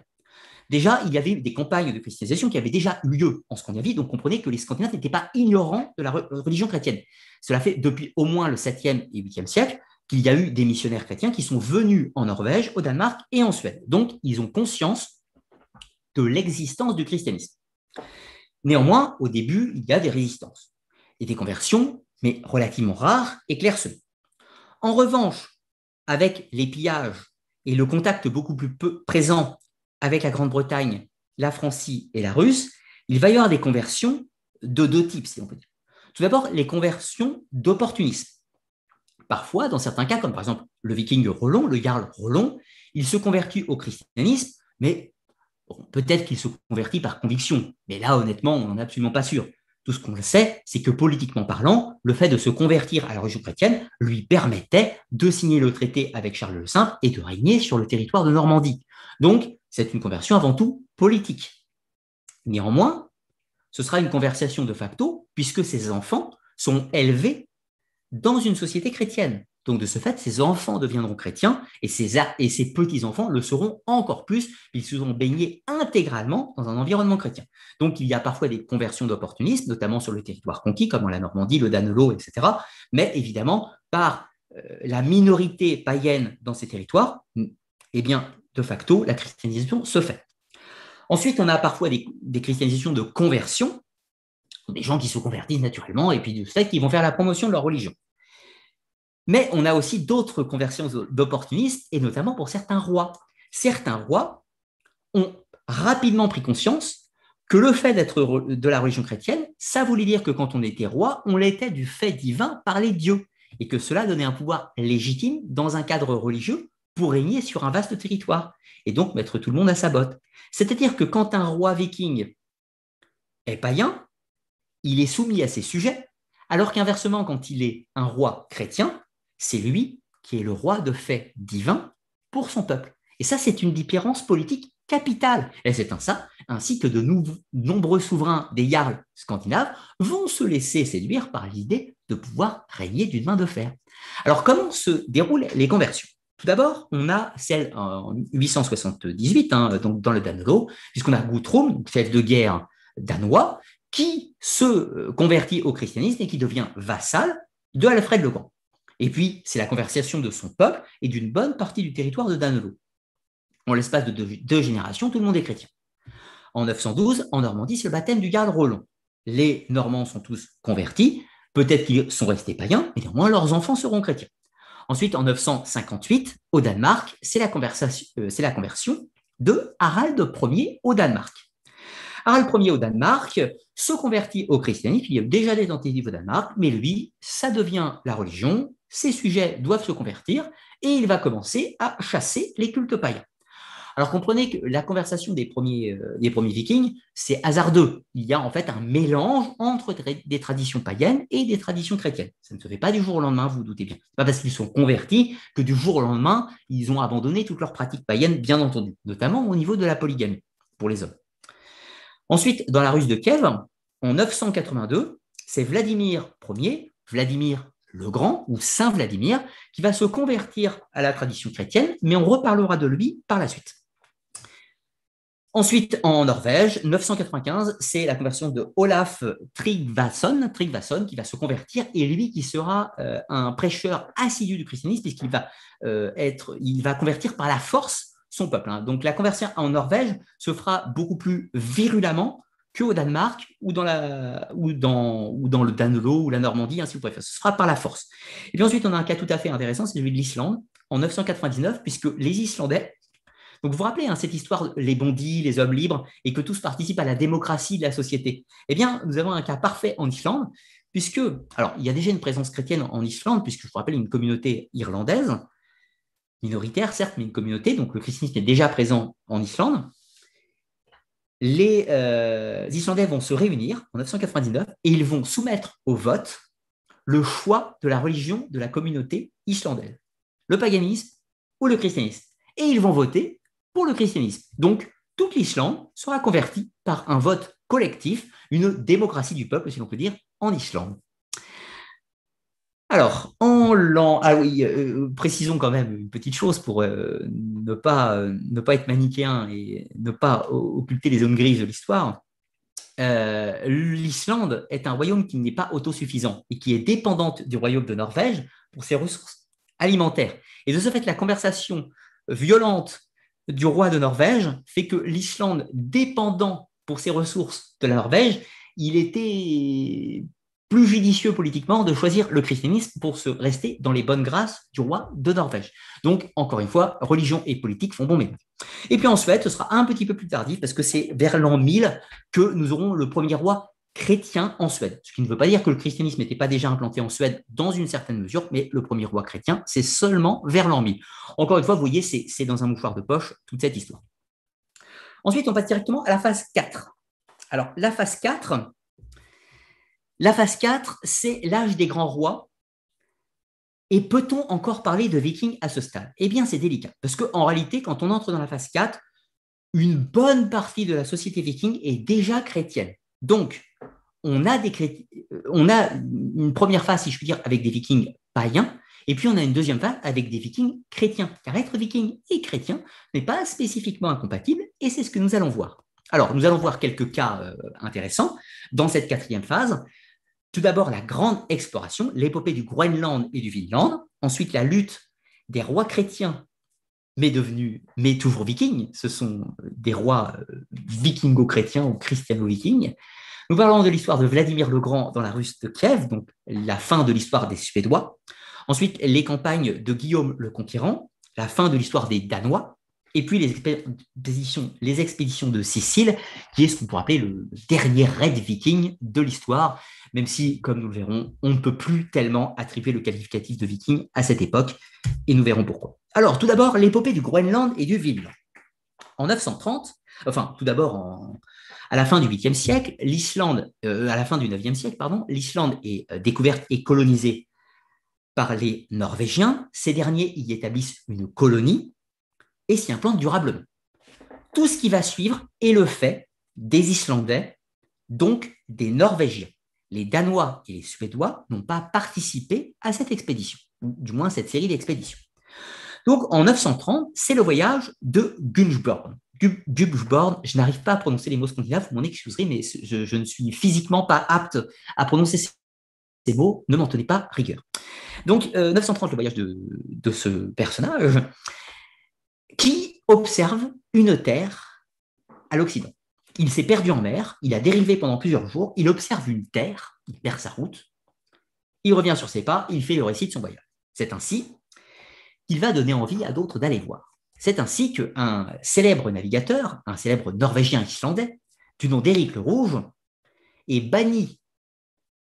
[SPEAKER 1] Déjà, il y avait des campagnes de christianisation qui avaient déjà eu lieu en Scandinavie, donc comprenez que les Scandinaves n'étaient pas ignorants de la religion chrétienne. Cela fait depuis au moins le 7e et 8e siècle qu'il y a eu des missionnaires chrétiens qui sont venus en Norvège, au Danemark et en Suède. Donc, ils ont conscience de l'existence du christianisme. Néanmoins, au début, il y a des résistances et des conversions, mais relativement rares et clairsemées. En revanche, avec les pillages et le contact beaucoup plus présent avec la Grande-Bretagne, la Francie et la Russe, il va y avoir des conversions de deux types, si on peut dire. Tout d'abord, les conversions d'opportunisme parfois, dans certains cas, comme par exemple le viking Rollon, le jarl Rollon, il se convertit au christianisme, mais peut-être qu'il se convertit par conviction. Mais là, honnêtement, on n'en est absolument pas sûr. Tout ce qu'on le sait, c'est que politiquement parlant, le fait de se convertir à la religion chrétienne lui permettait de signer le traité avec Charles le Saint et de régner sur le territoire de Normandie. Donc, c'est une conversion avant tout politique. Néanmoins, ce sera une conversation de facto, puisque ses enfants sont élevés dans une société chrétienne. Donc de ce fait, ses enfants deviendront chrétiens et ses, et ses petits-enfants le seront encore plus. Ils seront baignés intégralement dans un environnement chrétien. Donc il y a parfois des conversions d'opportunistes, notamment sur le territoire conquis, comme en la Normandie, le Danelot, etc. Mais évidemment, par euh, la minorité païenne dans ces territoires, eh bien, de facto, la christianisation se fait. Ensuite, on a parfois des, des christianisations de conversion, des gens qui se convertissent naturellement et puis du fait qu'ils vont faire la promotion de leur religion. Mais on a aussi d'autres conversions d'opportunistes, et notamment pour certains rois. Certains rois ont rapidement pris conscience que le fait d'être de la religion chrétienne, ça voulait dire que quand on était roi, on l'était du fait divin par les dieux, et que cela donnait un pouvoir légitime dans un cadre religieux pour régner sur un vaste territoire, et donc mettre tout le monde à sa botte. C'est-à-dire que quand un roi viking est païen, il est soumis à ses sujets, alors qu'inversement, quand il est un roi chrétien, c'est lui qui est le roi de fait divin pour son peuple. Et ça, c'est une différence politique capitale. Et c'est un ça, ainsi que de nombreux souverains des jarls scandinaves vont se laisser séduire par l'idée de pouvoir régner d'une main de fer. Alors, comment se déroulent les conversions tout d'abord, on a celle en 878, hein, donc dans le Danego, puisqu'on a Guthrum, chef de guerre danois, qui se convertit au christianisme et qui devient vassal de Alfred le Grand. Et puis, c'est la conversation de son peuple et d'une bonne partie du territoire de Danevo. En l'espace de deux, générations, tout le monde est chrétien. En 912, en Normandie, c'est le baptême du garde Roland. Les Normands sont tous convertis, peut-être qu'ils sont restés païens, mais néanmoins leurs enfants seront chrétiens. Ensuite, en 958, au Danemark, euh, c'est la, conversion de Harald Ier au Danemark. Harald Ier au Danemark se convertit au christianisme, il y a déjà des tentatives au Danemark, mais lui, ça devient la religion, ces sujets doivent se convertir et il va commencer à chasser les cultes païens. Alors comprenez que la conversation des premiers, euh, des premiers vikings, c'est hasardeux. Il y a en fait un mélange entre des traditions païennes et des traditions chrétiennes. Ça ne se fait pas du jour au lendemain, vous vous doutez bien. Pas parce qu'ils sont convertis que du jour au lendemain, ils ont abandonné toutes leurs pratiques païennes, bien entendu, notamment au niveau de la polygamie pour les hommes. Ensuite, dans la Russe de Kiev, en 982, c'est Vladimir Ier, Vladimir le Grand ou Saint Vladimir, qui va se convertir à la tradition chrétienne, mais on reparlera de lui par la suite. Ensuite, en Norvège, 995, c'est la conversion de Olaf Tryggvason, qui va se convertir et lui qui sera euh, un prêcheur assidu du christianisme puisqu'il va euh, être, il va convertir par la force son peuple. Hein. Donc la conversion en Norvège se fera beaucoup plus virulemment que au Danemark ou dans, le Danelaw ou la Normandie, hein, si vous préférez. Ce sera par la force. Et puis ensuite, on a un cas tout à fait intéressant, c'est celui de l'Islande, en 999, puisque les Islandais, donc vous vous rappelez hein, cette histoire, les bondis, les hommes libres, et que tous participent à la démocratie de la société. Eh bien, nous avons un cas parfait en Islande, puisque, alors, il y a déjà une présence chrétienne en Islande, puisque je vous rappelle une communauté irlandaise, minoritaire certes, mais une communauté, donc le christianisme est déjà présent en Islande. Euh, les Islandais vont se réunir en 1999 et ils vont soumettre au vote le choix de la religion de la communauté islandaise, le paganisme ou le christianisme. Et ils vont voter pour le christianisme. Donc, toute l'Islande sera convertie par un vote collectif, une démocratie du peuple, si l'on peut dire, en Islande. Alors, en Ah oui, euh, précisons quand même une petite chose pour euh, ne, pas, ne pas être manichéen et ne pas occulter les zones grises de l'histoire. Euh, L'Islande est un royaume qui n'est pas autosuffisant et qui est dépendante du royaume de Norvège pour ses ressources alimentaires. Et de ce fait, la conversation violente du roi de Norvège fait que l'Islande, dépendant pour ses ressources de la Norvège, il était plus judicieux politiquement de choisir le christianisme pour se rester dans les bonnes grâces du roi de Norvège. Donc, encore une fois, religion et politique font bon ménage. Et puis en Suède, ce sera un petit peu plus tardif, parce que c'est vers l'an 1000 que nous aurons le premier roi chrétien en Suède. Ce qui ne veut pas dire que le christianisme n'était pas déjà implanté en Suède dans une certaine mesure, mais le premier roi chrétien, c'est seulement vers l'an 1000. Encore une fois, vous voyez, c'est dans un mouchoir de poche, toute cette histoire. Ensuite, on passe directement à la phase 4. Alors, la phase 4, la phase 4, c'est l'âge des grands rois. Et peut-on encore parler de vikings à ce stade Eh bien, c'est délicat, parce qu'en réalité, quand on entre dans la phase 4, une bonne partie de la société viking est déjà chrétienne. Donc, euh, on a, une première phase, si je puis dire, avec des vikings païens, et puis on a une deuxième phase avec des vikings chrétiens, car être viking et chrétien n'est pas spécifiquement incompatible, et c'est ce que nous allons voir. Alors, nous allons voir quelques cas euh, intéressants dans cette quatrième phase. Tout d'abord, la grande exploration, l'épopée du Groenland et du Vinland. Ensuite, la lutte des rois chrétiens, mais devenus, mais toujours vikings. Ce sont euh, des rois euh, vikingo-chrétiens ou christiano-vikings. Nous parlons de l'histoire de Vladimir le Grand dans la Russe de Kiev, donc la fin de l'histoire des Suédois. Ensuite, les campagnes de Guillaume le Conquérant, la fin de l'histoire des Danois. Et puis les expéditions, les expéditions de Sicile, qui est ce qu'on pourrait appeler le dernier raid viking de l'histoire, même si, comme nous le verrons, on ne peut plus tellement attribuer le qualificatif de viking à cette époque, et nous verrons pourquoi. Alors, tout d'abord, l'épopée du Groenland et du Vinland. En 930, enfin, tout d'abord, à la fin du 8e siècle, l'Islande, euh, à la fin du 9e siècle, pardon, l'Islande est euh, découverte et colonisée par les Norvégiens. Ces derniers y établissent une colonie et s'y implantent durablement. Tout ce qui va suivre est le fait des Islandais, donc des Norvégiens les Danois et les Suédois n'ont pas participé à cette expédition, ou du moins cette série d'expéditions. Donc en 930, c'est le voyage de Gubbjorn. Gubbjorn, je n'arrive pas à prononcer les mots scandinaves, vous m'en excuserez, mais je, ne suis physiquement pas apte à prononcer ces mots, ne m'en tenez pas rigueur. Donc 930, euh, le voyage de ce personnage, qui observe une terre à l'Occident. Il s'est perdu en mer, il a dérivé pendant plusieurs jours, il observe une terre, il perd sa route, il revient sur ses pas, il fait le récit de son voyage. C'est ainsi qu'il va donner envie à d'autres d'aller voir. C'est ainsi qu'un célèbre navigateur, un célèbre norvégien islandais, du nom d'Éric le Rouge, est banni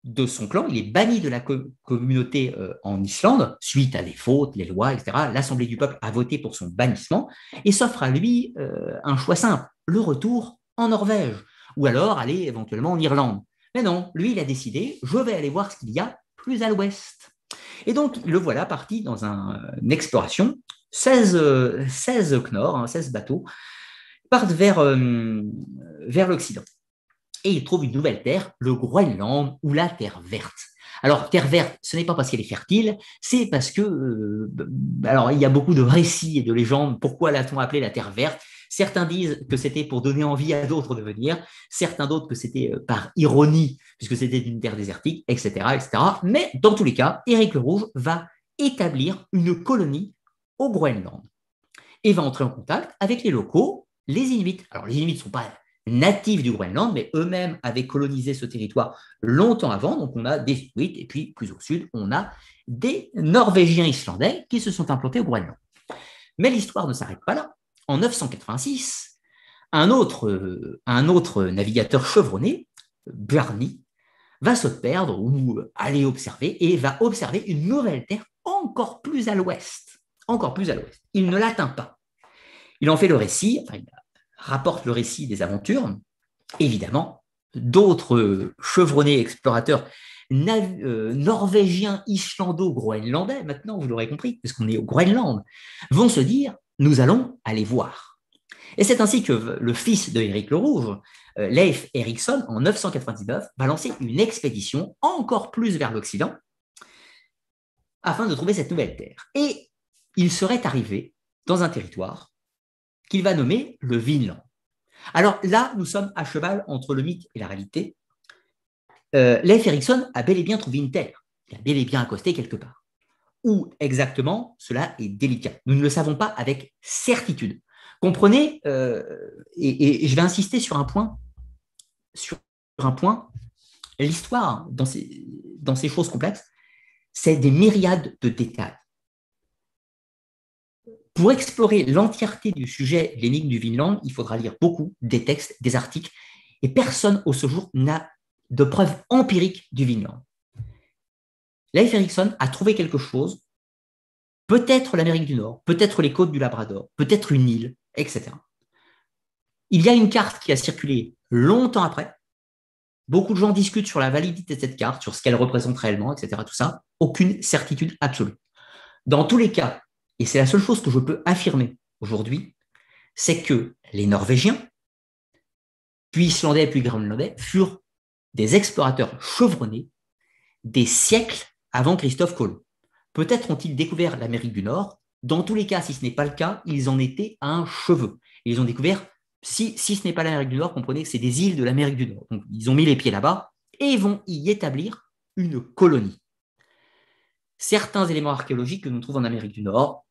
[SPEAKER 1] de son clan, il est banni de la communauté euh, en Islande, suite à des fautes, les lois, etc. L'Assemblée du peuple a voté pour son bannissement et s'offre à lui euh, un choix simple, le retour en Norvège, ou alors aller éventuellement en Irlande. Mais non, lui, il a décidé, je vais aller voir ce qu'il y a plus à l'ouest. Et donc, le voilà parti dans une exploration, 16, 16 Knorr, 16 hein, bateaux, partent vers, euh, vers l'Occident. Et ils trouvent une nouvelle terre, le Groenland ou la Terre verte. Alors, terre verte, ce n'est pas parce qu'elle est fertile, c'est parce que, euh, alors, il y a beaucoup de récits et de légendes. Pourquoi l'a-t-on appelée la terre verte Certains disent que c'était pour donner envie à d'autres de venir, certains d'autres que c'était euh, par ironie, puisque c'était une terre désertique, etc., etc. Mais dans tous les cas, Éric le Rouge va établir une colonie au Groenland et va entrer en contact avec les locaux, les Inuits. Alors les Inuits ne sont pas natifs du Groenland, mais eux-mêmes avaient colonisé ce territoire longtemps avant. Donc on a des Inuits, et puis plus au sud, on a des Norvégiens islandais qui se sont implantés au Groenland. Mais l'histoire ne s'arrête pas là, en 986, un autre, un autre navigateur chevronné, Blarney, va se perdre ou aller observer et va observer une nouvelle Terre encore plus à l'ouest. Encore plus à l'ouest. Il ne l'atteint pas. Il en fait le récit, il rapporte le récit des aventures. Évidemment, d'autres chevronnés explorateurs euh, norvégiens, islando-groenlandais, maintenant vous l'aurez compris, parce qu'on est au Groenland, vont se dire nous allons aller voir. Et c'est ainsi que le fils de le Rouge, euh, Leif Erikson, en 999, va lancer une expédition encore plus vers l'Occident afin de trouver cette nouvelle terre. Et il serait arrivé dans un territoire qu'il va nommer le Vinland. Alors là, nous sommes à cheval entre le mythe et la réalité. Euh, Leif Erikson a bel et bien trouvé une terre. Il a bel et bien accosté quelque part. Où exactement, cela est délicat. Nous ne le savons pas avec certitude. Comprenez, euh, et, je vais insister sur un point, sur un point, l'histoire dans ces, choses complexes, c'est des myriades de détails. Pour explorer l'entièreté du sujet l'énigme du Vinland, il faudra lire beaucoup des textes, des articles, et personne au ce jour n'a de preuves empiriques du Vinland. Leif Erikson a trouvé quelque chose, peut-être l'Amérique du Nord, peut-être les côtes du Labrador, peut-être une île, etc. Il y a une carte qui a circulé longtemps après. Beaucoup de gens discutent sur la validité de cette carte, sur ce qu'elle représente réellement, etc. Tout ça. Aucune certitude absolue. Dans tous les cas, et c'est la seule chose que je peux affirmer aujourd'hui, c'est que les Norvégiens, puis Islandais, puis Groenlandais, furent des explorateurs chevronnés des siècles avant Christophe Colomb. Peut-être ont-ils découvert l'Amérique du Nord. Dans tous les cas, si ce n'est pas le cas, ils en étaient à un cheveu. ils ont découvert, si, si ce n'est pas l'Amérique du Nord, comprenez que c'est des îles de l'Amérique du Nord. Donc, ils ont mis les pieds là-bas et vont y établir une colonie. Certains éléments archéologiques que l'on trouve en Amérique du Nord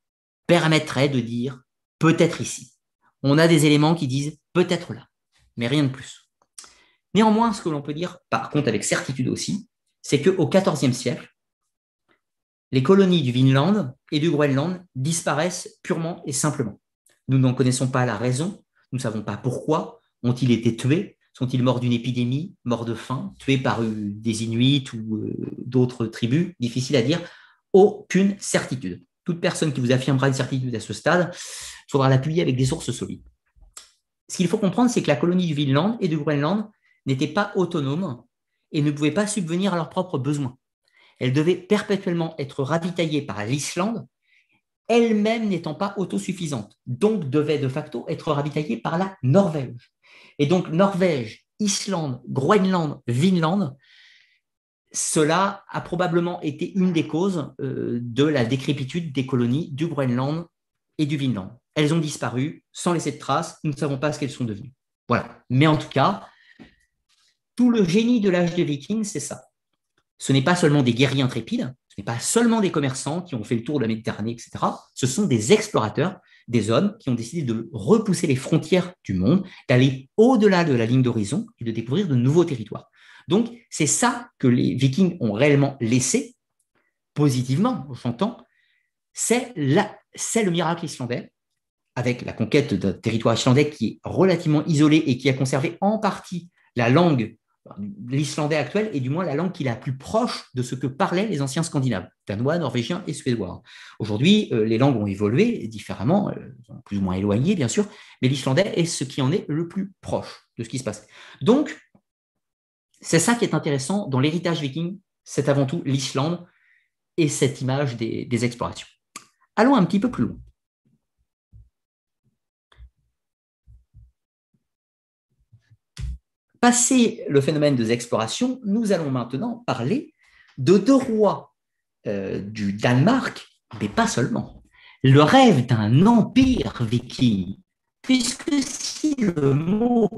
[SPEAKER 1] permettraient de dire peut-être ici. On a des éléments qui disent peut-être là, mais rien de plus. Néanmoins, ce que l'on peut dire, par contre, avec certitude aussi, c'est qu'au XIVe siècle, les colonies du Vinland et du Groenland disparaissent purement et simplement. Nous n'en connaissons pas la raison, nous ne savons pas pourquoi, ont-ils été tués, sont-ils morts d'une épidémie, morts de faim, tués par euh, des Inuits ou euh, d'autres tribus Difficile à dire, aucune certitude. Toute personne qui vous affirmera une certitude à ce stade, il faudra l'appuyer avec des sources solides. Ce qu'il faut comprendre, c'est que la colonie du Vinland et du Groenland n'était pas autonome et ne pouvait pas subvenir à leurs propres besoins. Elle devait perpétuellement être ravitaillée par l'Islande, elle-même n'étant pas autosuffisante, donc devait de facto être ravitaillée par la Norvège. Et donc Norvège, Islande, Groenland, Vinland, cela a probablement été une des causes euh, de la décrépitude des colonies du Groenland et du Vinland. Elles ont disparu sans laisser de traces, nous ne savons pas ce qu'elles sont devenues. Voilà. Mais en tout cas, tout le génie de l'âge des Vikings, c'est ça ce n'est pas seulement des guerriers intrépides, ce n'est pas seulement des commerçants qui ont fait le tour de la Méditerranée, etc. Ce sont des explorateurs, des hommes qui ont décidé de repousser les frontières du monde, d'aller au-delà de la ligne d'horizon et de découvrir de nouveaux territoires. Donc, c'est ça que les Vikings ont réellement laissé, positivement, j'entends, c'est le miracle islandais, avec la conquête d'un territoire islandais qui est relativement isolé et qui a conservé en partie la langue l'islandais actuel est du moins la langue qui est la plus proche de ce que parlaient les anciens scandinaves, danois, norvégiens et suédois. Aujourd'hui, euh, les langues ont évolué différemment, euh, plus ou moins éloignées bien sûr, mais l'islandais est ce qui en est le plus proche de ce qui se passe. Donc, c'est ça qui est intéressant dans l'héritage viking, c'est avant tout l'Islande et cette image des, des explorations. Allons un petit peu plus loin. Passé le phénomène des explorations, nous allons maintenant parler de deux rois euh, du Danemark, mais pas seulement. Le rêve d'un empire viking, puisque si le mot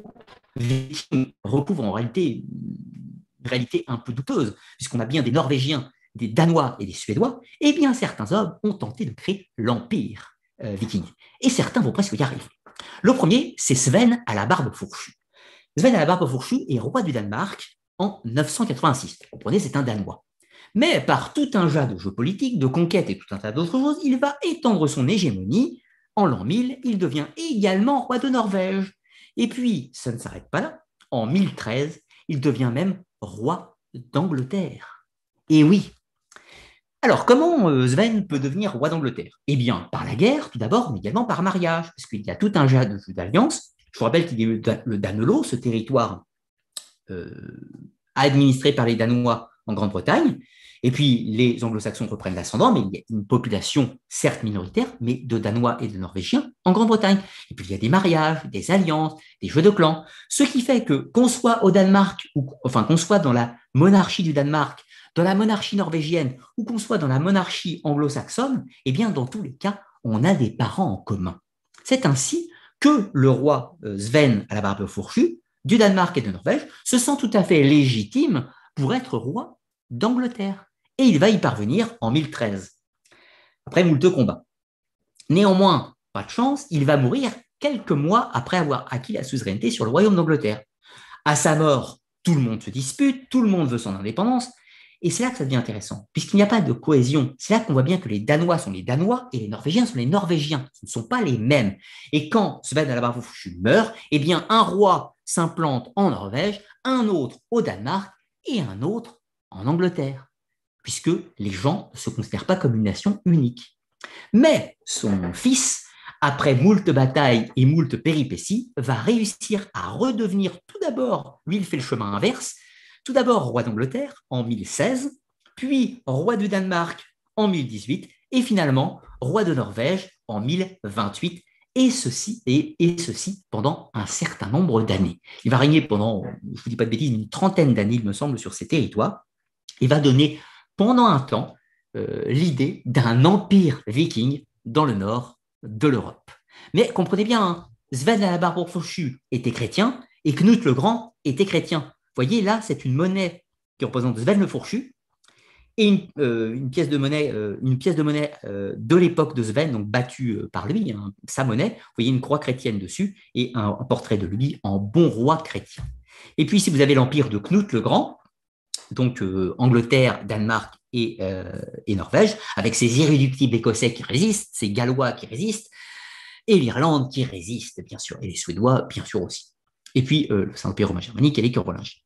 [SPEAKER 1] viking recouvre en réalité une réalité un peu douteuse, puisqu'on a bien des Norvégiens, des Danois et des Suédois, eh bien certains hommes ont tenté de créer l'empire euh, viking. Et certains vont presque y arriver. Le premier, c'est Sven à la barbe fourchue. Sven fourchou est roi du Danemark en 986. Vous Comprenez, c'est un Danois. Mais par tout un jeu de jeux politiques, de conquêtes et tout un tas d'autres choses, il va étendre son hégémonie. En l'an 1000, il devient également roi de Norvège. Et puis, ça ne s'arrête pas là. En 1013, il devient même roi d'Angleterre. Et oui. Alors, comment euh, Sven peut devenir roi d'Angleterre Eh bien, par la guerre, tout d'abord, mais également par mariage, parce qu'il y a tout un jeux d'alliance je vous rappelle qu'il y a le Danelo, ce territoire euh, administré par les Danois en Grande-Bretagne. Et puis, les anglo-saxons reprennent l'ascendant, mais il y a une population, certes minoritaire, mais de Danois et de Norvégiens en Grande-Bretagne. Et puis, il y a des mariages, des alliances, des jeux de clans. Ce qui fait que, qu'on soit au Danemark, ou enfin, qu'on soit dans la monarchie du Danemark, dans la monarchie norvégienne, ou qu'on soit dans la monarchie anglo-saxonne, eh bien, dans tous les cas, on a des parents en commun. C'est ainsi que le roi euh, Sven à la barbe fourchue du Danemark et de Norvège se sent tout à fait légitime pour être roi d'Angleterre. Et il va y parvenir en 1013, après moult combats. Néanmoins, pas de chance, il va mourir quelques mois après avoir acquis la souveraineté sur le royaume d'Angleterre. À sa mort, tout le monde se dispute, tout le monde veut son indépendance, et c'est là que ça devient intéressant, puisqu'il n'y a pas de cohésion. C'est là qu'on voit bien que les Danois sont les Danois et les Norvégiens sont les Norvégiens. Ce ne sont pas les mêmes. Et quand Sven meurt, eh bien, un roi s'implante en Norvège, un autre au Danemark et un autre en Angleterre, puisque les gens ne se considèrent pas comme une nation unique. Mais son fils, après moult batailles et moult péripéties, va réussir à redevenir tout d'abord, lui il fait le chemin inverse, tout d'abord roi d'Angleterre en 1016, puis roi du Danemark en 1018 et finalement roi de Norvège en 1028 et ceci, et, ceci pendant un certain nombre d'années. Il va régner pendant, je ne vous dis pas de bêtises, une trentaine d'années, il me semble, sur ces territoires, et va donner pendant un temps euh, l'idée d'un empire viking dans le nord de l'Europe. Mais comprenez bien, hein, Sven à la barbe était chrétien, et Knut le Grand était chrétien voyez, là, c'est une monnaie qui représente Sven le Fourchu et une, pièce de monnaie, une pièce de, monnaie euh, euh, de l'époque de Sven, donc battue euh, par lui, hein, sa monnaie. Vous voyez une croix chrétienne dessus et un, portrait de lui en bon roi chrétien. Et puis, si vous avez l'empire de Knut le Grand, donc Angleterre, Danemark et, Norvège, avec ses irréductibles Écossais qui résistent, ces Gallois qui résistent, et l'Irlande qui résiste, bien sûr, et les Suédois, bien sûr aussi. Et puis, euh, c'est l'Empire romain germanique et les Carolingiens.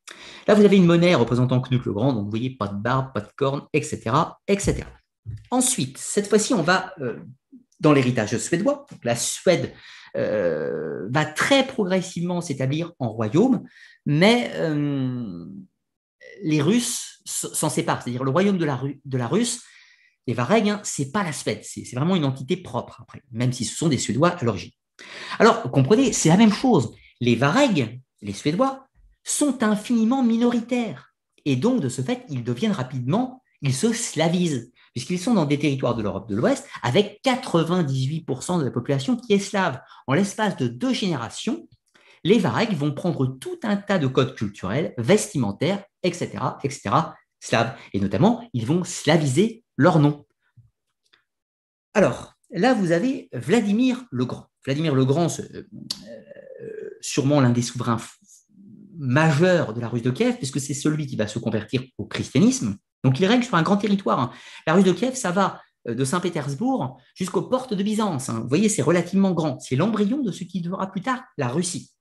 [SPEAKER 1] Là, vous avez une monnaie représentant Knut le Grand, donc vous voyez, pas de barbe, pas de corne, etc. etc. Ensuite, cette fois-ci, on va euh, dans l'héritage suédois. la Suède euh, va très progressivement s'établir en royaume, mais euh, les Russes s'en séparent. C'est-à-dire, le royaume de la, de la Russe, les Varegs, ce hein, c'est pas la Suède, c'est vraiment une entité propre après, même si ce sont des Suédois à l'origine. Alors, comprenez, c'est la même chose. Les Varègues, les Suédois, sont infiniment minoritaires. Et donc, de ce fait, ils deviennent rapidement, ils se slavisent, puisqu'ils sont dans des territoires de l'Europe de l'Ouest avec 98% de la population qui est slave. En l'espace de deux générations, les Varègues vont prendre tout un tas de codes culturels, vestimentaires, etc., etc., slaves. Et notamment, ils vont slaviser leur nom. Alors, là, vous avez Vladimir le Grand. Vladimir le Grand, ce, euh, sûrement l'un des souverains majeurs de la Russe de Kiev, puisque c'est celui qui va se convertir au christianisme. Donc il règne sur un grand territoire. Hein. La Russe de Kiev, ça va euh, de Saint-Pétersbourg jusqu'aux portes de Byzance. Hein. Vous voyez, c'est relativement grand. C'est l'embryon de ce qui devra plus tard la Russie.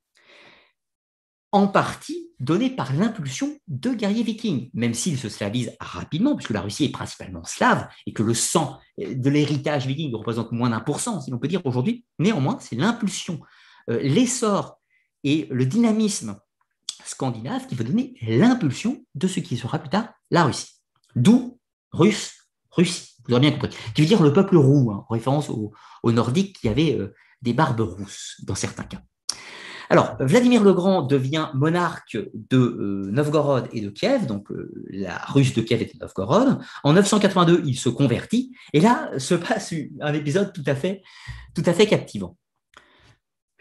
[SPEAKER 1] En partie donné par l'impulsion de guerriers vikings, même s'ils se slavisent rapidement, puisque la Russie est principalement slave et que le sang euh, de l'héritage viking représente moins d'un pour cent, si l'on peut dire aujourd'hui. Néanmoins, c'est l'impulsion, euh, l'essor et le dynamisme scandinave qui va donner l'impulsion de ce qui sera plus tard la Russie. D'où russe, Russie, vous aurez bien compris. Qui veut dire le peuple roux, hein, en référence aux Nordiques qui avaient euh, des barbes rousses dans certains cas. Alors, Vladimir le Grand devient monarque de euh, Novgorod et de Kiev, donc euh, la Russe de Kiev et de Novgorod. En 982, il se convertit, et là se passe un épisode tout à fait, tout à fait captivant.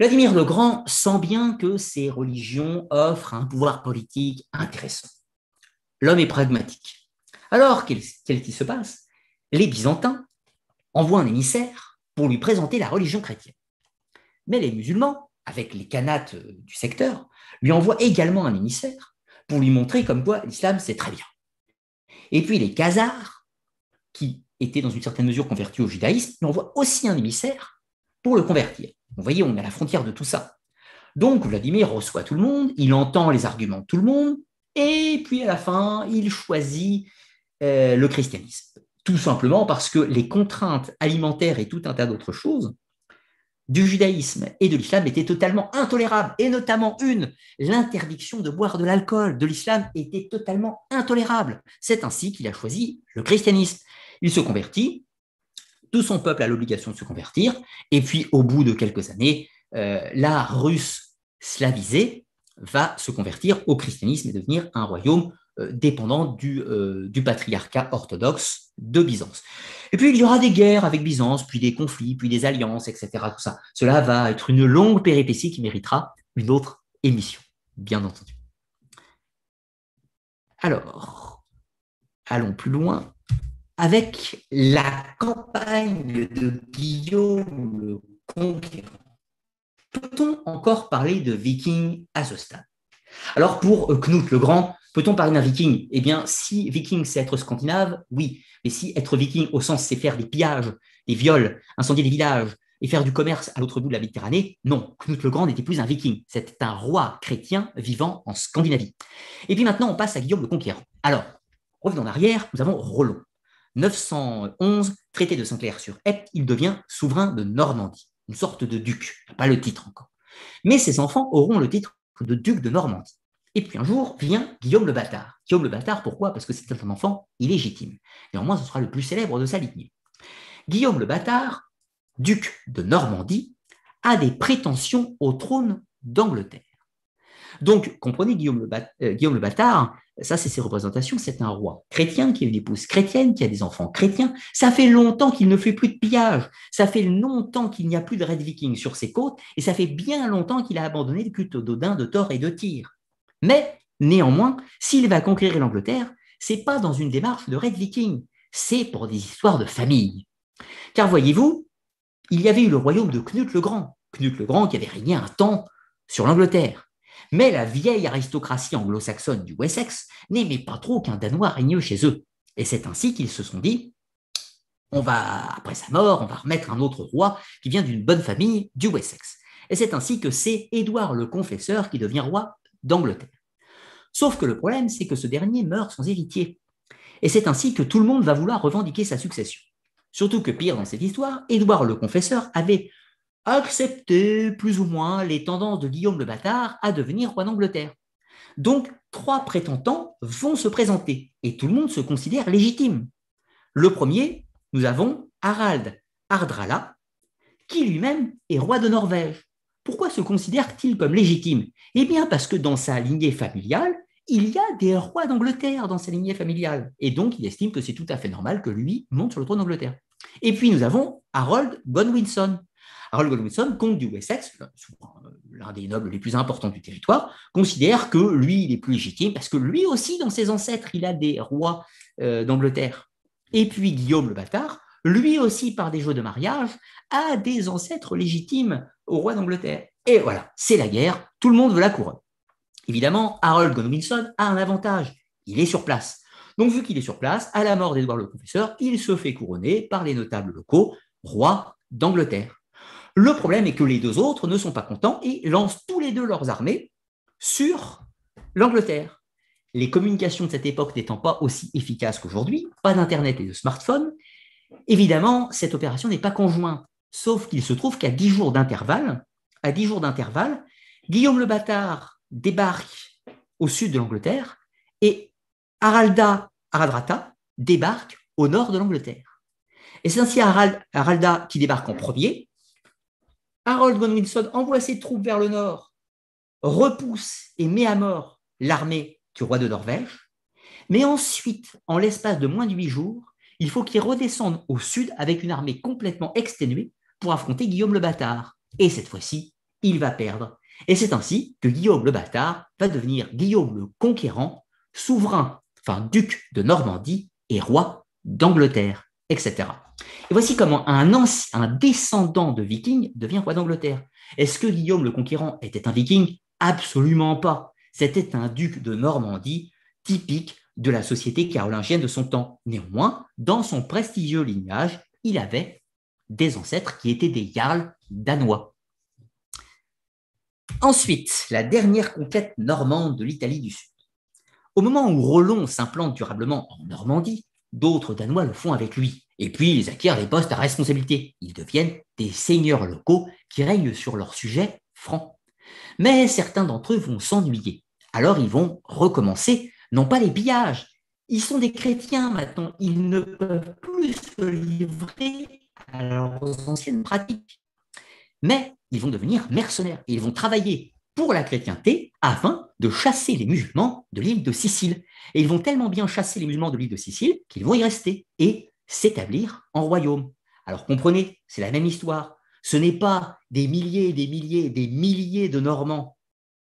[SPEAKER 1] Vladimir le Grand sent bien que ces religions offrent un pouvoir politique intéressant. L'homme est pragmatique. Alors, qu'est-ce qui se passe Les Byzantins envoient un émissaire pour lui présenter la religion chrétienne. Mais les musulmans, avec les canates euh, du secteur, lui envoient également un émissaire pour lui montrer comme quoi l'islam c'est très bien. Et puis les Khazars, qui étaient dans une certaine mesure convertis au judaïsme, lui envoient aussi un émissaire pour le convertir. Vous voyez, on est à la frontière de tout ça. Donc Vladimir reçoit tout le monde, il entend les arguments de tout le monde, et puis à la fin, il choisit euh, le christianisme. Tout simplement parce que les contraintes alimentaires et tout un tas d'autres choses du judaïsme et de l'islam étaient totalement intolérables, et notamment une, l'interdiction de boire de l'alcool de l'islam était totalement intolérable. C'est ainsi qu'il a choisi le christianisme. Il se convertit, tout son peuple a l'obligation de se convertir. Et puis, au bout de quelques années, euh, la Russe slavisée va se convertir au christianisme et devenir un royaume euh, dépendant du, euh, du, patriarcat orthodoxe de Byzance. Et puis il y aura des guerres avec Byzance, puis des conflits, puis des alliances, etc. Tout ça. Cela va être une longue péripétie qui méritera une autre émission, bien entendu. Alors, allons plus loin avec la campagne de Guillaume le Conquérant. Peut-on encore parler de viking à ce stade Alors pour Knut le Grand, peut-on parler d'un viking Eh bien, si viking c'est être scandinave, oui. Mais si être viking au sens c'est faire des pillages, des viols, incendier des villages et faire du commerce à l'autre bout de la Méditerranée, non. Knut le Grand n'était plus un viking, c'était un roi chrétien vivant en Scandinavie. Et puis maintenant, on passe à Guillaume le Conquérant. Alors, revenons en arrière, nous avons Roland. 911, traité de Saint-Clair sur Epte, il devient souverain de Normandie, une sorte de duc, pas le titre encore. Mais ses enfants auront le titre de duc de Normandie. Et puis un jour vient Guillaume le Bâtard. Guillaume le Bâtard, pourquoi Parce que c'est un enfant illégitime. Néanmoins, ce sera le plus célèbre de sa lignée. Guillaume le Bâtard, duc de Normandie, a des prétentions au trône d'Angleterre. Donc, comprenez euh, Guillaume le, Bâtard, ça c'est ses représentations, c'est un roi chrétien qui a une épouse chrétienne, qui a des enfants chrétiens. Ça fait longtemps qu'il ne fait plus de pillage, ça fait longtemps qu'il n'y a plus de Red Viking sur ses côtes, et ça fait bien longtemps qu'il a abandonné le culte d'Odin, de Thor et de Tyr. Mais, néanmoins, s'il va conquérir l'Angleterre, c'est pas dans une démarche de Red Viking, c'est pour des histoires de famille. Car voyez-vous, il y avait eu le royaume de Knut le Grand, Knut le Grand qui avait régné un temps sur l'Angleterre. Mais la vieille aristocratie anglo-saxonne du Wessex n'aimait pas trop qu'un Danois règne chez eux. Et c'est ainsi qu'ils se sont dit on va, après sa mort, on va remettre un autre roi qui vient d'une bonne famille du Wessex. Et c'est ainsi que c'est Édouard le Confesseur qui devient roi d'Angleterre. Sauf que le problème, c'est que ce dernier meurt sans héritier. Et c'est ainsi que tout le monde va vouloir revendiquer sa succession. Surtout que pire dans cette histoire, Édouard le Confesseur avait accepter plus ou moins les tendances de Guillaume le Bâtard à devenir roi d'Angleterre. Donc, trois prétendants vont se présenter et tout le monde se considère légitime. Le premier, nous avons Harald Hardrala, qui lui-même est roi de Norvège. Pourquoi se considère-t-il comme légitime Eh bien, parce que dans sa lignée familiale, il y a des rois d'Angleterre dans sa lignée familiale. Et donc, il estime que c'est tout à fait normal que lui monte sur le trône d'Angleterre. Et puis, nous avons Harold Godwinson, Harold Godwinson, comte du Wessex, euh, euh, l'un des nobles les plus importants du territoire, considère que lui, il est plus légitime parce que lui aussi, dans ses ancêtres, il a des rois euh, d'Angleterre. Et puis Guillaume le bâtard, lui aussi, par des jeux de mariage, a des ancêtres légitimes au roi d'Angleterre. Et voilà, c'est la guerre, tout le monde veut la couronne. Évidemment, Harold Godwinson a un avantage, il est sur place. Donc, vu qu'il est sur place, à la mort d'Édouard le Confesseur, il se fait couronner par les notables locaux, roi d'Angleterre. Le problème est que les deux autres ne sont pas contents et lancent tous les deux leurs armées sur l'Angleterre. Les communications de cette époque n'étant pas aussi efficaces qu'aujourd'hui, pas d'Internet et de smartphone, évidemment, cette opération n'est pas conjointe. Sauf qu'il se trouve qu'à 10 jours d'intervalle, à jours d'intervalle, Guillaume le Bâtard débarque au sud de l'Angleterre et Haralda Aradrata débarque au nord de l'Angleterre. Et c'est ainsi Haralda qui débarque en premier, Harold Gunn-Wilson envoie ses troupes vers le nord, repousse et met à mort l'armée du roi de Norvège. Mais ensuite, en l'espace de moins de huit jours, il faut qu'il redescende au sud avec une armée complètement exténuée pour affronter Guillaume le Bâtard. Et cette fois-ci, il va perdre. Et c'est ainsi que Guillaume le Bâtard va devenir Guillaume le Conquérant, souverain, enfin duc de Normandie et roi d'Angleterre, etc. Et voici comment un, descendant de viking devient roi d'Angleterre. Est-ce que Guillaume le Conquérant était un viking Absolument pas. C'était un duc de Normandie typique de la société carolingienne de son temps. Néanmoins, dans son prestigieux lignage, il avait des ancêtres qui étaient des jarls danois. Ensuite, la dernière conquête normande de l'Italie du Sud. Au moment où Roland s'implante durablement en Normandie, d'autres Danois le font avec lui. Et puis, ils acquièrent des postes à responsabilité. Ils deviennent des seigneurs locaux qui règnent sur leur sujet franc. Mais certains d'entre eux vont s'ennuyer. Alors, ils vont recommencer, non pas les pillages. Ils sont des chrétiens maintenant. Ils ne peuvent plus se livrer à leurs anciennes pratiques. Mais ils vont devenir mercenaires ils vont travailler pour la chrétienté afin de chasser les musulmans de l'île de Sicile. Et ils vont tellement bien chasser les musulmans de l'île de Sicile qu'ils vont y rester. Et s'établir en royaume. Alors comprenez, c'est la même histoire. Ce n'est pas des milliers, et des milliers, des milliers de Normands,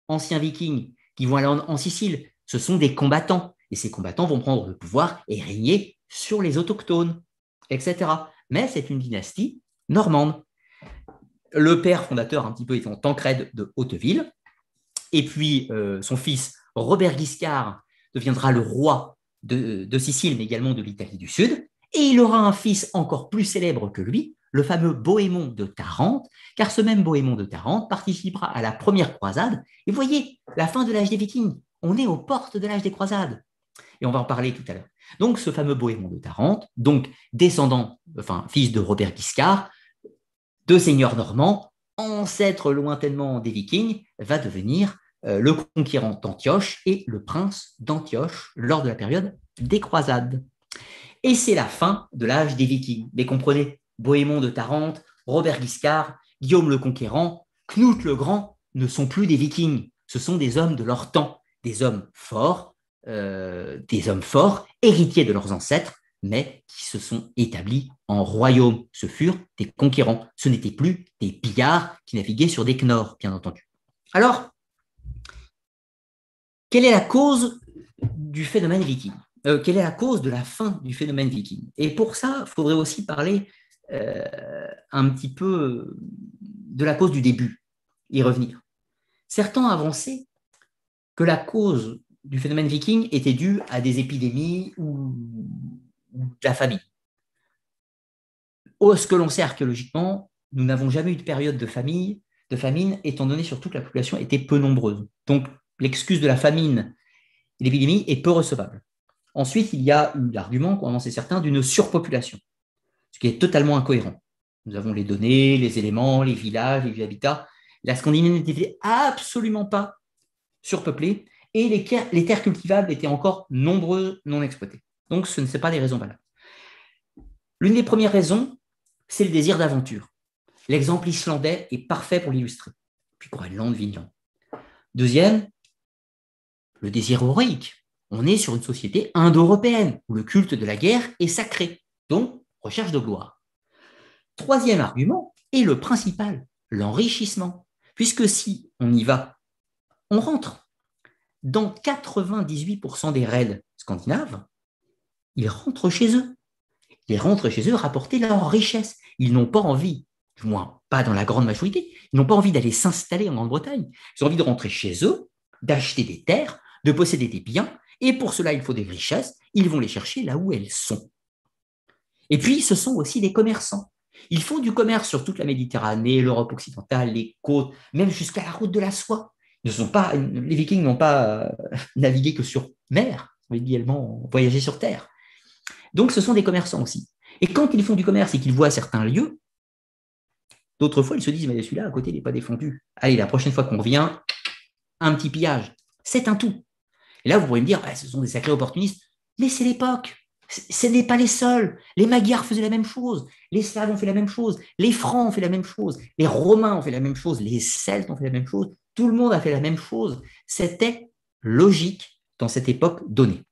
[SPEAKER 1] anciens vikings, qui vont aller en, Sicile. Ce sont des combattants. Et ces combattants vont prendre le pouvoir et régner sur les autochtones, etc. Mais c'est une dynastie normande. Le père fondateur, un petit peu, étant Tancred de Hauteville. Et puis euh, son fils, Robert Guiscard, deviendra le roi de Sicile, mais également de l'Italie du Sud. Et il aura un fils encore plus célèbre que lui, le fameux Bohémond de Tarente, car ce même Bohémond de Tarente participera à la première croisade. Et voyez, la fin de l'âge des Vikings, on est aux portes de l'âge des croisades. Et on va en parler tout à l'heure. Donc, ce fameux Bohémond de Tarente, donc descendant, enfin, fils de Robert Guiscard, de seigneurs normands, ancêtre lointainement des Vikings, va devenir euh, le conquérant d'Antioche et le prince d'Antioche lors de la période des croisades. Et c'est la fin de l'âge des Vikings. Mais comprenez, Bohémond de Tarente, Robert Guiscard, Guillaume le Conquérant, Knut le Grand ne sont plus des Vikings. Ce sont des hommes de leur temps, des hommes forts, euh, des hommes forts, héritiers de leurs ancêtres, mais qui se sont établis en royaume. Ce furent des conquérants. Ce n'étaient plus des pillards qui naviguaient sur des knorrs, bien entendu. Alors, quelle est la cause du phénomène viking euh, quelle est la cause de la fin du phénomène viking. Et pour ça, il faudrait aussi parler euh, un petit peu de la cause du début, y revenir. Certains avançaient que la cause du phénomène viking était due à des épidémies ou, de la famine. Au ce que l'on sait archéologiquement, nous n'avons jamais eu de période de, famille, de famine, étant donné surtout que la population était peu nombreuse. Donc l'excuse de la famine et l'épidémie est peu recevable. Ensuite, il y a l'argument en sait certain, d'une surpopulation, ce qui est totalement incohérent. Nous avons les données, les éléments, les villages, les habitats. La Scandinavie n'était absolument pas surpeuplée et les, terres cultivables étaient encore nombreuses non exploitées. Donc, ce ne sont pas des raisons valables. L'une des premières raisons, c'est le désir d'aventure. L'exemple islandais est parfait pour l'illustrer. Puis Groenland, Vinland. Deuxième, le désir héroïque on est sur une société indo-européenne où le culte de la guerre est sacré, donc recherche de gloire. Troisième argument, est le principal, l'enrichissement. Puisque si on y va, on rentre. Dans 98% des raids scandinaves, ils rentrent chez eux. Ils rentrent chez eux rapporter leur richesse. Ils n'ont pas envie, du moins pas dans la grande majorité, ils n'ont pas envie d'aller s'installer en Grande-Bretagne. Ils ont envie de rentrer chez eux, d'acheter des terres, de posséder des biens et pour cela, il faut des richesses. Ils vont les chercher là où elles sont. Et puis, ce sont aussi des commerçants. Ils font du commerce sur toute la Méditerranée, l'Europe occidentale, les côtes, même jusqu'à la route de la soie. ne sont pas, les Vikings n'ont pas euh, *laughs* navigué que sur mer, ont également voyagé sur terre. Donc, ce sont des commerçants aussi. Et quand ils font du commerce et qu'ils voient certains lieux, d'autres fois, ils se disent, mais celui-là, à côté, il n'est pas défendu. Allez, la prochaine fois qu'on revient, un petit pillage. C'est un tout. Et là, vous pourriez me dire, bah, ce sont des sacrés opportunistes. Mais c'est l'époque. Ce n'est pas les seuls. Les Magyars faisaient la même chose. Les Slaves ont fait la même chose. Les Francs ont fait la même chose. Les Romains ont fait la même chose. Les Celtes ont fait la même chose. Tout le monde a fait la même chose. C'était logique dans cette époque donnée.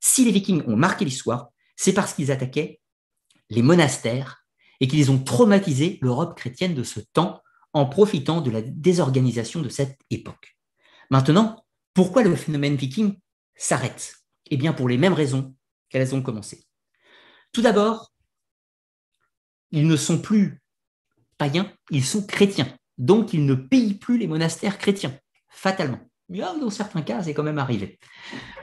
[SPEAKER 1] Si les Vikings ont marqué l'histoire, c'est parce qu'ils attaquaient les monastères et qu'ils ont traumatisé l'Europe chrétienne de ce temps en profitant de la désorganisation de cette époque. Maintenant, pourquoi le phénomène viking s'arrête Eh bien, pour les mêmes raisons qu'elles ont commencé. Tout d'abord, ils ne sont plus païens, ils sont chrétiens. Donc, ils ne payent plus les monastères chrétiens, fatalement. Mais ah, dans certains cas, c'est quand même arrivé.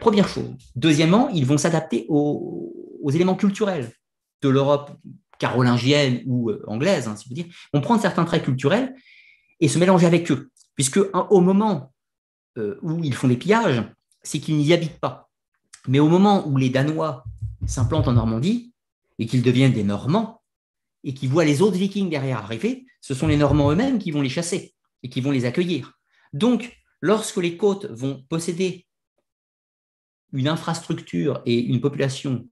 [SPEAKER 1] Première chose. Deuxièmement, ils vont s'adapter aux, éléments culturels de l'Europe carolingienne ou euh, anglaise, hein, si vous dire. Ils vont prendre certains traits culturels et se mélanger avec eux. Puisque au moment euh, où ils font les pillages, c'est qu'ils n'y habitent pas. Mais au moment où les Danois s'implantent en Normandie et qu'ils deviennent des Normands et qu'ils voient les autres Vikings derrière arriver, ce sont les Normands eux-mêmes qui vont les chasser et qui vont les accueillir. Donc, lorsque les côtes vont posséder une infrastructure et une population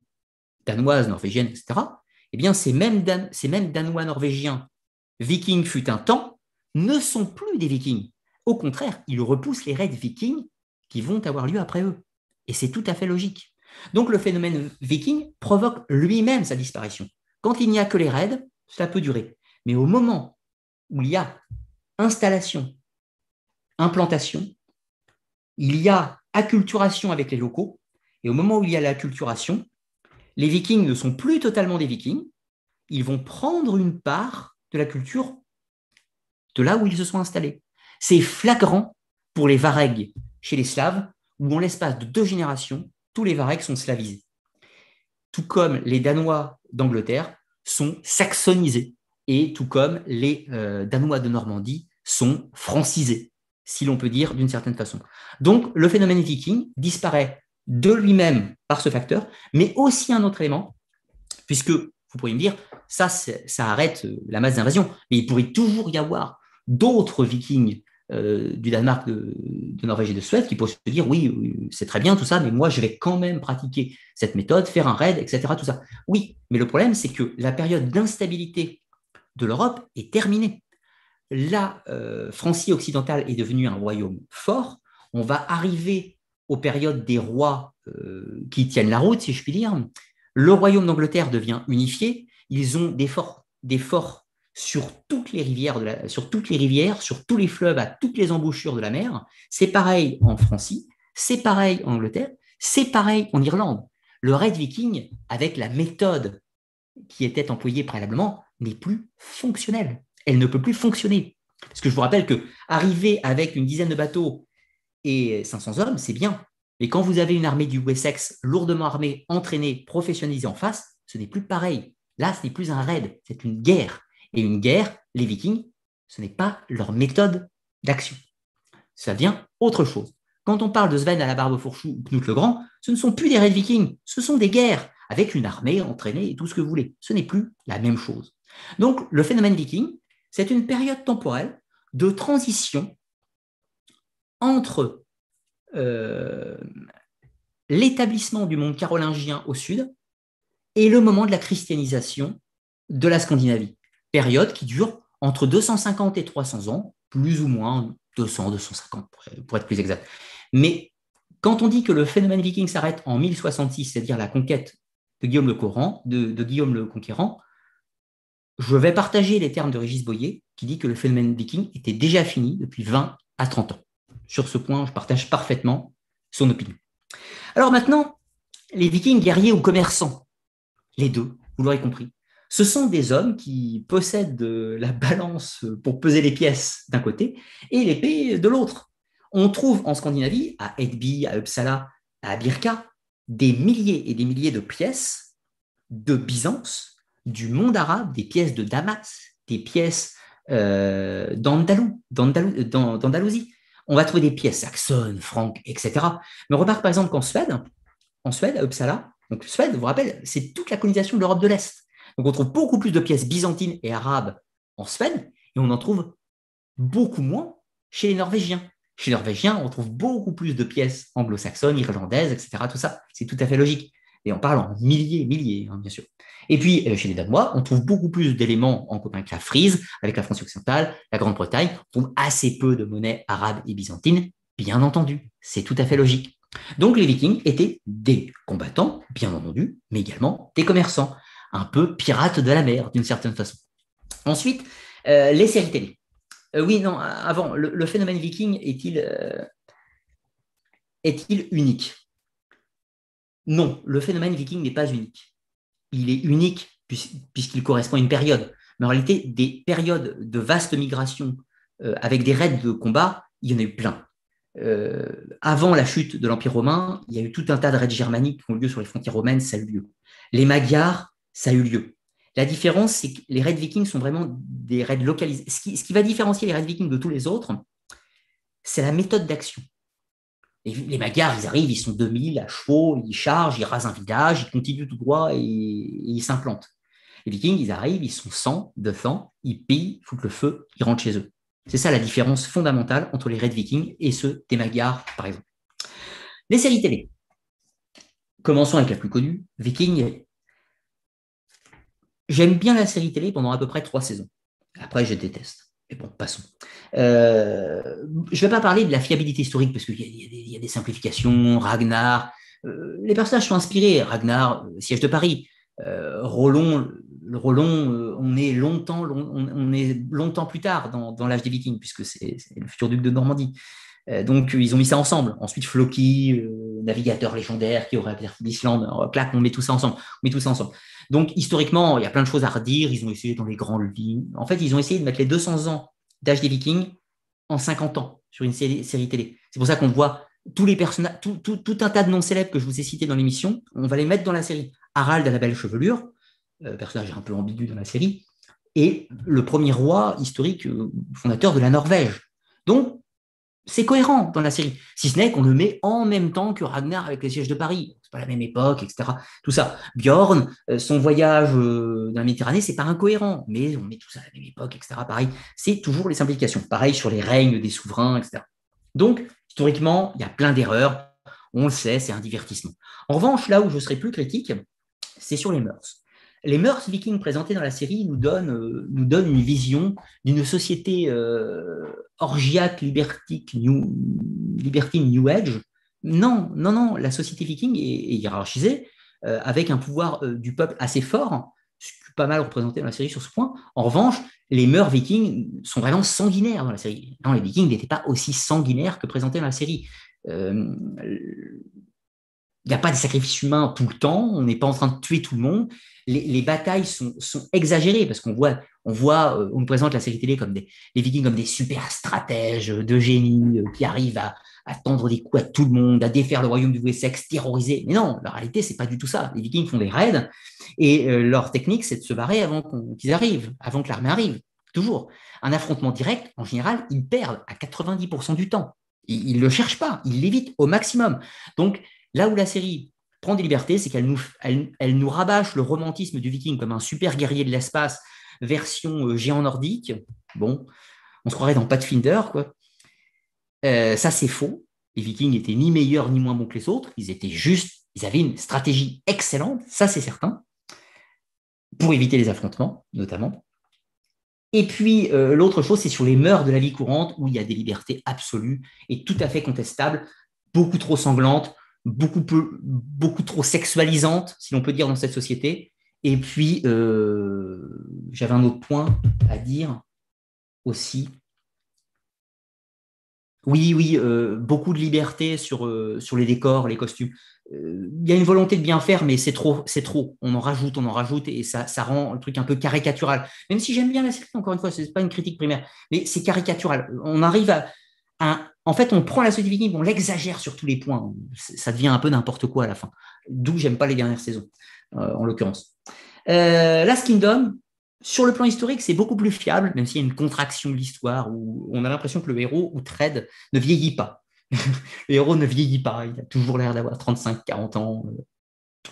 [SPEAKER 1] danoise, norvégienne, etc., eh bien, ces mêmes Danois norvégiens, vikings fut un temps, ne sont plus des vikings. Au contraire, ils repoussent les raids vikings qui vont avoir lieu après eux. Et c'est tout à fait logique. Donc le phénomène viking provoque lui-même sa disparition. Quand il n'y a que les raids, cela peut durer. Mais au moment où il y a installation, implantation, il y a acculturation avec les locaux, et au moment où il y a l'acculturation, les vikings ne sont plus totalement des vikings, ils vont prendre une part de la culture de là où ils se sont installés. C'est flagrant pour les Varegs chez les Slaves, où en l'espace de deux générations, tous les Varegs sont slavisés. Tout comme les Danois d'Angleterre sont saxonisés, et tout comme les euh, Danois de Normandie sont francisés, si l'on peut dire d'une certaine façon. Donc le phénomène viking disparaît de lui-même par ce facteur, mais aussi un autre élément, puisque vous pourriez me dire, ça, ça arrête euh, la masse d'invasion, mais il pourrait toujours y avoir d'autres vikings euh, du Danemark, de, Norvège et de Suède qui peuvent se dire oui, c'est très bien tout ça, mais moi je vais quand même pratiquer cette méthode, faire un raid, etc. Tout ça. Oui, mais le problème c'est que la période d'instabilité de l'Europe est terminée. La euh, Francie occidentale est devenue un royaume fort. On va arriver aux périodes des rois euh, qui tiennent la route, si je puis dire. Le royaume d'Angleterre devient unifié. Ils ont des forts, des forts sur toutes les rivières, sur toutes les rivières, sur tous les fleuves, à toutes les embouchures de la mer. C'est pareil en Francie, c'est pareil en Angleterre, c'est pareil en Irlande. Le raid viking, avec la méthode qui était employée préalablement, n'est plus fonctionnel. Elle ne peut plus fonctionner. Parce que je vous rappelle que arriver avec une dizaine de bateaux et 500 hommes, c'est bien. Mais quand vous avez une armée du Wessex lourdement armée, entraînée, professionnalisée en face, ce n'est plus pareil. Là, ce n'est plus un raid, c'est une guerre. Et une guerre, les Vikings, ce n'est pas leur méthode d'action. Ça vient autre chose. Quand on parle de Sven à la barbe fourchue ou Knut le Grand, ce ne sont plus des raids vikings, ce sont des guerres avec une armée entraînée et tout ce que vous voulez. Ce n'est plus la même chose. Donc le phénomène viking, c'est une période temporelle de transition entre euh, l'établissement du monde carolingien au sud et le moment de la christianisation de la Scandinavie période qui dure entre 250 et 300 ans, plus ou moins 200, 250 pour être plus exact. Mais quand on dit que le phénomène viking s'arrête en 1066, c'est-à-dire la conquête de Guillaume le, Coran, de, Guillaume le Conquérant, je vais partager les termes de Régis Boyer qui dit que le phénomène viking était déjà fini depuis 20 à 30 ans. Sur ce point, je partage parfaitement son opinion. Alors maintenant, les vikings guerriers ou commerçants, les deux, vous l'aurez compris, ce sont des hommes qui possèdent la balance pour peser les pièces d'un côté et l'épée de l'autre. On trouve en Scandinavie, à Edby, à Uppsala, à Birka, des milliers et des milliers de pièces de Byzance, du monde arabe, des pièces de Damas, des pièces euh, euh, d'Andalousie. On va trouver des pièces saxonnes, franques, etc. Mais on remarque par exemple qu'en Suède, en Suède, à Uppsala, donc Suède, vous, vous rappelez, c'est toute la colonisation de l'Europe de l'Est. Donc on trouve beaucoup plus de pièces byzantines et arabes en Suède, et on en trouve beaucoup moins chez les Norvégiens. Chez les Norvégiens, on trouve beaucoup plus de pièces anglo-saxonnes, irlandaises, etc. Tout ça, c'est tout à fait logique. Et on parle en milliers, milliers, hein, bien sûr. Et puis, euh, chez les Danois, on trouve beaucoup plus d'éléments en commun avec la Frise, avec la France occidentale, la Grande-Bretagne. On trouve assez peu de monnaies arabes et byzantines, bien entendu. C'est tout à fait logique. Donc, les Vikings étaient des combattants, bien entendu, mais également des commerçants un peu pirate de la mer, d'une certaine façon. Ensuite, euh, les séries télé. Euh, oui, non, avant, le, phénomène viking est-il euh, unique Non, le phénomène viking n'est pas unique. Il est unique puisqu'il correspond à une période. Mais en réalité, des périodes de vastes migrations avec des raids de combat, il y en a eu plein. avant la chute de l'Empire romain, il y a eu tout un tas de raids germaniques qui ont lieu sur les frontières romaines, ça a eu lieu. Les Magyars ça a eu lieu. La différence, c'est que les raids vikings sont vraiment des raids localisés. Ce qui, va différencier les raids vikings de tous les autres, c'est la méthode d'action. Les, les magars, ils arrivent, ils sont 2000 à chevaux, ils chargent, ils rasent un village, ils continuent tout droit et, ils s'implantent. Les vikings, ils arrivent, ils sont 100, 200, ils pillent, foutent le feu, ils rentrent chez eux. C'est ça la différence fondamentale entre les raids vikings et ceux des magars, par exemple. Les séries télé. Commençons avec la plus connue, Viking J'aime bien la série télé pendant à peu près trois saisons. Après, je déteste. Mais bon, passons. Euh, je ne vais pas parler de la fiabilité historique parce qu'il y, a des simplifications. Ragnar, euh, les personnages sont inspirés. Ragnar, euh, siège de Paris. Euh, Rollon, on est longtemps, on, est longtemps plus tard dans, dans l'âge des Vikings puisque c'est le futur duc de Normandie. Euh, donc, euh, ils ont mis ça ensemble. Ensuite, Floki, euh, navigateur légendaire qui aurait perdu l'Islande, clac, on met tout ça ensemble. On met tout ça ensemble. Donc, historiquement, il y a plein de choses à redire. Ils ont essayé dans les grands lignes. En fait, ils ont essayé de mettre les 200 ans d'âge des Vikings en 50 ans sur une série, télé. C'est pour ça qu'on voit tous les personnages, tout, un tas de noms célèbres que je vous ai cités dans l'émission. On va les mettre dans la série. Harald à la belle chevelure, personnage un peu ambigu dans la série, et le premier roi historique fondateur de la Norvège. Donc, c'est cohérent dans la série. Si ce n'est qu'on le met en même temps que Ragnar avec les sièges de Paris. C'est pas la même époque, etc. Tout ça. Bjorn, euh, son voyage euh, dans la Méditerranée, c'est pas incohérent, mais on met tout ça à la même époque, etc. Pareil. C'est toujours les implications. Pareil sur les règnes des souverains, etc. Donc, historiquement, il y a plein d'erreurs. On le sait, c'est un divertissement. En revanche, là où je serai plus critique, c'est sur les mœurs les mœurs vikings présentées dans la série nous donnent, euh, nous une vision d'une société euh, orgiaque, libertique, new, libertine, New Age. Non, non, non, la société viking est, hiérarchisée, euh, avec un pouvoir euh, du peuple assez fort, ce qui est pas mal représenté dans la série sur ce point. En revanche, les mœurs vikings sont vraiment sanguinaires dans la série. Non, les vikings n'étaient pas aussi sanguinaires que présentés dans la série. Euh, il n'y a pas de sacrifices humains tout le temps, on n'est pas en train de tuer tout le monde. Les, batailles sont, exagérées parce qu'on voit, on voit, euh, on nous présente la série télé comme des, les Vikings comme des super stratèges de génie euh, qui arrivent à, tendre des coups à tout le monde, à défaire le royaume du Wessex, terroriser. Mais non, la réalité, c'est pas du tout ça. Les Vikings font des raids et euh, leur technique, c'est de se barrer avant qu'ils arrivent, avant que l'armée arrive. Toujours. Un affrontement direct, en général, ils perdent à 90% du temps. Ils ne le cherchent pas, ils l'évitent au maximum. Donc, Là où la série prend des libertés, c'est qu'elle nous, elle, rabâche le romantisme du viking comme un super guerrier de l'espace, version euh, géant nordique. Bon, on se croirait dans Pathfinder, quoi. Euh, ça, c'est faux. Les vikings étaient ni meilleurs ni moins bons que les autres. Ils étaient juste, ils avaient une stratégie excellente, ça c'est certain, pour éviter les affrontements, notamment. Et puis, euh, l'autre chose, c'est sur les mœurs de la vie courante, où il y a des libertés absolues et tout à fait contestables, beaucoup trop sanglantes, beaucoup, beaucoup trop sexualisante, si l'on peut dire, dans cette société. Et puis, euh, j'avais un autre point à dire aussi. Oui, oui, euh, beaucoup de liberté sur, euh, sur les décors, les costumes. Il y a une volonté de bien faire, mais c'est trop, c'est trop. On en rajoute, on en rajoute, et ça, ça rend le truc un peu caricatural. Même si j'aime bien la série, encore une fois, ce n'est pas une critique primaire, mais c'est caricatural. On arrive à, à en fait, on prend la mais on l'exagère sur tous les points. Ça devient un peu n'importe quoi à la fin. D'où j'aime pas les dernières saisons, euh, en l'occurrence. Euh, Last Kingdom, sur le plan historique, c'est beaucoup plus fiable, même s'il y a une contraction de l'histoire où on a l'impression que le héros ou trade ne vieillit pas. *laughs* le héros ne vieillit pas, il a toujours l'air d'avoir 35, 40 ans,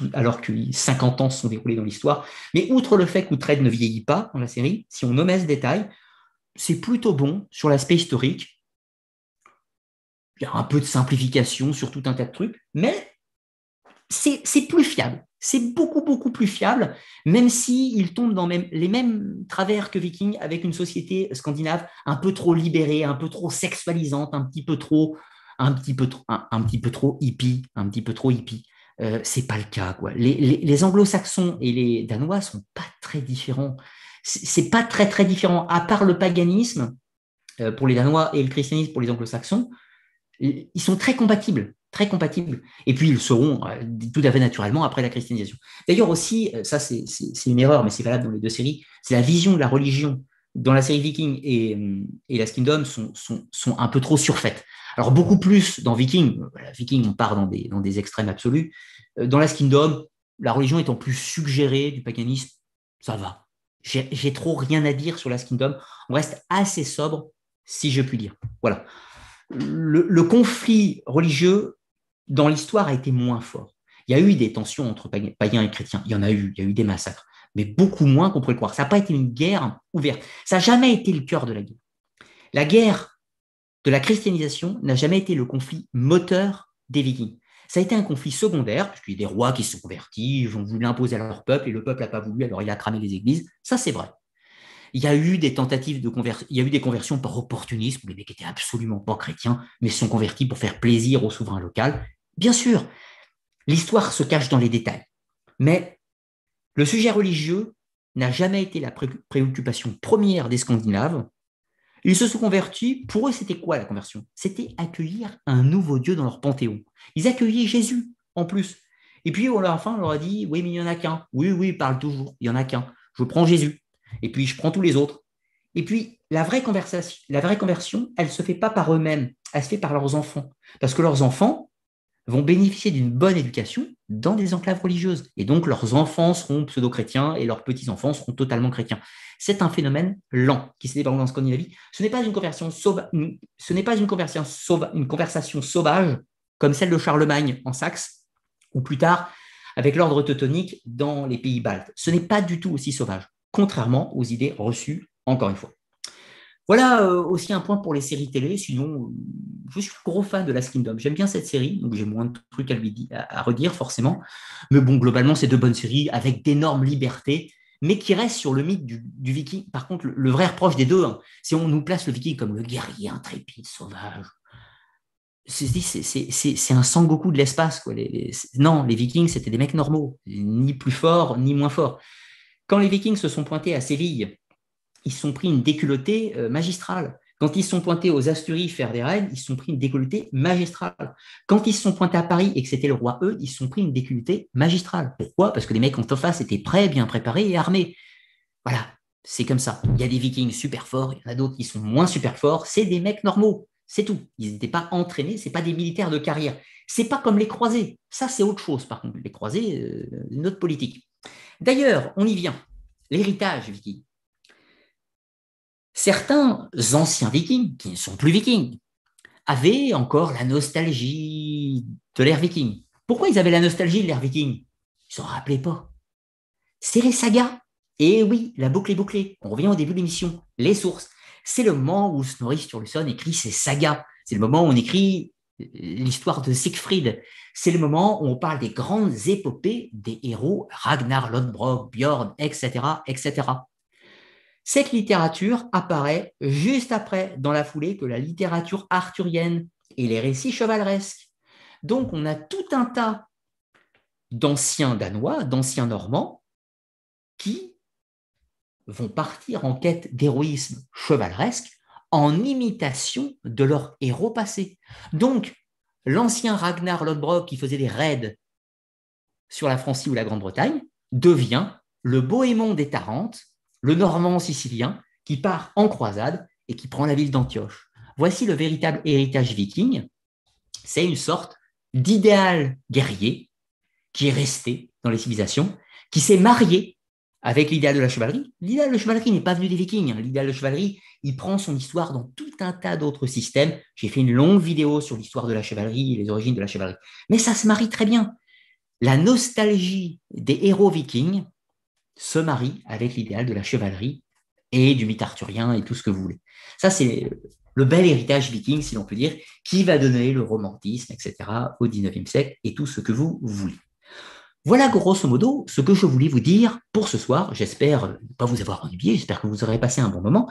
[SPEAKER 1] euh, alors que 50 ans se sont déroulés dans l'histoire. Mais outre le fait que ne vieillit pas dans la série, si on omet ce détail, c'est plutôt bon sur l'aspect historique il y a un peu de simplification sur tout un tas de trucs, mais c'est plus fiable. C'est beaucoup, beaucoup plus fiable, même s'il si tombe dans même, les mêmes travers que Viking avec une société scandinave un peu trop libérée, un peu trop sexualisante, un petit peu trop, un petit peu un, petit peu trop hippie, un petit peu trop hippie. Euh, c'est pas le cas, quoi. Les, anglo-saxons et les danois sont pas très différents. C'est pas très, très différent, à part le paganisme euh, pour les danois et le christianisme pour les anglo-saxons ils sont très compatibles, très compatibles. Et puis, ils seront euh, tout à fait naturellement après la christianisation. D'ailleurs aussi, euh, ça c'est une erreur, mais c'est valable dans les deux séries, c'est la vision de la religion dans la série Viking et, euh, et Last Kingdom sont, un peu trop surfaites. Alors beaucoup plus dans Viking, Viking on part dans des, dans des extrêmes absolus, dans Last Kingdom, la religion étant plus suggérée du paganisme, ça va. J'ai trop rien à dire sur Last Kingdom, on reste assez sobre si je puis dire. Voilà le, conflit religieux dans l'histoire a été moins fort. Il y a eu des tensions entre païens et chrétiens, il y en a eu, il y a eu des massacres, mais beaucoup moins qu'on pourrait croire. Ça n'a pas été une guerre ouverte, ça n'a jamais été le cœur de la guerre. La guerre de la christianisation n'a jamais été le conflit moteur des vikings. Ça a été un conflit secondaire, puisqu'il y a des rois qui se sont convertis, ils ont voulu l'imposer à leur peuple, et le peuple n'a pas voulu, alors il a cramé les églises. Ça, c'est vrai. Il y a eu des tentatives de conversion, il y a eu des conversions par opportunisme, les mecs étaient absolument pas chrétiens, mais se sont convertis pour faire plaisir au souverain local. Bien sûr, l'histoire se cache dans les détails. Mais le sujet religieux n'a jamais été la préoccupation première des Scandinaves. Ils se sont convertis. Pour eux, c'était quoi la conversion C'était accueillir un nouveau Dieu dans leur panthéon. Ils accueillaient Jésus, en plus. Et puis, on leur, enfin, on leur a dit, oui, mais il n'y en a qu'un. Oui, oui, parle toujours, il n'y en a qu'un. Je prends Jésus. Et puis, je prends tous les autres. Et puis, la vraie, conversation, la vraie conversion, elle ne se fait pas par eux-mêmes, elle se fait par leurs enfants. Parce que leurs enfants vont bénéficier d'une bonne éducation dans des enclaves religieuses. Et donc, leurs enfants seront pseudo-chrétiens et leurs petits-enfants seront totalement chrétiens. C'est un phénomène lent qui s'est dans en Scandinavie. Ce n'est pas une conversion ce n'est pas une conversion, une conversation sauvage comme celle de Charlemagne en Saxe, ou plus tard avec l'ordre teutonique dans les pays baltes. Ce n'est pas du tout aussi sauvage contrairement aux idées reçues, encore une fois. Voilà euh, aussi un point pour les séries télé. Sinon, euh, je suis gros fan de Last Kingdom. J'aime bien cette série, donc j'ai moins de trucs à, redire forcément. Mais bon, globalement, c'est deux bonnes séries avec d'énormes libertés, mais qui restent sur le mythe du, viking. Par contre, le, vrai reproche des deux, hein, si on nous place le viking comme le guerrier intrépide, sauvage. C'est un Sangoku de l'espace. Non, les vikings, c'était des mecs normaux, ni plus forts, ni moins forts. Quand les Vikings se sont pointés à Séville, ils sont pris une déculottée euh, magistrale. Quand ils sont pointés aux Asturies faire des raids, ils sont pris une déculottée magistrale. Quand ils se sont pointés à Paris et que c'était le roi eux, ils sont pris une déculottée magistrale. Pourquoi Parce que les mecs en face étaient prêts, bien préparés et armés. Voilà, c'est comme ça. Il y a des Vikings super forts, il y en a d'autres qui sont moins super forts. C'est des mecs normaux, c'est tout. Ils n'étaient pas entraînés, c'est pas des militaires de carrière. C'est pas comme les croisés. Ça, c'est autre chose. Par contre, les croisés, euh, une autre politique. D'ailleurs, on y vient. L'héritage viking. Certains anciens vikings, qui ne sont plus vikings, avaient encore la nostalgie de l'ère viking. Pourquoi ils avaient la nostalgie de l'ère viking Ils s'en rappelaient pas. C'est les sagas. Et oui, la boucle est bouclée. On revient au début de l'émission. Les sources. C'est le moment où Snorri Sturluson écrit ses sagas. C'est le moment où on écrit l'histoire de Siegfried. C'est le moment où on parle des grandes épopées des héros, Ragnar Lodbrok, Bjorn, etc., etc. Cette littérature apparaît juste après, dans la foulée, que la littérature arthurienne et les récits chevaleresques. Donc on a tout un tas d'anciens danois, d'anciens normands, qui vont partir en quête d'héroïsme chevaleresque en imitation de leurs héros passés. Donc, l'ancien Ragnar Lodbrok qui faisait des raids sur la Francie ou la Grande-Bretagne devient le bohémond des Tarentes, le normand sicilien qui part en croisade et qui prend la ville d'Antioche. Voici le véritable héritage viking. C'est une sorte d'idéal guerrier qui est resté dans les civilisations, qui s'est marié avec l'idéal de la chevalerie. L'idéal de la chevalerie n'est pas venu des Vikings. L'idéal de la chevalerie, il prend son histoire dans tout un tas d'autres systèmes. J'ai fait une longue vidéo sur l'histoire de la chevalerie et les origines de la chevalerie. Mais ça se marie très bien. La nostalgie des héros vikings se marie avec l'idéal de la chevalerie et du mythe arthurien et tout ce que vous voulez. Ça, c'est le bel héritage viking, si l'on peut dire, qui va donner le romantisme, etc., au 19e siècle et tout ce que vous voulez. Voilà grosso modo ce que je voulais vous dire pour ce soir. J'espère ne pas vous avoir ennuyé, j'espère que vous aurez passé un bon moment.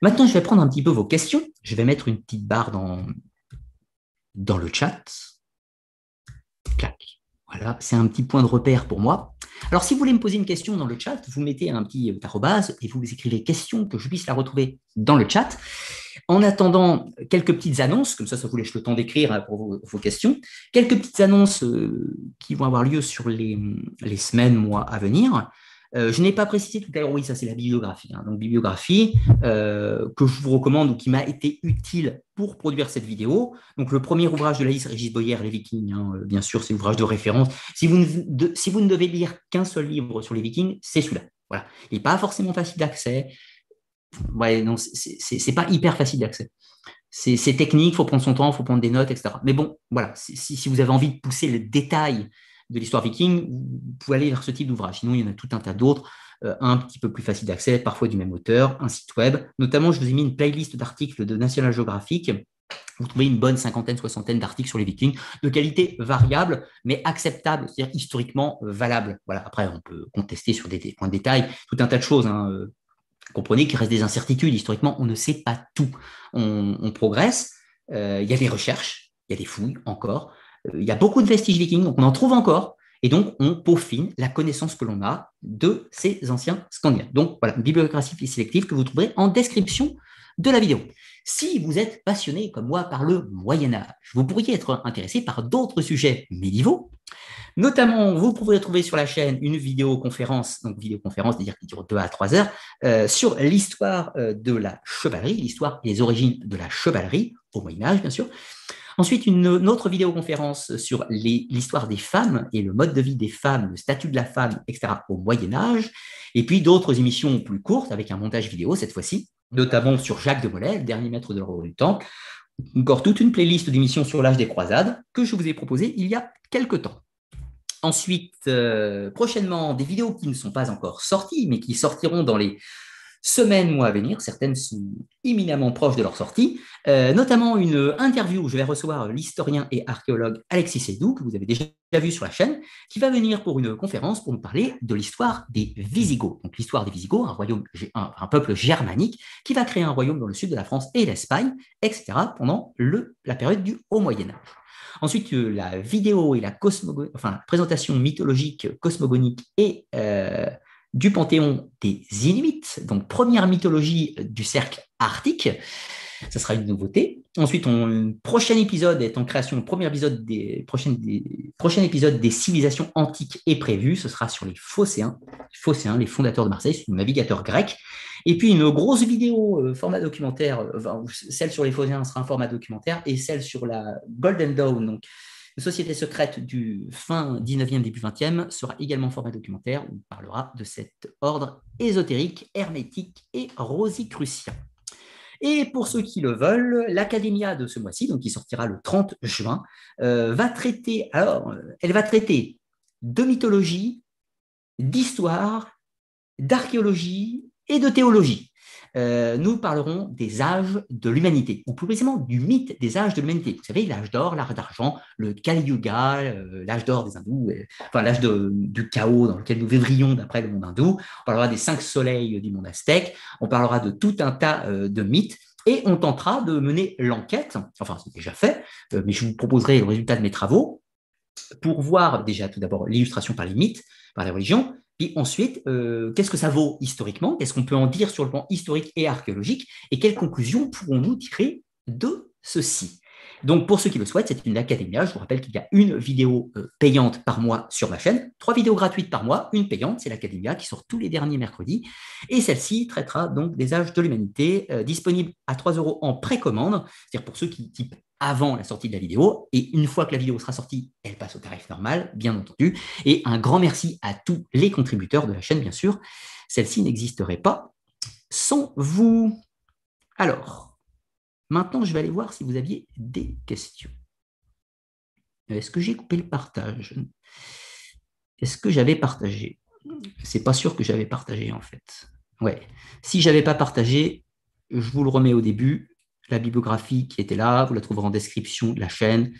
[SPEAKER 1] Maintenant, je vais prendre un petit peu vos questions. Je vais mettre une petite barre dans, dans le chat. Voilà, c'est un petit point de repère pour moi. Alors, si vous voulez me poser une question dans le chat, vous mettez un petit euh, arrobase et vous écrivez question que je puisse la retrouver dans le chat. En attendant, quelques petites annonces, comme ça, ça vous laisse le temps d'écrire hein, pour vos, questions. Quelques petites annonces euh, qui vont avoir lieu sur les semaines, mois à venir. Euh, je n'ai pas précisé tout à l'heure, oui, ça c'est la bibliographie. Hein. donc bibliographie euh, que je vous recommande ou qui m'a été utile pour produire cette vidéo. Donc le premier ouvrage de la liste, Régis Boyer, Les Vikings, hein, euh, bien sûr, c'est l'ouvrage de référence. Si vous, ne, si vous ne devez lire qu'un seul livre sur les Vikings, c'est celui-là. Voilà. Il n'est pas forcément facile d'accès. Ouais, non, c'est pas hyper facile d'accès. C'est technique, il faut prendre son temps, il faut prendre des notes, etc. Mais bon, voilà, si, si vous avez envie de pousser le détail de l'histoire viking, vous pouvez aller vers ce type d'ouvrage. Sinon, il y en a tout un tas d'autres, euh, un petit peu plus facile d'accès, parfois du même auteur, un site web. Notamment, je vous ai mis une playlist d'articles de National Geographic. Vous trouvez une bonne cinquantaine, soixantaine d'articles sur les Vikings, de qualité variable, mais acceptable, c'est-à-dire historiquement euh, valable. Voilà. Après, on peut contester sur des, points de détail, tout un tas de choses. Hein, euh, comprenez qu'il reste des incertitudes. Historiquement, on ne sait pas tout. On, progresse. il y a des recherches, il y a des fouilles encore il y a beaucoup de vestiges vikings, donc on en trouve encore. Et donc, on peaufine la connaissance que l'on a de ces anciens Scandinaves. Donc, voilà, une bibliographie sélective que vous trouverez en description de la vidéo. Si vous êtes passionné comme moi par le Moyen Âge, vous pourriez être intéressé par d'autres sujets médiévaux. Notamment, vous pouvez trouver sur la chaîne une vidéoconférence, donc vidéoconférence, c'est-à-dire qui dure 2 à 3 heures, euh, sur l'histoire euh, de la chevalerie, l'histoire et les origines de la chevalerie, au Moyen Âge bien sûr. Ensuite, une, autre vidéoconférence sur l'histoire des femmes et le mode de vie des femmes, le statut de la femme, etc. au Moyen Âge. Et puis d'autres émissions plus courtes avec un montage vidéo cette fois-ci, notamment sur Jacques de Molay, dernier maître de l'ordre du temps. Encore toute une playlist d'émissions sur l'âge des croisades que je vous ai proposé il y a quelques temps. Ensuite, euh, prochainement, des vidéos qui ne sont pas encore sorties, mais qui sortiront dans les semaines, mois à venir. Certaines sont imminemment proches de leur sortie, euh, notamment une interview où je vais recevoir l'historien et archéologue Alexis Seydoux, que vous avez déjà vu sur la chaîne, qui va venir pour une conférence pour nous parler de l'histoire des Visigoths. Donc l'histoire des Visigoths, un, royaume, un, peuple germanique qui va créer un royaume dans le sud de la France et l'Espagne, etc., pendant le, la période du Haut Moyen Âge. Ensuite, euh, la vidéo et la, enfin, présentation mythologique, cosmogonique et euh, du panthéon des Inuits, donc première mythologie du cercle arctique. Ça sera une nouveauté. Ensuite, on, prochain épisode est en création, le premier épisode des, prochain, épisode des civilisations antiques est prévu. Ce sera sur les Phocéens, Phocéens les fondateurs de Marseille, c'est navigateur grec. Et puis une grosse vidéo, euh, format documentaire, euh, celle sur les Phocéens sera un format documentaire, et celle sur la Golden Dawn, donc une société secrète du fin 19e, début 20e sera également formée documentaire où on parlera de cet ordre ésotérique, hermétique et rosicrucien. Et pour ceux qui le veulent, l'Academia de ce mois-ci, donc qui sortira le 30 juin, euh, va traiter, alors, euh, elle va traiter de mythologie, d'histoire, d'archéologie et de théologie. Euh, nous parlerons des âges de l'humanité, ou plus précisément du mythe des âges de l'humanité. Vous savez, l'âge d'or, l'âge d'argent, le Kali Yuga, euh, l'âge d'or des hindous, euh, enfin l'âge du chaos dans lequel nous vivrions d'après le monde hindou. On parlera des cinq soleils du monde aztèque. On parlera de tout un tas de mythes. Et on tentera de mener l'enquête, enfin c'est déjà fait, mais je vous proposerai le résultat de mes travaux pour voir déjà tout d'abord l'illustration par les mythes, par les religions, ensuite, euh, qu'est-ce que ça vaut historiquement Qu'est-ce qu'on peut en dire sur le plan historique et archéologique Et quelles conclusions pourrons-nous tirer de ceci donc, pour ceux qui le souhaitent, c'est une académie. Je vous rappelle qu'il y a une vidéo euh, payante par mois sur ma chaîne, trois vidéos gratuites par mois, une payante, c'est l'académie qui sort tous les derniers mercredis. Et celle-ci traitera donc des âges de l'humanité, disponibles euh, disponible à 3 euros en précommande, c'est-à-dire pour ceux qui typent avant la sortie de la vidéo. Et une fois que la vidéo sera sortie, elle passe au tarif normal, bien entendu. Et un grand merci à tous les contributeurs de la chaîne, bien sûr. Celle-ci n'existerait pas sans vous. Alors, maintenant, je vais aller voir si vous aviez des questions. Euh, est-ce que j'ai coupé le partage Est-ce que j'avais partagé C'est pas sûr que j'avais partagé, en fait. Ouais. Si j'avais pas partagé, je vous le remets au début la bibliographie qui était là, vous la trouverez en description de la chaîne.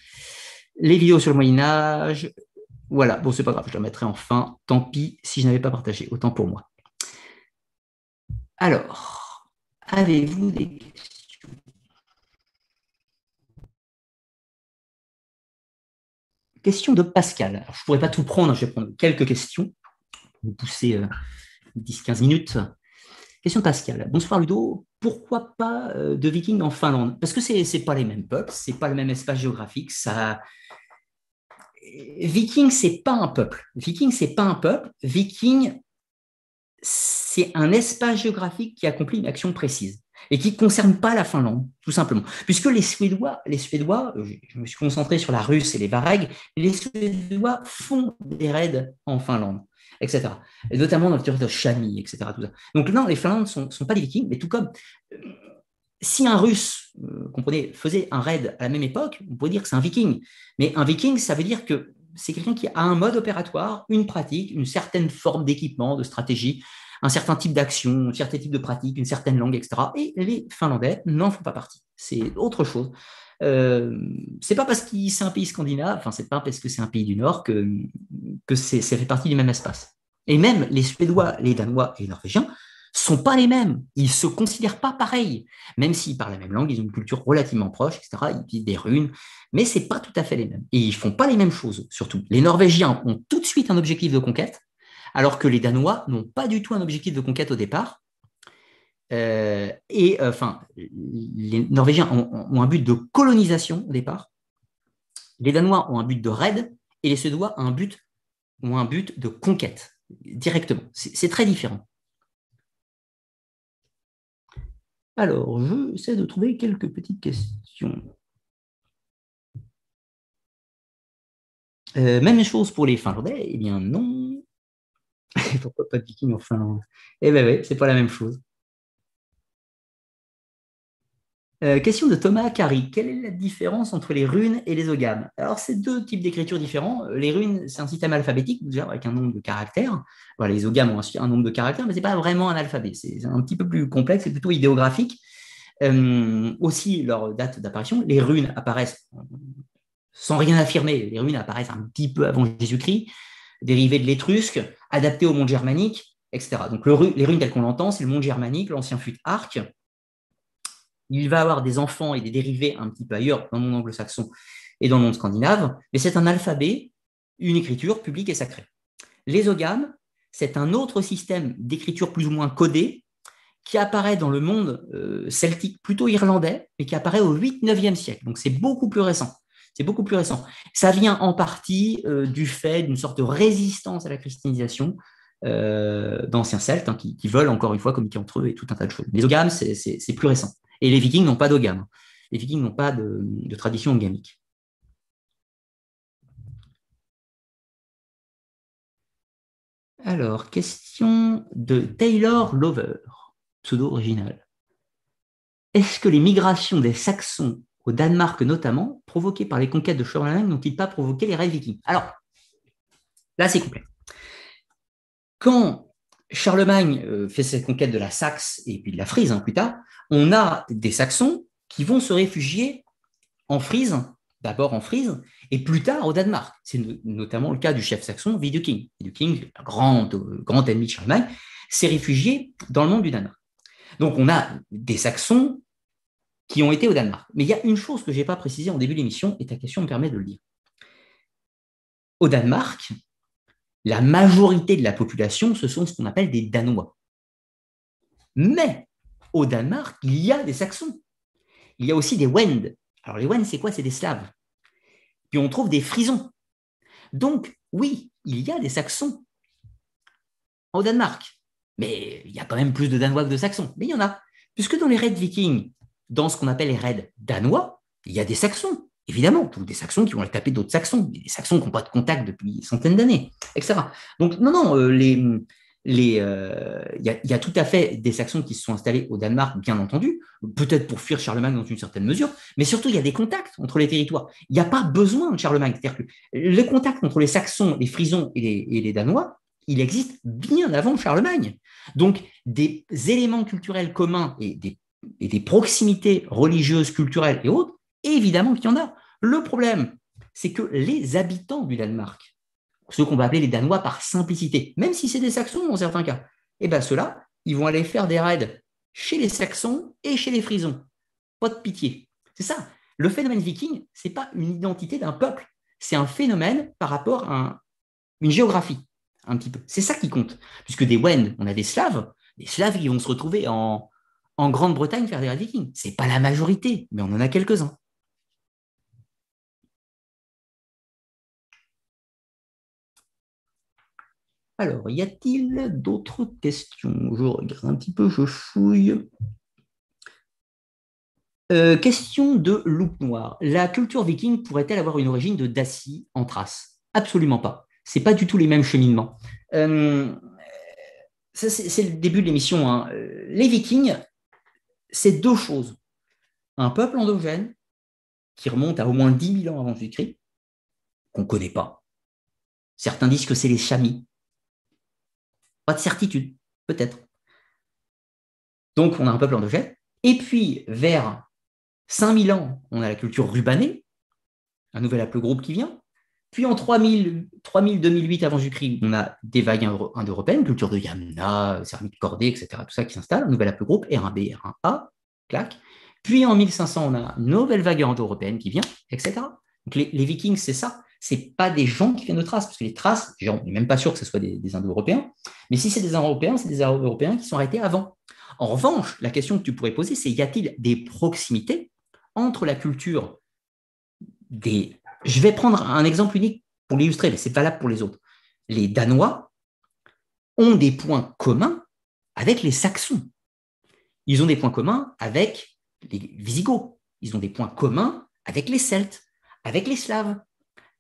[SPEAKER 1] Les vidéos sur le Moyen Âge, voilà, bon, c'est pas grave, je la mettrai en fin. Tant pis si je n'avais pas partagé, autant pour moi. Alors, avez-vous des
[SPEAKER 2] questions
[SPEAKER 1] Question de Pascal. je ne pourrais pas tout prendre, je vais prendre quelques questions vous pousser 10-15 euh, minutes. Question Pascal. Bonsoir Ludo. Pourquoi pas euh, de Vikings en Finlande Parce que ce n'est pas les mêmes peuples, ce n'est pas le même espace géographique. Ça... ce n'est pas un peuple. Viking, c'est pas un peuple. Viking, c'est un espace géographique qui accomplit une action précise et qui ne concerne pas la Finlande, tout simplement. Puisque les Suédois, les Suédois, euh, je me suis concentré sur la Russe et les Varegs, les Suédois font des raids en Finlande etc. Et notamment dans le territoire de Chami, etc. Tout Donc non, les Finlandais ne sont, pas des vikings, mais tout comme euh, si un Russe, euh, comprenez, faisait un raid à la même époque, on pourrait dire que c'est un viking. Mais un viking, ça veut dire que c'est quelqu'un qui a un mode opératoire, une pratique, une certaine forme d'équipement, de stratégie, un certain type d'action, un certain type de pratique, une certaine langue, etc. Et les Finlandais n'en font pas partie. C'est autre chose. Euh, c'est pas parce que c'est un pays scandinave, enfin c'est pas parce que c'est un pays du Nord que, que ça fait partie du même espace. Et même les Suédois, les Danois et les Norvégiens sont pas les mêmes. Ils se considèrent pas pareils, même s'ils parlent la même langue, ils ont une culture relativement proche, etc. Ils utilisent des runes, mais c'est pas tout à fait les mêmes. Et ils font pas les mêmes choses, surtout. Les Norvégiens ont tout de suite un objectif de conquête, alors que les Danois n'ont pas du tout un objectif de conquête au départ. Euh, et euh, enfin, les Norvégiens ont, un but de colonisation au départ, les Danois ont un but de raid, et les Suédois ont un but, ont un but de conquête, directement. C'est très différent. Alors, je
[SPEAKER 2] essaie de trouver quelques petites questions. Euh, même chose pour les Finlandais, eh bien non. *laughs* Pourquoi
[SPEAKER 1] pas de en Finlande Eh bien oui, c'est pas la même chose. Euh, question de Thomas Carrie. Quelle est la différence entre les runes et les ogames Alors, c'est deux types d'écriture différents. Euh, les runes, c'est un système alphabétique, déjà avec un nombre de caractères. les ogames ont un, un nombre de caractères, mais ce n'est pas vraiment un alphabet. C'est un petit peu plus complexe, c'est plutôt idéographique. Euh, aussi, leur date d'apparition, les runes apparaissent sans rien affirmer. Les runes apparaissent un petit peu avant Jésus-Christ, dérivées de l'étrusque, adaptées au monde germanique, etc. Donc, les runes telles qu'on l'entend, c'est le monde germanique, l'ancien fut arc il va avoir des enfants et des dérivés un petit peu ailleurs dans le monde anglo-saxon et dans le monde scandinave, mais c'est un alphabet, une écriture publique et sacrée. Les ogames, c'est un autre système d'écriture plus ou moins codé qui apparaît dans le monde euh, celtique, plutôt irlandais, mais qui apparaît au 8-9e siècle. Donc c'est beaucoup plus récent. C'est beaucoup plus récent. Ça vient en partie euh, du fait d'une sorte de résistance à la christianisation euh, d'anciens celtes hein, qui, qui, veulent encore une fois communiquer entre eux et tout un tas de choses. Les ogames, c'est plus récent. Et les Vikings n'ont pas d'ogame. Les Vikings n'ont pas de, tradition ogamique. Alors, question de Taylor Lover, pseudo original. Est-ce que les migrations des Saxons au Danemark notamment, provoquées par les conquêtes de Charlemagne, n'ont-ils pas provoqué les raids vikings Alors, là, c'est complet. Quand Charlemagne euh, fait cette conquête de la Saxe et puis de la Frise hein, plus tard. On a des Saxons qui vont se réfugier en Frise, d'abord en Frise, et plus tard au Danemark. C'est notamment le cas du chef saxon Widuking. Widuking, grand, euh, grand ennemi de Charlemagne, s'est réfugié dans le monde du Danemark. Donc on a des Saxons qui ont été au Danemark. Mais il y a une chose que je n'ai pas précisée en début de et ta question me permet de le dire. Au Danemark, la majorité de la population, ce sont ce qu'on appelle des Danois. Mais au Danemark, il y a des Saxons. Il y a aussi des Wends. Alors les Wends, c'est quoi C'est des Slaves. Puis on trouve des Frisons. Donc oui, il y a des Saxons au Danemark. Mais il y a quand même plus de Danois que de Saxons. Mais il y en a. Puisque dans les raids vikings, dans ce qu'on appelle les raids danois, il y a des Saxons. Évidemment, tous des Saxons qui vont aller taper d'autres Saxons, des Saxons qui n'ont pas de contact depuis des centaines d'années, etc. Donc, non, non, euh, les, il euh, y, a tout à fait des Saxons qui se sont installés au Danemark, bien entendu, peut-être pour fuir Charlemagne dans une certaine mesure, mais surtout il y a des contacts entre les territoires. Il n'y a pas besoin de Charlemagne. C'est-à-dire que le contact entre les Saxons, les Frisons et les, Danois, il existe bien avant Charlemagne. Donc des éléments culturels communs et des proximités religieuses, culturelles et autres Évidemment qu'il y en a. Le problème, c'est que les habitants du Danemark, ceux qu'on va appeler les Danois par simplicité, même si c'est des Saxons en certains cas, eh ben ceux-là, ils vont aller faire des raids chez les Saxons et chez les Frisons. Pas de pitié. C'est ça. Le phénomène viking, c'est pas une identité d'un peuple, c'est un phénomène par rapport à une géographie, un petit peu. C'est ça qui compte. Puisque des Wends, on a des Slaves, des Slaves qui vont se retrouver en, Grande-Bretagne faire des raids vikings. Ce n'est pas la majorité, mais on en a quelques-uns.
[SPEAKER 2] Alors, y a-t-il
[SPEAKER 1] d'autres questions Je regarde un petit peu, je fouille. Euh, question de Loup Noir. La culture viking pourrait-elle avoir une origine de Dacie en Thrace Absolument pas. C'est pas du tout les mêmes cheminements. Euh, c'est le début de l'émission. Hein. Euh, les Vikings, c'est deux choses. Un peuple endogène qui remonte à au moins 10 000 ans avant Jésus-Christ, qu'on ne connaît pas. Certains disent que c'est les Chamis, de certitude, peut-être. Donc on a un peuple endogène. Et puis vers 5000 ans, on a la culture rubanée, un nouvel groupe qui vient. Puis en 3000-2008 avant jésus on a des vagues indo-européennes, culture de Yamna, céramique cordée, etc. Tout ça qui s'installe, un nouvel groupe R1B, R1A, clac. Puis en 1500, on a une nouvelle vague indo-européenne qui vient, etc. Donc les Vikings, c'est ça c'est pas des gens qui viennent de traces, parce que les traces, on n'est même pas sûr que ce soit des, des Indo-Européens, mais si c'est des Indo-Européens, c'est des Indo-Européens qui sont arrêtés avant. En revanche, la question que tu pourrais poser, c'est y a-t-il des proximités entre la culture des... Je vais prendre un exemple unique pour l'illustrer, mais c'est valable pour les autres. Les Danois ont des points communs avec les Saxons. Ils ont des points communs avec les Visigoths. Ils ont des points communs avec les Celtes, avec les Slaves,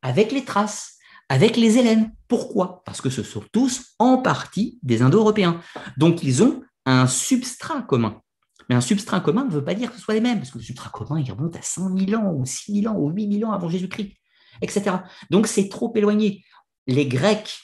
[SPEAKER 1] avec les traces, avec les Hélènes. Pourquoi Parce que ce sont tous en partie des Indo-Européens. Donc ils ont un substrat commun. Mais un substrat commun ne veut pas dire que ce soit les mêmes, parce que le substrat commun, il remonte à 5000 ans, ou 6000 ans, ou 8000 ans avant Jésus-Christ, etc. Donc c'est trop éloigné. Les Grecs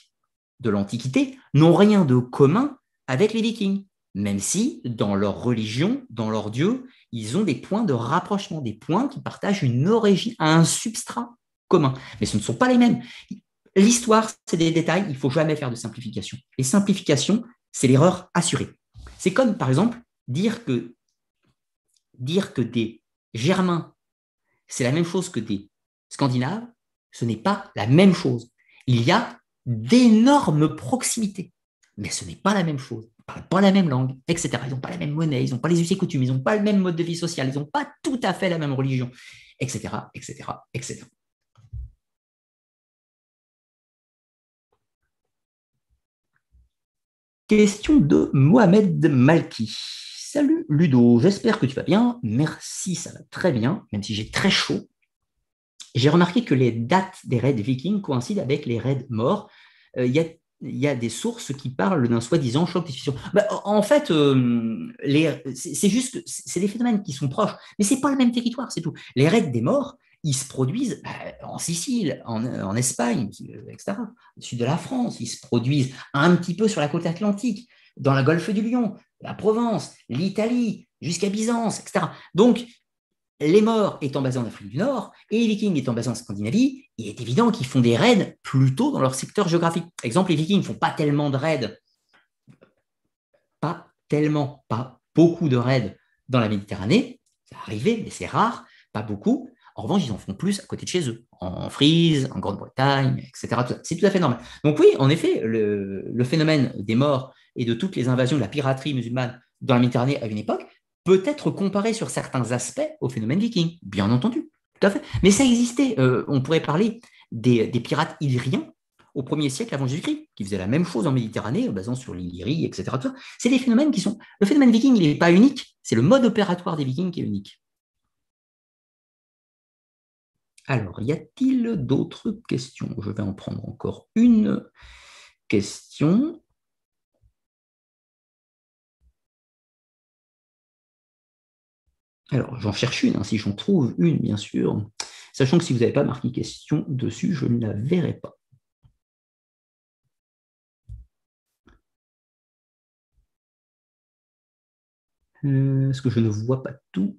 [SPEAKER 1] de l'Antiquité n'ont rien de commun avec les Vikings, même si dans leur religion, dans leur dieu, ils ont des points de rapprochement, des points qui partagent une origine, un substrat communs, mais ce ne sont pas les mêmes. L'histoire, c'est des détails, il ne faut jamais faire de simplification. Les simplifications, c'est l'erreur assurée. C'est comme, par exemple, dire que, dire que des Germains, c'est la même chose que des Scandinaves, ce n'est pas la même chose. Il y a d'énormes proximités, mais ce n'est pas la même chose. Ils ne parlent pas la même langue, etc. Ils n'ont pas la même monnaie, ils n'ont pas les us et coutumes, ils n'ont pas le même mode de vie social, ils n'ont pas tout à fait la même religion, etc., etc., etc. Question de Mohamed Malki. Salut Ludo, j'espère que tu vas bien. Merci, ça va très bien, même si j'ai très chaud. J'ai remarqué que les dates des raids vikings coïncident avec les raids morts. Euh, il y, a des sources qui parlent d'un soi-disant choc de bah, en fait, euh, c'est juste que c'est des phénomènes qui sont proches, mais c'est pas le même territoire, c'est tout. Les raids des morts, ils se produisent euh, en Sicile, en, euh, Espagne, euh, etc., au sud de la France, ils se produisent un petit peu sur la côte atlantique, dans la Golfe du Lion, la Provence, l'Italie, jusqu'à Byzance, etc. Donc, les morts étant basés en Afrique du Nord et les vikings étant basés en Scandinavie, il est évident qu'ils font des raids plutôt dans leur secteur géographique. Exemple, les vikings ne font pas tellement de raids, pas tellement, pas beaucoup de raids dans la Méditerranée, Ça arrivé, mais c'est rare, pas beaucoup, en revanche, ils en font plus à côté de chez eux, en Frise, en Grande-Bretagne, etc. C'est tout à fait normal. Donc oui, en effet, le, phénomène des morts et de toutes les invasions de la piraterie musulmane dans la Méditerranée à une époque peut être comparé sur certains aspects au phénomène viking, bien entendu. Tout à fait. Mais ça existait. Euh, on pourrait parler des, pirates illyriens au 1er siècle avant Jésus-Christ, qui faisaient la même chose en Méditerranée, en basant sur l'Illyrie, etc. C'est des phénomènes qui sont. Le phénomène viking, il n'est pas unique, c'est le mode opératoire des vikings qui est unique. Alors, y a-t-il d'autres
[SPEAKER 2] questions Je vais en prendre encore une question. Alors, j'en cherche une, hein, si j'en trouve une, bien sûr. Sachant que si vous n'avez pas marqué question dessus, je ne la verrai pas. Euh, est-ce que je ne vois pas tout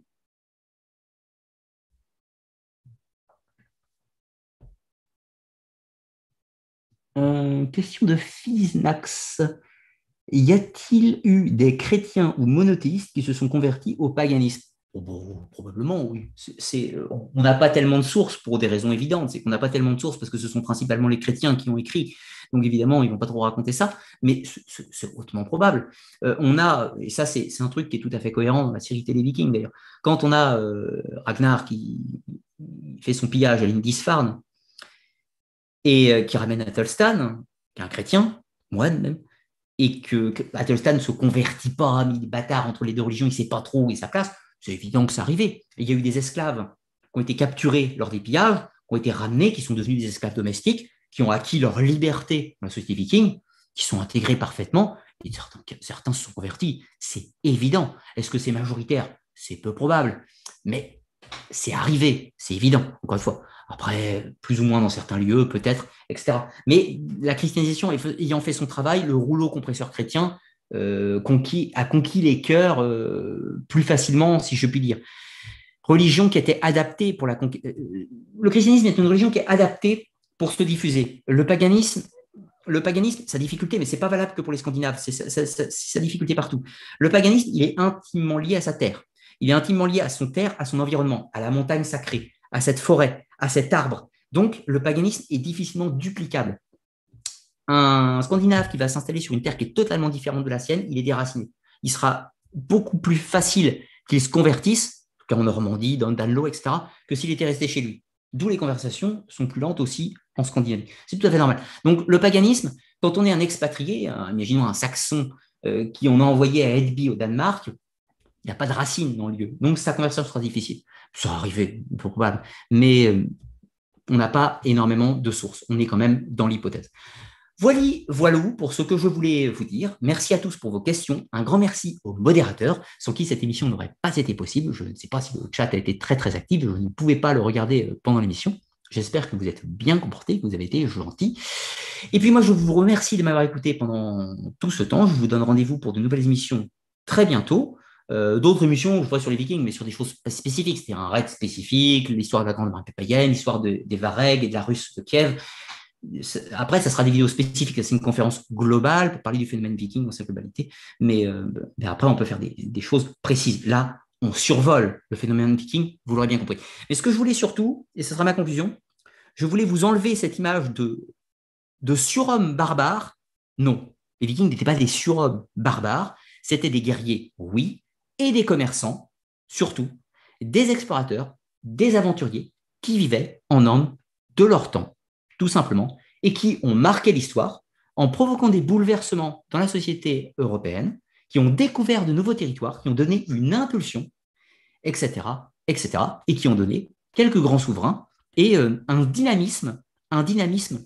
[SPEAKER 1] Euh, question de Fisnax. Y a-t-il eu des chrétiens ou monothéistes qui se sont convertis au paganisme oh, Probablement, oui. Euh, on n'a pas tellement de sources pour des raisons évidentes. C'est qu'on n'a pas tellement de sources parce que ce sont principalement les chrétiens qui ont écrit. Donc évidemment, ils ne vont pas trop raconter ça, mais c'est hautement probable. Euh, on a, et ça c'est un truc qui est tout à fait cohérent dans la série télé Vikings d'ailleurs, quand on a Ragnar qui fait son pillage à l'Indisfarne, et euh, qui ramène Athelstan, qui est un chrétien, moine même, et que, Athelstan ne se convertit pas, mis bâtards entre les deux religions, il ne sait pas trop où est sa place, c'est évident que ça arrivait. Il y a eu des esclaves qui ont été capturés lors des pillages, qui ont été ramenés, qui sont devenus des esclaves domestiques, qui ont acquis leur liberté dans la société viking, qui sont intégrés parfaitement, et certains, certains se sont convertis. C'est évident. Est-ce que c'est majoritaire C'est peu probable. Mais c'est arrivé, c'est évident, encore une fois. Après, plus ou moins dans certains lieux, peut-être, etc. Mais la christianisation ayant fait son travail, le rouleau compresseur chrétien euh, a conquis les cœurs euh, plus facilement, si je puis dire. Religion qui était adaptée pour la conquête. Euh, le christianisme est une religion qui est adaptée pour se diffuser. Le paganisme le paganisme, sa difficulté, mais c'est pas valable que pour les Scandinaves, c'est sa, difficulté partout. Le paganisme, il est intimement lié à sa terre il est intimement lié à son terre, à son environnement, à la montagne sacrée, à cette forêt, à cet arbre. Donc, le paganisme est difficilement duplicable. Un Scandinave qui va s'installer sur une terre qui est totalement différente de la sienne, il est déraciné. Il sera beaucoup plus facile qu'il se convertisse, en, tout cas en Normandie, dans Danlo, etc., que s'il était resté chez lui. D'où les conversations sont plus lentes aussi en Scandinavie. C'est tout à fait normal. Donc, le paganisme, quand on est un expatrié, euh, imaginons un saxon euh, qui en a envoyé à Edby au Danemark, il n'y a pas de racine dans le lieu. Donc, sa conversion sera difficile. Ça va arriver, probable. Mais euh, on n'a pas énormément de sources. On est quand même dans l'hypothèse. Voilà, voilà pour ce que je voulais vous dire. Merci à tous pour vos questions. Un grand merci aux modérateurs, sans qui cette émission n'aurait pas été possible. Je ne sais pas si le chat a été très très actif, je ne pouvais pas le regarder euh, pendant l'émission. J'espère que vous êtes bien comportés, que vous avez été gentils. Et puis moi, je vous remercie de m'avoir écouté pendant tout ce temps. Je vous donne rendez-vous pour de nouvelles émissions très bientôt. Euh, d'autres émissions, je vois sur les Vikings, mais sur des choses spécifiques, c'est-à-dire un raid spécifique, l'histoire de la Grande Marée païenne, l'histoire des Varegs et de la Russe de Kiev. Après, ça sera des vidéos spécifiques, c'est une conférence globale pour parler du phénomène viking dans sa globalité, mais, euh, après, on peut faire des, choses précises. Là, on survole le phénomène viking, vous l'aurez bien compris. Mais ce que je voulais surtout, et ce sera ma conclusion, je voulais vous enlever cette image de, de surhomme barbare. Non, les vikings n'étaient pas des surhommes barbares, c'était des guerriers, oui, et des commerçants, surtout des explorateurs, des aventuriers qui vivaient en Inde de leur temps, tout simplement, et qui ont marqué l'histoire en provoquant des bouleversements dans la société européenne, qui ont découvert de nouveaux territoires, qui ont donné une impulsion, etc., etc., et qui ont donné quelques grands souverains et euh, un dynamisme, un dynamisme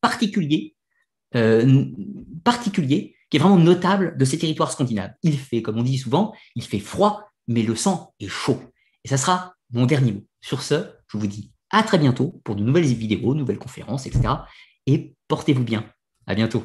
[SPEAKER 1] particulier, euh, particulier qui est vraiment notable de ces territoires scandinaves. Il fait, comme on dit souvent, il fait froid, mais le sang est chaud. Et ça sera mon dernier mot. Sur ce, je vous dis à très bientôt pour de nouvelles vidéos, nouvelles conférences, etc. Et portez-vous bien. À bientôt.